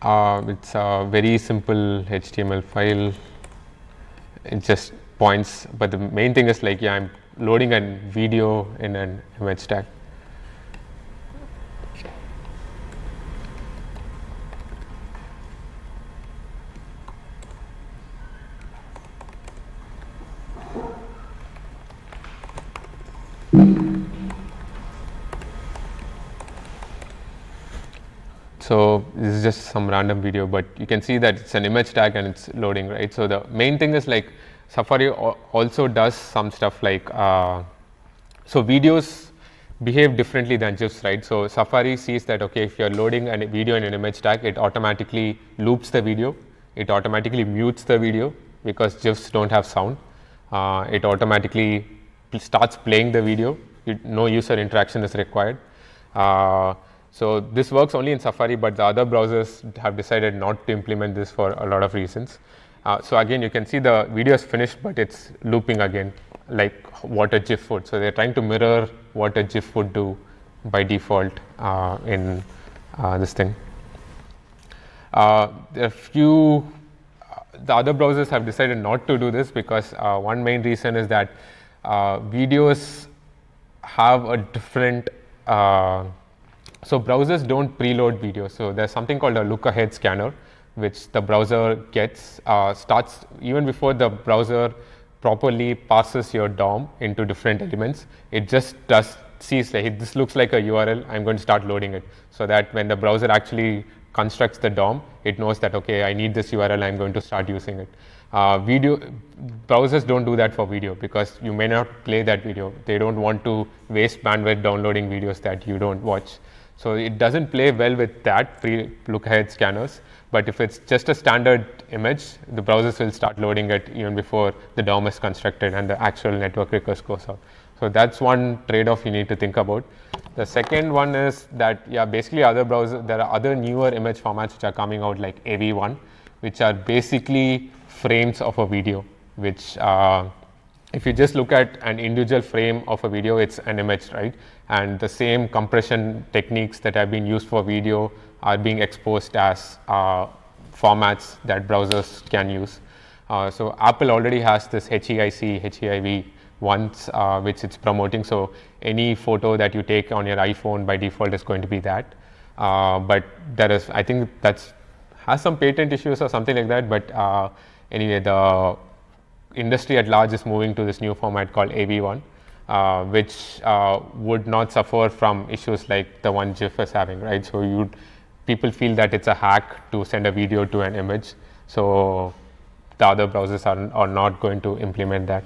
Speaker 1: Uh, it's a very simple HTML file. It just points, but the main thing is like yeah, I'm loading a video in an image tag. So this is just some random video, but you can see that it's an image tag and it's loading, right? So the main thing is like Safari also does some stuff like, uh, so videos behave differently than GIFs, right? So Safari sees that, okay, if you're loading a video in an image tag, it automatically loops the video. It automatically mutes the video because GIFs don't have sound. Uh, it automatically starts playing the video. It, no user interaction is required. Uh, so this works only in Safari, but the other browsers have decided not to implement this for a lot of reasons. Uh, so again, you can see the video is finished, but it's looping again, like what a GIF would. So they're trying to mirror what a GIF would do by default uh, in uh, this thing. Uh, there are few, uh, the other browsers have decided not to do this because uh, one main reason is that videos have a different, so browsers don't preload videos. So there's something called a look ahead scanner which the browser gets uh, starts even before the browser properly parses your DOM into different elements. It just does sees like this looks like a URL. I'm going to start loading it so that when the browser actually constructs the DOM, it knows that okay, I need this URL. I'm going to start using it. Uh, video browsers don't do that for video because you may not play that video. They don't want to waste bandwidth downloading videos that you don't watch. So it doesn't play well with that pre look ahead scanners. But if it's just a standard image, the browsers will start loading it even before the DOM is constructed and the actual network request goes out. So that's one trade-off you need to think about. The second one is that yeah, basically other browsers, there are other newer image formats which are coming out like AV1, which are basically frames of a video, which uh, if you just look at an individual frame of a video, it's an image, right? And the same compression techniques that have been used for video are being exposed as uh, formats that browsers can use. Uh, so Apple already has this HEIC, HEIV once uh, which it's promoting. So any photo that you take on your iPhone by default is going to be that. Uh, but that is, I think that's has some patent issues or something like that. But uh, anyway, the industry at large is moving to this new format called AV1, uh, which would not suffer from issues like the one GIF is having, right? So you people feel that it's a hack to send a video to an image. So the other browsers are, are not going to implement that.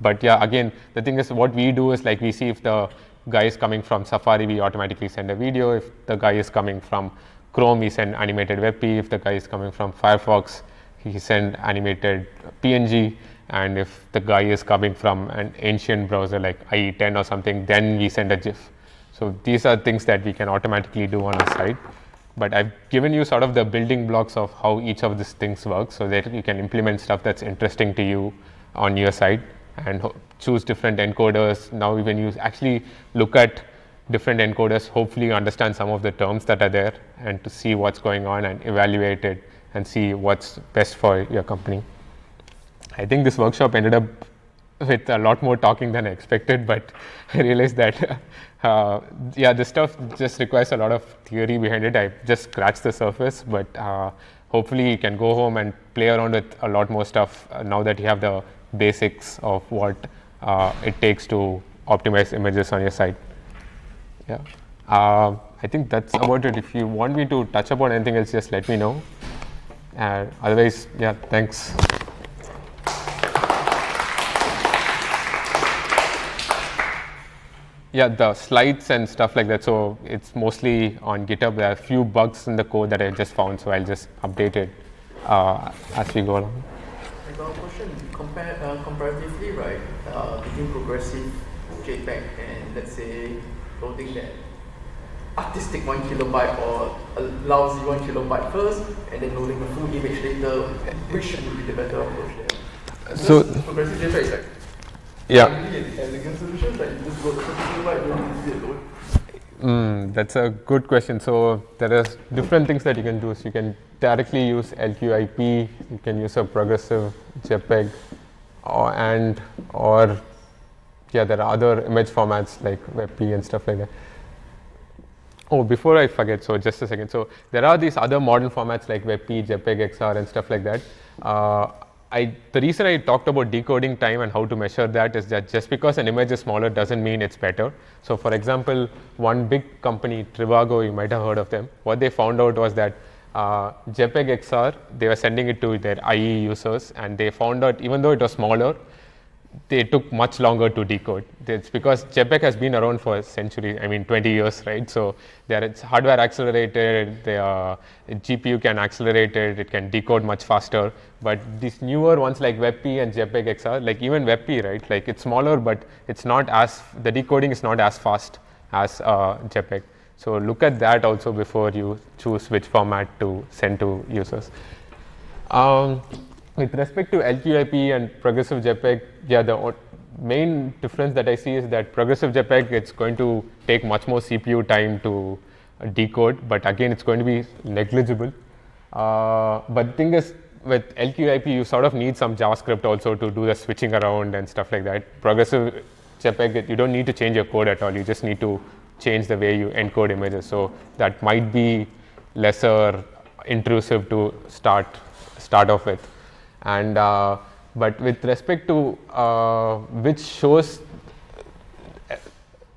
Speaker 1: But yeah, again, the thing is what we do is like we see if the guy is coming from Safari, we automatically send a video. If the guy is coming from Chrome, we send animated WebP. If the guy is coming from Firefox, he send animated PNG. And if the guy is coming from an ancient browser like IE10 or something, then we send a GIF. So these are things that we can automatically do on our side. But I've given you sort of the building blocks of how each of these things work so that you can implement stuff that's interesting to you on your side and choose different encoders. Now when you actually look at different encoders, hopefully understand some of the terms that are there and to see what's going on and evaluate it and see what's best for your company. I think this workshop ended up with a lot more talking than I expected, but *laughs* I realized that, *laughs* uh, yeah, this stuff just requires a lot of theory behind it. I just scratched the surface, but uh, hopefully you can go home and play around with a lot more stuff uh, now that you have the basics of what uh, it takes to optimize images on your site. Yeah. Uh, I think that's about it. If you want me to touch upon anything else, just let me know. And uh, otherwise, yeah, thanks. Yeah, the slides and stuff like that. So it's mostly on GitHub. There are a few bugs in the code that I just found, so I'll just update it uh, as we go along. I got a question. Compar uh, comparatively, right, uh, between progressive JPEG and let's say loading that artistic one kilobyte or a lousy one kilobyte first, and then loading the full image later, which would be the better approach there? So, progressive JPEG is like yeah. Mm, that's a good question. So there are different things that you can do. So you can directly use LQIP. You can use a progressive JPEG, or and or yeah, there are other image formats like WebP and stuff like that. Oh, before I forget, so just a second. So there are these other modern formats like WebP, JPEG, XR, and stuff like that. Uh, I, the reason I talked about decoding time and how to measure that is that just because an image is smaller doesn't mean it's better. So for example, one big company, Trivago, you might have heard of them. What they found out was that uh, JPEG XR, they were sending it to their IE users, and they found out even though it was smaller, they took much longer to decode. It's because JPEG has been around for a century, I mean 20 years, right? So there it's hardware accelerated, the GPU can accelerate it, it can decode much faster. But these newer ones like WebP and JPEG XR, like even WebP, right? Like it's smaller, but it's not as, the decoding is not as fast as uh, JPEG. So look at that also before you choose which format to send to users. Um, with respect to LQIP and progressive JPEG, yeah, the main difference that I see is that progressive JPEG, it's going to take much more CPU time to uh, decode, but again, it's going to be negligible. Uh, but the thing is, with LQIP, you sort of need some JavaScript also to do the switching around and stuff like that. Progressive JPEG, you don't need to change your code at all. You just need to change the way you encode images. So that might be lesser intrusive to start start off with and uh, but with respect to uh, which shows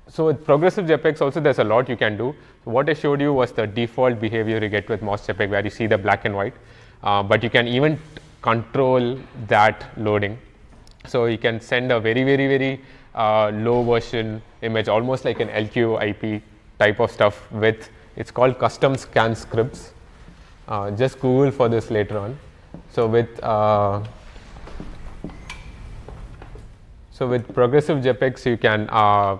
Speaker 1: so with progressive JPEGs also there's a lot you can do. What I showed you was the default behavior you get with MOS JPEG where you see the black and white, uh, but you can even control that loading. So you can send a very, very, very uh, low version image, almost like an LQ IP type of stuff with, it's called custom scan scripts. Uh, just Google for this later on. So with uh, so with progressive JPEGs, you can uh,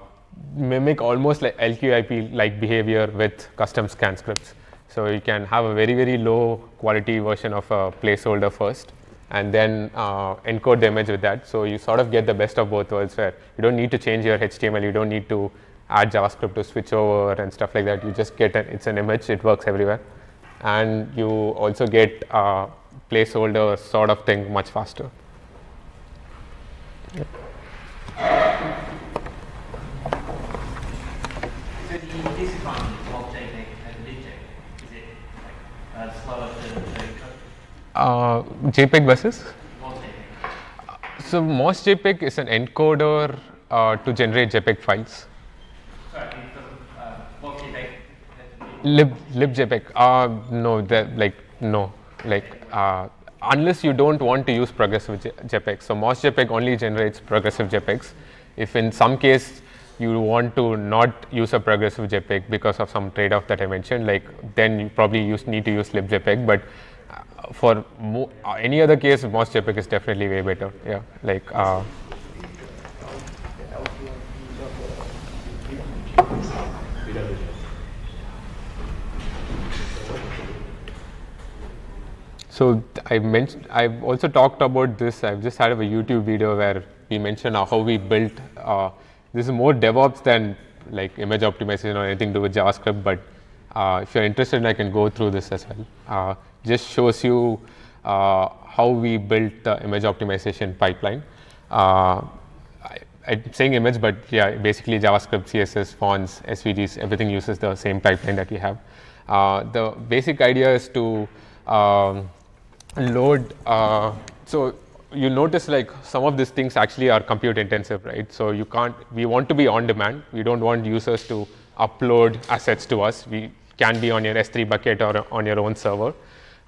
Speaker 1: mimic almost like LQIP-like behavior with custom scan scripts. So you can have a very, very low quality version of a placeholder first, and then uh, encode the image with that. So you sort of get the best of both worlds where you don't need to change your HTML, you don't need to add JavaScript to switch over and stuff like that. You just get an, it's an image, it works everywhere. And you also get uh, placeholder sort of thing much faster. So JPEG
Speaker 2: and is it uh, slower JPEG?
Speaker 1: Uh, JPEG versus? So most JPEG is an encoder uh, to generate JPEG files. Sorry, uh, lib libjpeg uh, no that like no like uh, unless you don't want to use progressive JPEGs. So most JPEG only generates progressive JPEGs. If in some case you want to not use a progressive JPEG because of some trade-off that I mentioned, like then you probably use, need to use libjpeg. But uh, for uh, any other case, most JPEG is definitely way better. Yeah, like. Uh, So I mentioned, I've also talked about this. I've just had a YouTube video where we mentioned how we built. Uh, this is more DevOps than like image optimization or anything to do with JavaScript, but uh, if you're interested, I can go through this as well. Uh, just shows you uh, how we built the image optimization pipeline. Uh, I, am saying image, but yeah, basically JavaScript, CSS, fonts, SVGs, everything uses the same pipeline that we have. Uh, the basic idea is to um, load, uh, so you notice like some of these things actually are compute intensive, right? So you can't, we want to be on demand. We don't want users to upload assets to us. We can be on your S3 bucket or on your own server.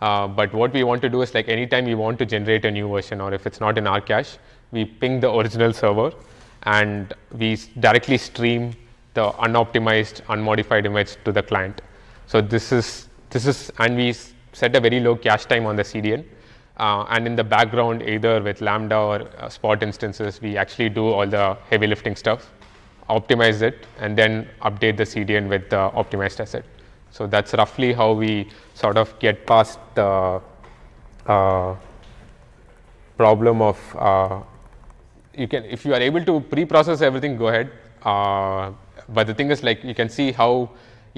Speaker 1: Uh, but what we want to do is like anytime we want to generate a new version or if it's not in our cache, we ping the original server and we directly stream the unoptimized, unmodified image to the client. So this is, this is, and we set a very low cache time on the CDN. Uh, and in the background, either with Lambda or uh, Spot instances, we actually do all the heavy lifting stuff, optimize it, and then update the CDN with the optimized asset. So that's roughly how we sort of get past the uh, problem of uh, you can if you are able to pre-process everything, go ahead. Uh, but the thing is, like you can see how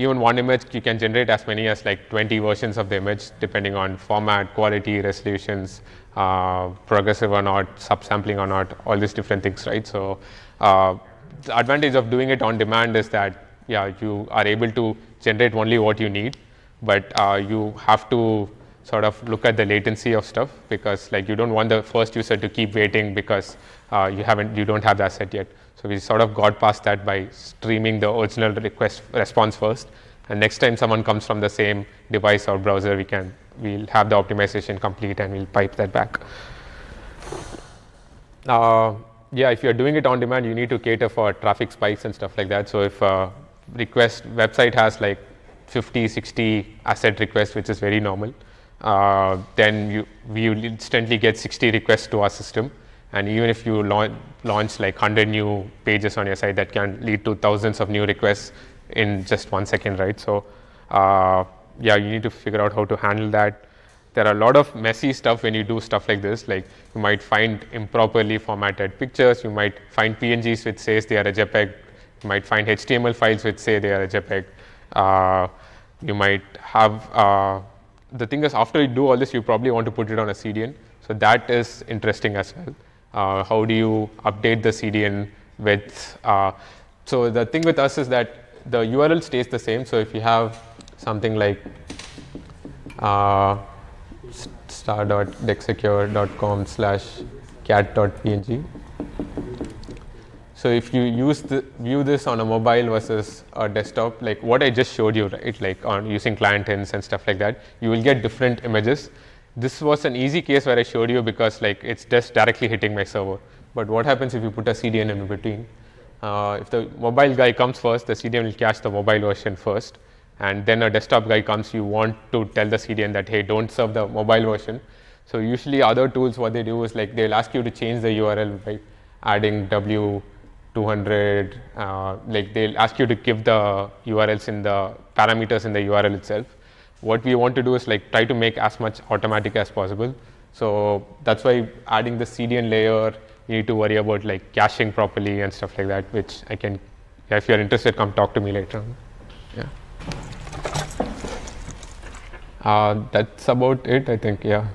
Speaker 1: even one image you can generate as many as like 20 versions of the image depending on format, quality, resolutions, uh, progressive or not, subsampling or not, all these different things, right? So uh, the advantage of doing it on demand is that yeah, you are able to generate only what you need, but uh, you have to sort of look at the latency of stuff because like you don't want the first user to keep waiting because uh, you haven't you don't have the asset yet. So we sort of got past that by streaming the original request response first. And next time someone comes from the same device or browser, we can we'll have the optimization complete and we'll pipe that back. Uh, yeah, if you're doing it on demand, you need to cater for traffic spikes and stuff like that. So if a uh, request website has like 50, 60 asset requests, which is very normal, uh, then you, we instantly get 60 requests to our system. And even if you launch, launch like 100 new pages on your site, that can lead to thousands of new requests in just one second, right? So uh, yeah, you need to figure out how to handle that. There are a lot of messy stuff when you do stuff like this, like you might find improperly formatted pictures, you might find PNGs which says they are a JPEG, you might find HTML files which say they are a JPEG. Uh, you might have, uh, the thing is after you do all this, you probably want to put it on a CDN. So that is interesting as well. Uh, how do you update the CDN with, uh, so the thing with us is that the URL stays the same. So if you have something like uh, star.dexsecure.com slash cat.png, so if you use the, view this on a mobile versus a desktop, like what I just showed you, right? Like on using client ends and stuff like that, you will get different images this was an easy case where I showed you because like it's just directly hitting my server. But what happens if you put a CDN in between? Uh, if the mobile guy comes first, the CDN will cache the mobile version first. And then a desktop guy comes, you want to tell the CDN that, hey, don't serve the mobile version. So usually other tools, what they do is like they'll ask you to change the URL by adding W200. Uh, like they'll ask you to give the URLs in the parameters in the URL itself what we want to do is like try to make as much automatic as possible. So that's why adding the CDN layer, you need to worry about like caching properly and stuff like that, which I can, if you're interested, come talk to me later. Yeah. Uh, that's about it, I think, yeah.